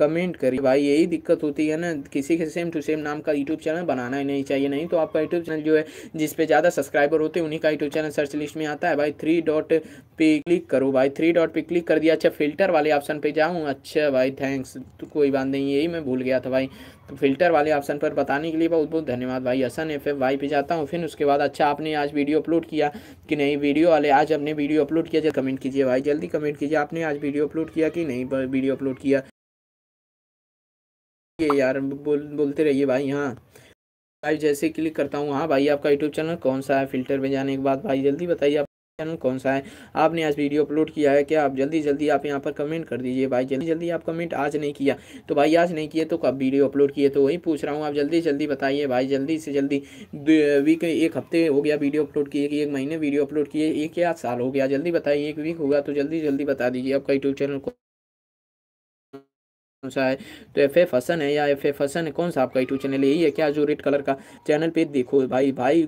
कमेंट करिए भाई यही दिक्कत होती है ना किसी के सेम टू सेम नाम का यूट्यूब चैनल बनाना ही नहीं चाहिए नहीं तो आपका यूट्यूब चैनल जो है जिस पे ज़्यादा सब्सक्राइबर होते हैं उन्हीं का यूट्यूब चैनल सर्च लिस्ट में आता है भाई थ्री डॉट पे क्लिक करो भाई थ्री डॉट पे क्लिक कर दिया अच्छा फिल्टर वाले ऑप्शन पे जाऊँ अच्छा भाई थैंक्स तो कोई बात नहीं यही मैं भूल गया था भाई तो फिल्टर वाले ऑप्शन पर बताने के लिए बहुत बहुत धन्यवाद भाई हसन एफ एफ वाई पे जाता हूँ फिर उसके बाद अच्छा आपने आज वीडियो अपलोड किया कि नहीं वीडियो वाले आज अपने वीडियो अपलोड किया जब कमेंट कीजिए भाई जल्दी कमेंट कीजिए आपने आज वीडियो अपलोड किया कि नहीं वीडियो अपलोड किया ये यार बोल बोलते रहिए भाई हाँ भाई जैसे क्लिक करता हूँ हाँ भाई आपका यूट्यूब चैनल कौन सा है फिल्टर में जाने के बाद भाई जल्दी बताइए आप चैनल कौन सा है आपने आज वीडियो अपलोड किया है क्या आप जल्दी जल्दी आप यहाँ पर कमेंट कर दीजिए भाई जल्दी जल्दी आप कमेंट आज नहीं किया तो भाई आज नहीं किए तो कब वीडियो अपलोड किए तो वही पूछ रहा हूँ आप जल्दी जल्दी बताइए भाई जल्दी से जल्दी वीक एक हफ्ते हो गया वीडियो अपलोड किए कि एक महीने वीडियो अपलोड किए एक या साल हो गया जल्दी बताइए एक वीक होगा तो जल्दी जल्दी बता दीजिए आपका यूट्यूब चैनल कौन सा है तो एफ एफ हसन है या एफ एफ हसन कौन सा आपका यूट्यूब चैनल यही है क्या जो रेड कलर का चैनल पे देखो भाई भाई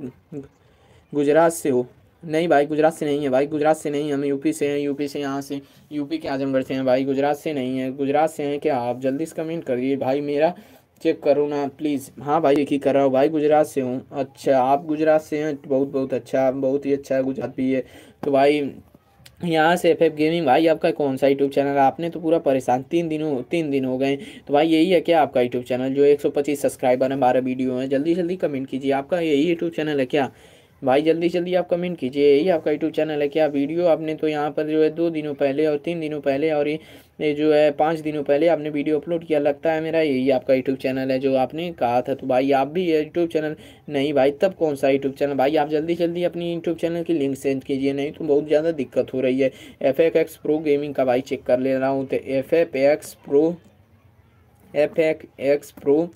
गुजरात से हो नहीं भाई गुजरात से नहीं है भाई गुजरात से नहीं हम यूपी से हैं यूपी से यहाँ से यूपी के आजमगढ़ से हैं भाई गुजरात से नहीं है गुजरात से हैं क्या आप जल्दी से कमेंट करिए भाई मेरा चेक करो ना प्लीज़ हाँ भाई ही कर रहा हूँ भाई गुजरात से हूँ अच्छा आप गुजरात से हैं बहुत बहुत अच्छा बहुत ही अच्छा है गुजरात भी है तो भाई यहाँ से एफ एफ गेमिंग भाई आपका कौन सा यूट्यूब चैनल है आपने तो पूरा परेशान तीन दिनों तीन दिन हो गए तो भाई यही है क्या आपका यूट्यूब चैनल जो 125 सब्सक्राइबर है बारह वीडियो हैं जल्दी जल्दी कमेंट कीजिए आपका यही यूट्यूब चैनल है क्या भाई जल्दी जल्दी आप कमेंट कीजिए यही आपका यूट्यूब चैनल है क्या वीडियो आपने तो यहाँ पर जो है दो दिनों पहले और तीन दिनों पहले और ये ये जो है पाँच दिनों पहले आपने वीडियो अपलोड किया लगता है मेरा यही आपका यूट्यूब चैनल है जो आपने कहा था तो भाई आप भी यूट्यूब चैनल नहीं भाई तब कौन सा यूट्यूब चैनल भाई आप जल्दी जल्दी अपनी यूट्यूब चैनल की लिंक सेंड कीजिए नहीं तो बहुत ज़्यादा दिक्कत हो रही है एफ एक्स प्रो गेमिंग का भाई चेक कर ले रहा हूँ तो F F X pro F X pro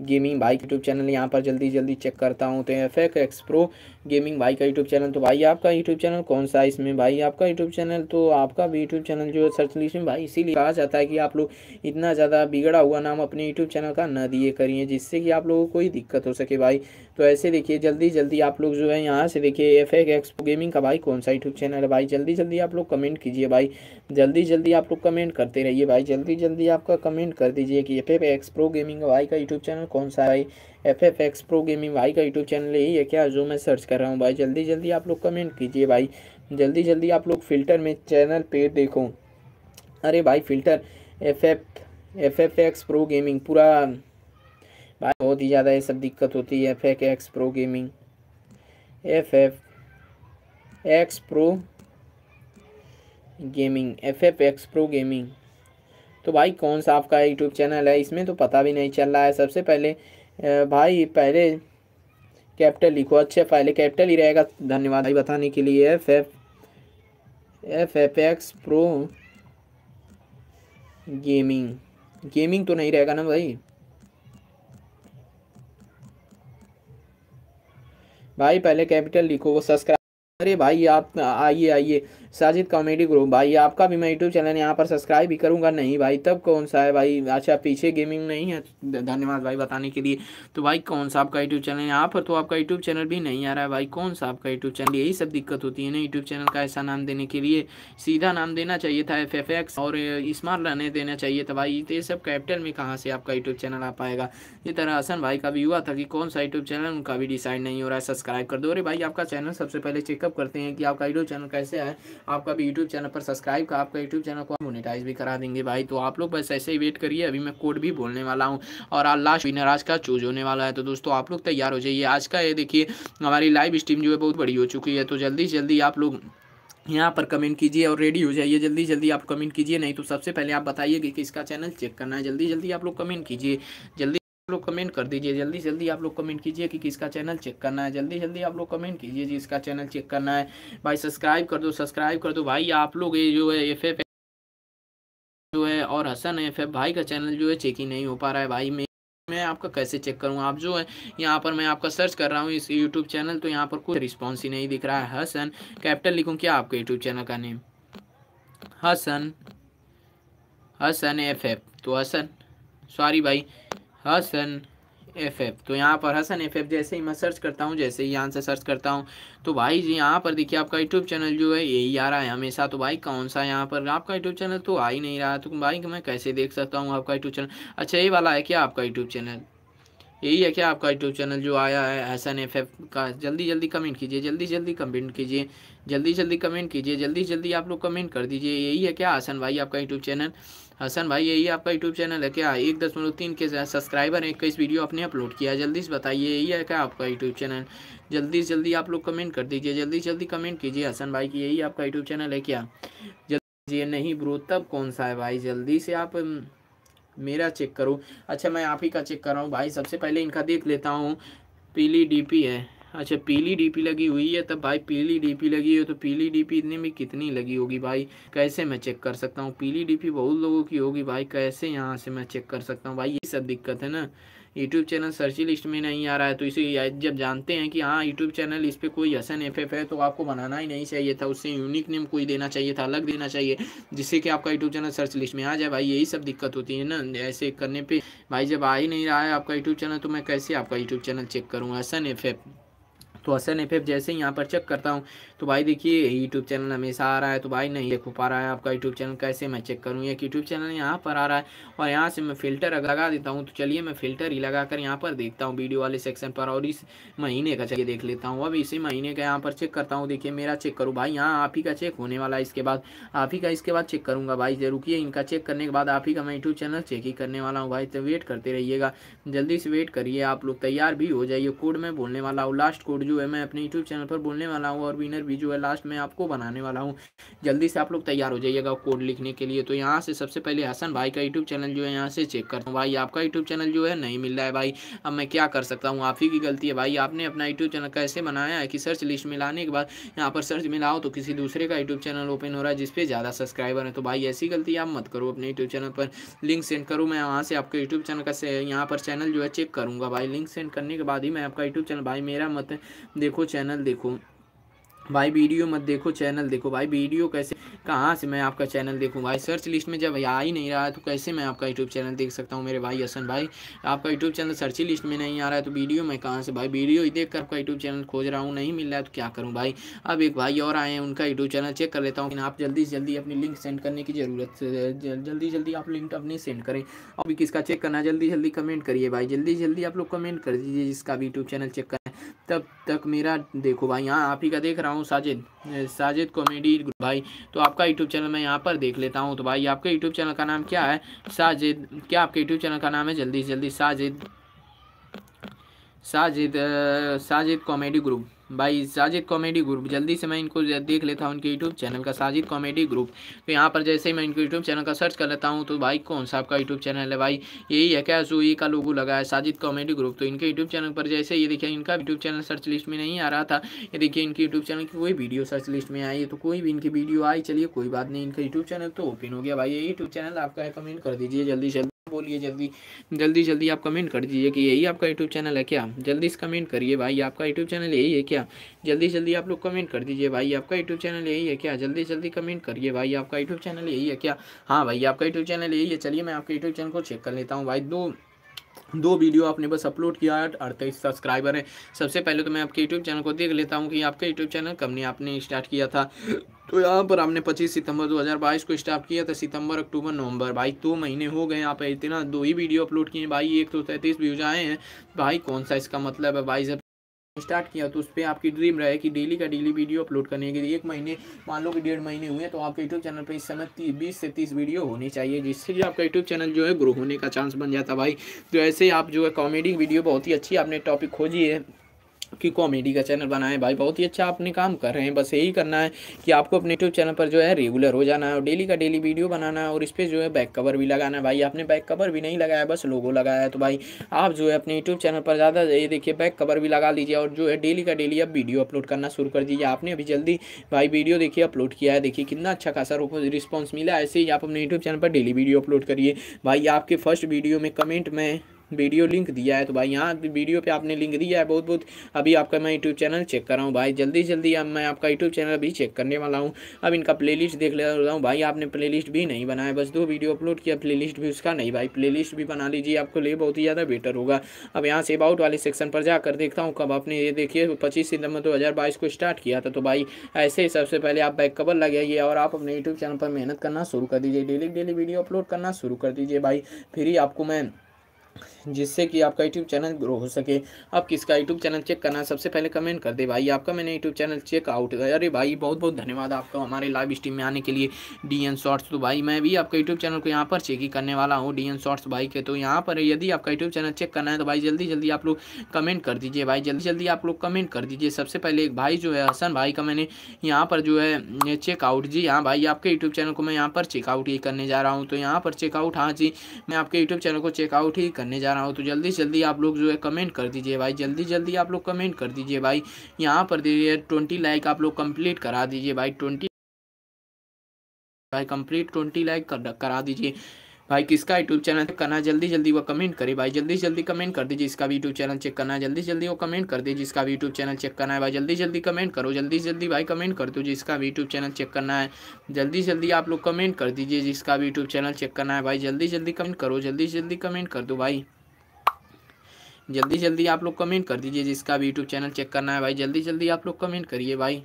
gaming भाई यूट्यूब चैनल यहाँ पर जल्दी जल्दी चेक करता हूँ तो एफ एक्स एक्सप्रो गेमिंग भाई का यूट्यूब चैनल तो भाई आपका यूट्यूब चैनल कौन सा है इसमें भाई आपका यूट्यूब चैनल तो आपका भी यूट्यूब चैनल जो है सर्च लिस्ट में भाई इसीलिए कहा जाता है कि आप लोग इतना ज़्यादा बिगड़ा हुआ नाम अपने यूट्यूब चैनल का ना दिए करिए जिससे कि आप लोगों को कोई दिक्कत हो सके भाई तो ऐसे देखिए जल्दी जल्दी आप लोग जो है यहाँ से देखिए एफ एक् एक्सप्रो गेमिंग का भाई कौन सा यूट्यूब चैनल है भाई जल्दी जल्दी आप लोग कमेंट कीजिए भाई जल्दी जल्दी आप लोग कमेंट करते रहिए भाई जल्दी जल्दी आपका कमेंट कर दीजिए कि एफ एक एक्सप्रो गेमिंग का भाई का यूट्यूब चैनल चैनल कौन सा है भाई F F X pro gaming भाई का यूट्यूब चैनल यही है क्या जो मैं सर्च कर रहा हूँ भाई जल्दी जल्दी आप लोग कमेंट कीजिए भाई जल्दी जल्दी आप लोग फिल्टर में चैनल पे देखो अरे भाई filter F F F F X pro gaming पूरा भाई बहुत ही ज़्यादा ये सब दिक्कत होती है F F X pro gaming F F X pro gaming F F X pro gaming तो भाई कौन सा आपका यूट्यूब चैनल है इसमें तो पता भी नहीं चल रहा है सबसे पहले भाई पहले कैपिटल लिखो अच्छा पहले कैपिटल ही रहेगा धन्यवाद भाई बताने के लिए F F F F X pro gaming gaming तो नहीं रहेगा ना भाई भाई पहले कैपिटल लिखो वो सब्सक्राइब अरे भाई आप आइए आइए साजिद कॉमेडी ग्रुप भाई आपका भी मैं यूट्यूब चैनल यहाँ पर सब्सक्राइब भी करूँगा नहीं भाई तब कौन सा है भाई अच्छा पीछे गेमिंग नहीं है धन्यवाद भाई बताने के लिए तो भाई कौन सा आपका यूट्यूब चैनल यहाँ पर तो आपका यूट्यूब चैनल भी नहीं आ रहा है भाई कौन सा आपका यूट्यूब चैनल यही सब दिक्कत होती है ना यूट्यूब चैनल का ऐसा नाम देने के लिए सीधा नाम देना चाहिए था एफ एफ एक्स और स्मार्ट रहने देना चाहिए था भाई ये सब कैपिटल में कहाँ से आपका यूट्यूब चैनल आ पाएगा ये तरह हसन भाई का भी हुआ था कि कौन सा यूट्यूब चैनल उनका भी डिसाइड नहीं हो रहा है सब्सक्राइब कर दो अरे भाई आपका चैनल सबसे पहले चेकअप करते हैं कि आपका यूट्यूब चैनल कैसे है आपका भी यूट्यूब चैनल पर सब्सक्राइब का आपका यूट्यूब चैनल को मोनिटाइज भी करा देंगे भाई तो आप लोग बस ऐसे ही वेट करिए अभी मैं कोड भी बोलने वाला हूँ और लास्ट विनर आज का चूज होने वाला है तो दोस्तों आप लोग तैयार हो जाइए आज का ये देखिए हमारी लाइव स्ट्रीम जो है बहुत बड़ी हो चुकी है तो जल्दी से जल्दी आप लोग यहाँ पर कमेंट कीजिए और रेडी हो जाइए जल्दी जल्दी आप कमेंट कीजिए नहीं तो सबसे पहले आप बताइए कि किसका चैनल चेक करना है जल्दी जल्दी आप लोग कमेंट कीजिए जल्दी लोग कमेंट कर दीजिए जल्दी जल्दी आप लोग कमेंट कीजिए कि किसका चैनल चेक करना है जल्दी जल्दी आप लोग कमेंट कीजिए जी इसका चैनल चेक करना है भाई सब्सक्राइब कर दो सब्सक्राइब कर दो भाई आप लोग ये जो है एफ एफ जो है और हसन एफ एफ भाई का चैनल जो है चेक ही नहीं हो पा रहा है भाई मैं मैं आपका कैसे चेक करूँ आप जो है यहाँ पर मैं आपका सर्च कर रहा हूँ इस यूट्यूब चैनल तो यहाँ पर कोई रिस्पॉन्स ही नहीं दिख रहा है हसन कैप्टन लिखूँ क्या आपके यूट्यूब चैनल का name Hasan Hasan F F तो हसन सॉरी भाई हसन एफ एफ तो यहाँ पर हसन एफ एफ जैसे ही मैं सर्च करता हूँ जैसे ही से सर्च करता हूँ तो भाई जी यहाँ पर देखिए आपका यूट्यूब चैनल जो है यही आ रहा है हमेशा तो भाई कौन सा यहाँ पर आपका यूट्यूब चैनल तो आ ही नहीं रहा तो भाई मैं कैसे देख सकता हूँ आपका यूट्यूब चैनल अच्छा यही वाला है क्या आपका यूट्यूब चैनल यही है क्या आपका यूट्यूब चैनल जो आया है हसन एफ एफ का जल्दी जल्दी कमेंट कीजिए जल्दी जल्दी कमेंट कीजिए जल्दी जल्दी कमेंट कीजिए जल्दी जल्दी आप लोग कमेंट कर दीजिए यही है क्या हसन भाई आपका यूट्यूब चैनल हसन भाई यही आपका यूट्यूब चैनल है क्या एक दशमलव तीन के सब्सक्राइबर हैं इक्कीस वीडियो आपने अपलोड किया जल्दी से बताइए यही है क्या आपका यूट्यूब चैनल जल्दी से जल्दी आप लोग कमेंट कर दीजिए जल्दी से जल्दी कमेंट कीजिए हसन भाई की यही आपका यूट्यूब चैनल है क्या जल्दी नहीं ब्रो तब कौन सा है भाई जल्दी से आप मेरा चेक करो अच्छा मैं आप ही का चेक कर रहा हूँ भाई सबसे पहले इनका देख लेता हूँ पीली डी है अच्छा पीली डीपी लगी हुई है तब भाई पीली डीपी लगी हो तो पीली डीपी इतने में कितनी लगी होगी भाई कैसे मैं चेक कर सकता हूँ पीली डीपी बहुत लोगों की होगी भाई कैसे यहाँ से मैं चेक कर सकता हूँ भाई ये सब दिक्कत है ना यूट्यूब चैनल सर्च लिस्ट में नहीं आ रहा है तो इसे जब जानते हैं कि हाँ यूट्यूब चैनल इस पर कोई हसन एफ है तो आपको बनाना ही नहीं चाहिए था उससे यूनिक नेम कोई देना चाहिए था अलग देना चाहिए जिससे कि आपका यूट्यूब चैनल सर्च लिस्ट में आ जाए भाई यही सब दिक्कत होती है ना ऐसे करने पर भाई जब आ ही नहीं रहा है आपका यूट्यूब चैनल तो मैं कैसे आपका यूट्यूब चैनल चेक करूँ हसन एफ तो हसन एफ जैसे ही यहाँ पर चेक करता हूँ तो भाई देखिए यूट्यूब चैनल हमेशा आ रहा है तो भाई नहीं देख पा रहा है आपका यूट्यूब चैनल कैसे मैं चेक करूँ एक यूट्यूब चैनल यहाँ पर आ रहा है और यहाँ से मैं फिल्टर लगा देता हूँ तो चलिए मैं फिल्टर ही लगा कर यहाँ पर देखता हूँ वीडियो वाले सेक्शन पर और इस महीने का चलिए देख लेता हूँ अब इसी महीने का यहाँ पर चेक करता हूँ देखिए मेरा चेक करूँ भाई यहाँ आप ही का चेक होने वाला है इसके बाद आप ही का इसके बाद चेक करूँगा भाई रुकी इनका चेक करने के बाद आप ही का मैं यूट्यूब चैनल चेक ही करने वाला हूँ भाई तो वेट करते रहिएगा जल्दी से वेट करिए आप लोग तैयार भी हो जाइए कोड मैं बोलने वाला हूँ लास्ट कोड जो है मैं अपने यूट्यूब चैनल पर बोलने वाला हूँ और विनर भी जो है लास्ट में आपको बनाने वाला हूँ जल्दी से आप लोग तैयार हो जाइएगा कोड लिखने के लिए तो यहाँ से सबसे पहले हसन भाई का यूट्यूब चैनल जो है यहाँ से चेक करता हूँ भाई आपका यूट्यूब चैनल जो है नहीं मिल रहा है भाई अब मैं क्या कर सकता हूँ आप ही की गलती है भाई आपने अपना यूट्यूब चैनल कैसे बनाया है कि सर्च लिस्ट में लाने के बाद यहाँ पर सर्च मिलाओ तो किसी दूसरे का यूट्यूब चैनल ओपन हो रहा है जिसपे ज़्यादा सब्सक्राइबर है तो भाई ऐसी गलती आप मत करो अपने यूट्यूब चैनल पर लिंक सेंड करूँ मैं वहाँ से आपके यूट्यूब चैनल का यहाँ पर चैनल जो है चेक करूँगा भाई लिंक सेंड करने के बाद ही मैं आपका यूट्यूब चैनल भाई मेरा मत देखो चैनल देखो भाई वीडियो मत देखो चैनल देखो भाई वीडियो कैसे कहाँ से मैं आपका चैनल देखूँ भाई सर्च लिस्ट में जब आ ही नहीं रहा है तो कैसे मैं आपका यूट्यूब चैनल देख सकता हूँ मेरे भाई हसन भाई आपका यूट्यूब चैनल सर्च ही लिस्ट में नहीं आ रहा है तो वीडियो मैं कहाँ से भाई वीडियो ही देख कर आपका यूट्यूब चैनल खोज रहा हूँ नहीं मिल रहा है तो क्या करूँ भाई अब एक भाई और आए हैं उनका यूट्यूब चैनल चेक कर लेता हूँ आप जल्दी से जल्दी अपनी लिंक सेंड करने की ज़रूरत जल्दी जल्दी आप लिंक अपनी सेंड करें अभी किसका चेक करना जल्दी जल्दी कमेंट करिए भाई जल्दी जल्दी आप लोग कमेंट कर दीजिए जिसका भी यूट्यूब चैनल चेक तब तक मेरा देखो भाई हाँ आप ही का देख रहा हूँ साजिद साजिद कॉमेडी भाई तो आपका यूट्यूब चैनल मैं यहाँ पर देख लेता हूँ तो भाई आपके यूट्यूब चैनल का नाम क्या है साजिद क्या आपके यूट्यूब चैनल का नाम है जल्दी से जल्दी साजिद साजिद साजिद कॉमेडी ग्रुप भाई साजिद कॉमेडी ग्रुप जल्दी से मैं इनको देख लेता हूँ इनके यूट्यूब चैनल का साजिद कॉमेडी ग्रुप तो यहाँ पर जैसे ही मैं इनके यूट्यूब चैनल का सर्च कर लेता हूँ तो भाई कौन सा आपका यूट्यूब चैनल है भाई यही है क्या जूई का लोगो लगा है साजिद कॉमेडी ग्रुप तो इनके यूट्यूब चैनल पर जैसे ये देखिए इनका यूट्यूब चैनल सर्च लिस्ट में नहीं आ रहा था ये देखिए इनके यूट्यूब चैनल की कोई वीडियो सर्च लिस्ट में आई तो कोई भी इनकी वीडियो आई चलिए कोई बात नहीं इनका यूट्यूब चैनल तो ओपन हो गया भाई ये यूट्यूब चैनल आपका है कमेंट कर दीजिए जल्दी जल्दी बोलिए जल्दी जल्दी जल्दी आप कमेंट कर दीजिए कि यही आपका यूट्यूब चैनल है क्या जल्दी से कमेंट करिए भाई आपका यूट्यूब चैनल यही है क्या जल्दी जल्दी आप लोग कमेंट कर दीजिए भाई आपका यूट्यूब चैनल यही है क्या जल्दी जल्दी कमेंट करिए भाई आपका यूट्यूब चैनल यही है क्या हाँ भाई आपका यूट्यूब चैनल यही है चलिए मैं आपके यूट्यूब चैनल को चेक कर लेता हूँ भाई दो दो वीडियो आपने बस अपलोड किया है अड़तीस सब्सक्राइबर हैं सबसे पहले तो मैं आपके यूट्यूब चैनल को देख लेता हूँ कि आपका यूट्यूब चैनल कब ने आपने स्टार्ट किया था तो यहाँ पर आपने 25 सितंबर 2022 को स्टार्ट किया था सितंबर अक्टूबर नवंबर भाई दो तो महीने हो गए आप इतना दो ही वीडियो अपलोड किए भाई एक तो सैंतीस व्यूज आए हैं भाई कौन सा इसका मतलब है भाई स्टार्ट किया तो उस पर आपकी ड्रीम रहे कि डेली का डेली वीडियो अपलोड करने के लिए एक महीने मान लो कि डेढ़ महीने हुए तो आपके यूट्यूब चैनल पर इस समय बीस से तीस वीडियो होनी चाहिए जिससे कि आपका यूट्यूब चैनल जो है ग्रो होने का चांस बन जाता भाई तो ऐसे आप जो है कॉमेडी वीडियो बहुत ही अच्छी आपने टॉपिक खोजी है कि कॉमेडी का चैनल बनाएं भाई बहुत ही अच्छा अपने काम कर रहे हैं बस यही करना है कि आपको अपने यूट्यूब चैनल पर जो है रेगुलर हो जाना है और डेली का डेली वीडियो बनाना है और इस पर जो है बैक कवर भी लगाना है भाई आपने बैक कवर भी नहीं लगाया बस लोगो लगाया है तो भाई आप जो है अपने यूट्यूब चैनल पर ज़्यादा ये देखिए बैक कवर भी लगा लीजिए और जो है डेली का डेली अब वीडियो अपलोड करना शुरू कर दीजिए आपने अभी जल्दी भाई वीडियो देखिए अपलोड किया है देखिए कितना अच्छा खासा रिस्पॉन्स मिला ऐसे ही आप अपने यूट्यूब चैनल पर डेली वीडियो अपलोड करिए भाई आपके फर्स्ट वीडियो में कमेंट में वीडियो लिंक दिया है तो भाई यहाँ वीडियो पे आपने लिंक दिया है बहुत बहुत अभी आपका मैं यूट्यूब चैनल चेक कर रहा हूँ भाई जल्दी जल्दी अब मैं आपका यूट्यूब चैनल अभी चेक करने वाला हूँ अब इनका प्ले लिस्ट देख रहा हूँ भाई आपने प्ले लिस्ट भी नहीं बनाया बस दो वीडियो अपलोड किया प्ले लिस्ट भी उसका नहीं भाई प्ले लिस्ट भी बना लीजिए आपको लिए बहुत ही ज़्यादा बेटर होगा अब यहाँ से अबाउट वाले सेक्शन पर जाकर देखता हूँ कब आपने ये देखिए पच्चीस सितंबर दो को स्टार्ट किया था तो भाई ऐसे ही सबसे पहले आप बैक कवर लगाइए और आप अपने यूट्यूब चैनल पर मेहनत करना शुरू कर दीजिए डेली डेली वीडियो अपलोड करना शुरू कर दीजिए भाई फिर ही आपको मैं जिससे कि आपका यूट्यूब चैनल ग्रो हो सके आप किसका यूट्यूब चैनल चेक करना सबसे पहले कमेंट कर दे भाई आपका मैंने यूट्यूब चैनल चेक आउट अरे भाई बहुत बहुत धन्यवाद आपका हमारे लाइव स्ट्रीम में आने के लिए डी एन शॉर्ट्स तो भाई मैं भी आपका यूट्यूब चैनल को यहाँ पर चेक ही करने वाला हूँ डी एन शॉर्ट्स भाई के तो यहाँ पर यदि आपका यूट्यूब चैनल चेक करना है तो भाई जल्दी जल्दी आप लोग कमेंट कर दीजिए भाई जल्दी जल्दी आप लोग कमेंट कर दीजिए सबसे पहले एक भाई जो है हसन भाई का मैंने यहाँ पर जो है चेकआउट जी हाँ भाई आपके यूट्यूब चैनल को मैं यहाँ पर चेकआउट ही करने जा रहा हूँ तो यहाँ पर चेकआउट हाँ जी मैं आपके यूट्यूब चैनल को चेकआउट ही कर करने जा रहा हूँ तो जल्दी से जल्दी आप लोग जो है कमेंट कर दीजिए भाई जल्दी जल्दी आप लोग कमेंट कर दीजिए भाई यहाँ पर दीजिए ट्वेंटी लाइक आप लोग कंप्लीट करा दीजिए भाई ट्वेंटी भाई कंप्लीट ट्वेंटी लाइक करा दीजिए भाई किसका यूट्यूब चैनल चेक करना जल्दी जल्दी वो कमेंट करे भाई जल्दी जल्दी कमेंट कर दीजिए इसका भी यूट्यूब चैनल चेक करना जल्दी जल्दी वो कमेंट कर दीजिए इसका भी यूट्यूब चैनल चेक करना है भाई जल्दी जल्दी कमेंट करो जल्दी जल्दी भाई कमेंट कर दो जिसका भी यूट्यूब चैनल चेक करना है जल्दी जल्दी आप लोग कमेंट कर दीजिए जिसका भी यूट्यूब चैनल चेक करना है भाई जल्दी जल्दी कमेंट करो जल्दी जल्दी कमेंट कर दो भाई जल्दी जल्दी आप लोग कमेंट कर दीजिए जिसका भी यूट्यूब चैनल चेक करना है भाई जल्दी जल्दी आप लोग कमेंट करिए भाई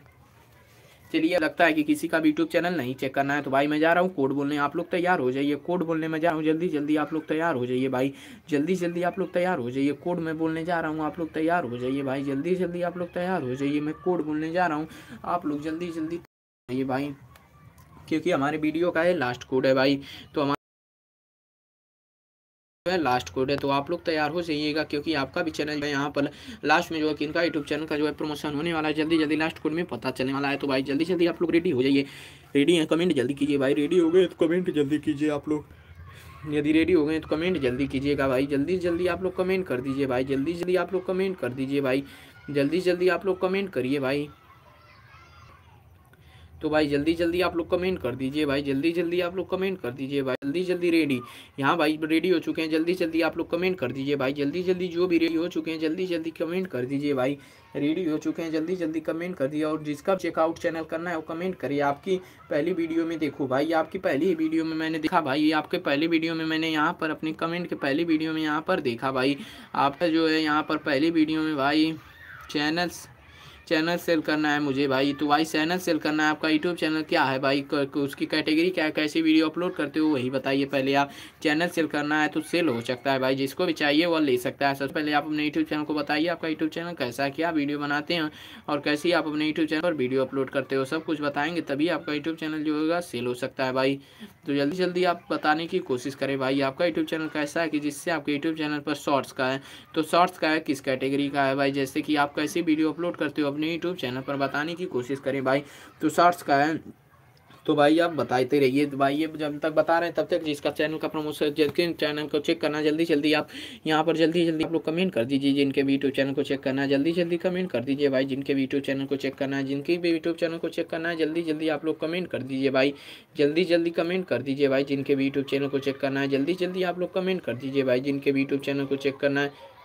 चलिए लगता है कि किसी का भी यूट्यूब चैनल नहीं चेक करना है तो भाई मैं जा रहा हूँ कोड बोलने आप लोग तैयार हो जाइए कोड बोलने में जा रहा हूँ जल्दी जल्दी आप लोग तैयार हो जाइए भाई जल्दी जल्दी आप लोग तैयार हो जाइए कोड में बोलने जा रहा हूँ आप लोग तैयार हो जाइए भाई जल्दी जल्दी आप लोग तैयार हो जाइए मैं कोड बोलने जा रहा हूँ आप लोग जल्दी जल्दी ये भाई क्योंकि हमारे वीडियो का ये लास्ट कोड है भाई तो हमारे है लास्ट कोड है तो आप लोग तैयार हो जाइएगा क्योंकि आपका भी चैनल है यहाँ पर लास्ट में जो है इनका यूट्यूब चैनल का जो है प्रमोशन होने वाला है जल्दी जल्दी लास्ट कोड में पता चलने वाला है तो भाई जल्दी जल्दी आप लोग रेडी हो जाइए रेडी है कमेंट जल्दी कीजिए भाई रेडी हो गए तो कमेंट जल्दी कीजिए आप लोग यदि रेडी हो गए तो कमेंट जल्दी कीजिएगा भाई जल्दी जल्दी आप लोग कमेंट कर दीजिए भाई जल्दी जल्दी आप लोग कमेंट कर दीजिए भाई जल्दी जल्दी आप लोग कमेंट करिए भाई तो भाई जल्दी जल्दी आप लोग कमेंट कर दीजिए भाई जल्दी जल्दी आप लोग कमेंट कर दीजिए भाई जल्दी जल्दी रेडी यहाँ भाई रेडी हो चुके हैं जल्दी जल्दी आप लोग कमेंट कर दीजिए भाई जल्दी जल्दी जो भी रेडी हो चुके हैं जल्दी जल्दी कमेंट कर दीजिए भाई रेडी हो चुके हैं जल्दी जल्दी कमेंट कर दिए और जिसका चेकआउट चैनल करना है वो कमेंट करिए आपकी पहली वीडियो में देखो भाई आपकी पहली वीडियो में मैंने देखा भाई आपके पहली वीडियो में मैंने यहाँ पर अपने कमेंट के पहली वीडियो में यहाँ पर देखा भाई आपका जो है यहाँ पर पहली वीडियो में भाई चैनल्स चैनल सेल करना है मुझे भाई तो भाई चैनल सेल करना है आपका यूट्यूब चैनल क्या है भाई उसकी कैटेगरी क्या है कैसी वीडियो अपलोड करते हो वही बताइए पहले आप चैनल सेल करना है तो सेल हो सकता है भाई जिसको भी चाहिए वह ले सकता है सबसे पहले आप अपने यूट्यूब चैनल को बताइए आपका यूट्यूब चैनल कैसा क्या वीडियो बनाते हैं और कैसी आप अपने यूट्यूब चैनल पर वीडियो अपलोड करते हो सब कुछ बताएंगे तभी आपका यूट्यूब चैनल जो होगा सेल हो सकता है भाई तो जल्दी जल्दी आप बताने की कोशिश करें भाई आपका यूट्यूब चैनल कैसा है कि जिससे आपके यूट्यूब चैनल पर शॉर्ट्स का है तो शॉर्ट्स का है किस कैटेगरी का है भाई जैसे कि आप कैसी वीडियो अपलोड करते हो अपने यूट्यूब चैनल पर बताने की कोशिश करें भाई तो शॉर्ट्स का है तो भाई आप बताते रहिए तो भाई ये जब तक बता रहे हैं तब तक जिसका चैनल का प्रमोशन जिनके चैनल को चेक करना जल्दी जल्दी आप यहाँ पर जल्दी जल्दी आप लोग कमेंट कर दीजिए जिनके भी यूट्यूब चैनल को चेक करना है जल्दी जल्दी कमेंट कर दीजिए भाई जिनके भी यूट्यूब चैनल को चेक करना है जिनके भी यूट्यूब चैनल को चेक करना है जल्दी जल्दी आप लोग कमेंट कर दीजिए भाई जल्दी जल्दी कमेंट कर दीजिए भाई जिनके भी यूट्यूब चैनल को चेक करना है जल्दी जल्दी आप लोग कमेंट कर दीजिए भाई जिनके भी यूट्यूब चैनल को चेक करना है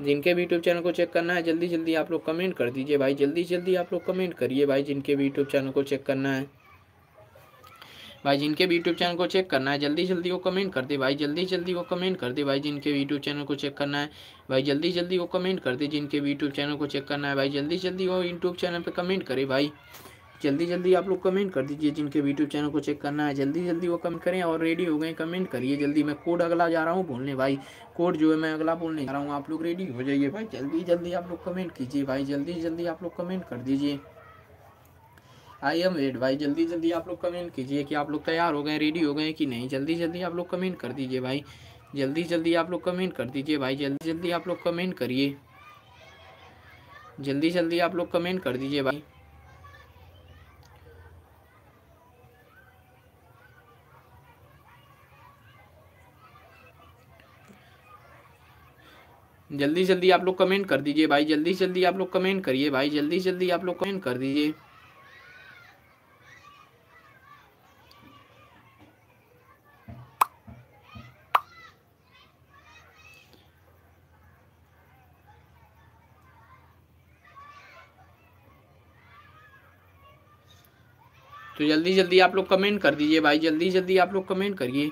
जिनके भी यूट्यूब चैनल को चेक करना है जल्दी जल्दी आप लोग कमेंट कर दीजिए भाई जल्दी जल्दी आप लोग कमेंट करिए भाई जिनके भी यूट्यूब चैनल को चेक करना है भाई जिनके भी यूट्यूब चैनल को चेक करना है जल्दी जल्दी वो कमेंट कर दे भाई जल्दी जल्दी वो कमेंट कर दे भाई जिनके भी यूट्यूब चैनल को चेक करना है भाई जल्दी जल्दी वो कमेंट कर दे जिनके भी यूट्यूब चैनल को चेक करना है भाई जल्दी जल्दी वो यूट्यूब चैनल पर कमेंट करे भाई जल्दी जल्दी आप लोग कमेंट कर दीजिए जिनके यूट्यूब चैनल को चेक करना है जल्दी जल्दी वो कमेंट करें और रेडी हो गए कमेंट करिए जल्दी मैं कोड अगला जा रहा हूँ बोलने भाई कोड जो है मैं अगला बोलने जा रहा हूँ आप लोग रेडी हो जाइए भाई जल्दी जल्दी आप लोग कमेंट कीजिए भाई जल्दी जल्दी आप लोग कमेंट कर दीजिए आई एम रेड भाई जल्दी जल्दी आप लोग कमेंट कीजिए कि आप लोग तैयार हो गए रेडी हो गए कि नहीं जल्दी जल्दी आप लोग कमेंट कर दीजिए भाई जल्दी जल्दी आप लोग कमेंट कर दीजिए भाई जल्दी जल्दी आप लोग कमेंट करिए जल्दी जल्दी आप लोग कमेंट कर दीजिए भाई जल्दी जल्दी आप लोग कमेंट कर दीजिए भाई जल्दी जल्दी आप लोग कमेंट करिए भाई जल्दी जल्दी आप लोग कमेंट कर दीजिए तो जल्दी जल्दी आप लोग कमेंट कर दीजिए भाई जल्दी जल्दी आप लोग कमेंट करिए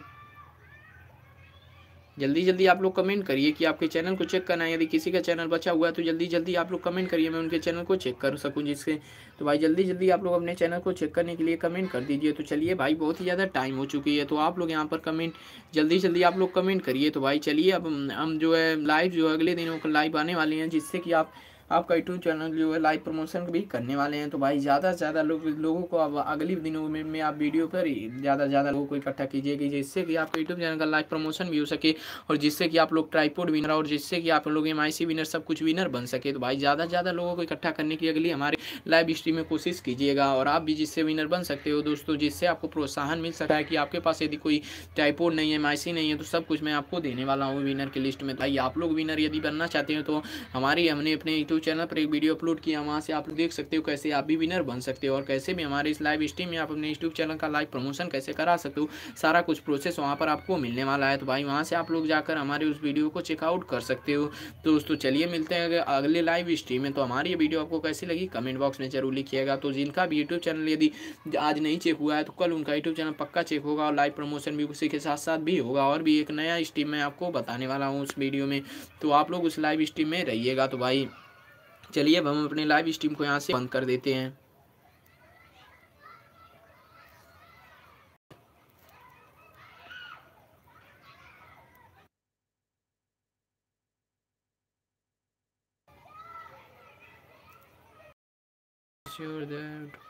जल्दी जल्दी आप लोग कमेंट करिए कि आपके चैनल को चेक करना है यदि किसी का चैनल बचा हुआ है तो जल्दी जल्दी आप लोग कमेंट करिए मैं उनके चैनल को चेक कर सकूँ जिससे तो भाई जल्दी जल्दी आप लोग अपने चैनल को चेक करने के लिए कमेंट कर दीजिए तो चलिए भाई बहुत ही ज़्यादा टाइम हो चुकी है तो आप लोग यहाँ पर कमेंट जल्दी जल्दी आप लोग कमेंट करिए तो भाई चलिए अब हम जो है लाइव जो है अगले दिनों का लाइव आने वाले हैं जिससे कि आप आपका यूट्यूब चैनल जो है लाइव प्रमोशन भी करने वाले हैं तो भाई ज़्यादा से ज़्यादा लोग लोगों को अब अगले दिनों में, में आप वीडियो पर ज़्यादा से ज़्यादा लोगों को इकट्ठा कीजिए कि जिससे कि आपका यूट्यूब चैनल का लाइव प्रमोशन भी हो सके और जिससे कि आप लोग ट्राईपोर्ड विनर और जिससे कि आप लोग एम विनर सब कुछ विनर बन सके तो भाई ज़्यादा से ज़्यादा लोगों को इकट्ठा करने की अगली हमारे लाइव हिस्ट्री में कोशिश कीजिएगा और आप भी जिससे विनर बन सकते हो दोस्तों जिससे आपको प्रोत्साहन मिल सका है कि आपके पास यदि कोई ट्राईपोर्ड नहीं है एम नहीं है तो सब कुछ मैं आपको देने वाला हूँ विनर की लिस्ट में भाई आप लोग विनर यदि बनना चाहते हैं तो हमारी हमने अपने यूट्यूब यूट्यूब चैनल पर एक वीडियो अपलोड किया वहाँ से आप लोग देख सकते हो कैसे आप भी विनर बन सकते हो और कैसे भी हमारे इस लाइव स्ट्रीम में आप अपने यूट्यूब चैनल का लाइव प्रमोशन कैसे करा सकते हो सारा कुछ प्रोसेस वहाँ पर आपको मिलने वाला है तो भाई वहाँ से आप लोग जाकर हमारे उस वीडियो को चेकआउट कर सकते हो तो दोस्तों चलिए मिलते हैं अगले लाइव स्ट्रीम में तो हमारी ये वीडियो आपको कैसी लगी कमेंट बॉक्स में जरूर लिखिएगा तो जिनका भी यूट्यूब चैनल यदि आज नहीं चेक हुआ है तो कल उनका यूट्यूब चैनल पक्का चेक होगा और लाइव प्रमोशन भी उसी के साथ साथ भी होगा और भी एक नया स्ट्रीम मैं आपको बताने वाला हूँ उस वीडियो में तो आप लोग उस लाइव स्ट्रीम में रहिएगा तो भाई चलिए अब हम अपने लाइव स्ट्रीम को यहाँ से बंद कर देते हैं sure that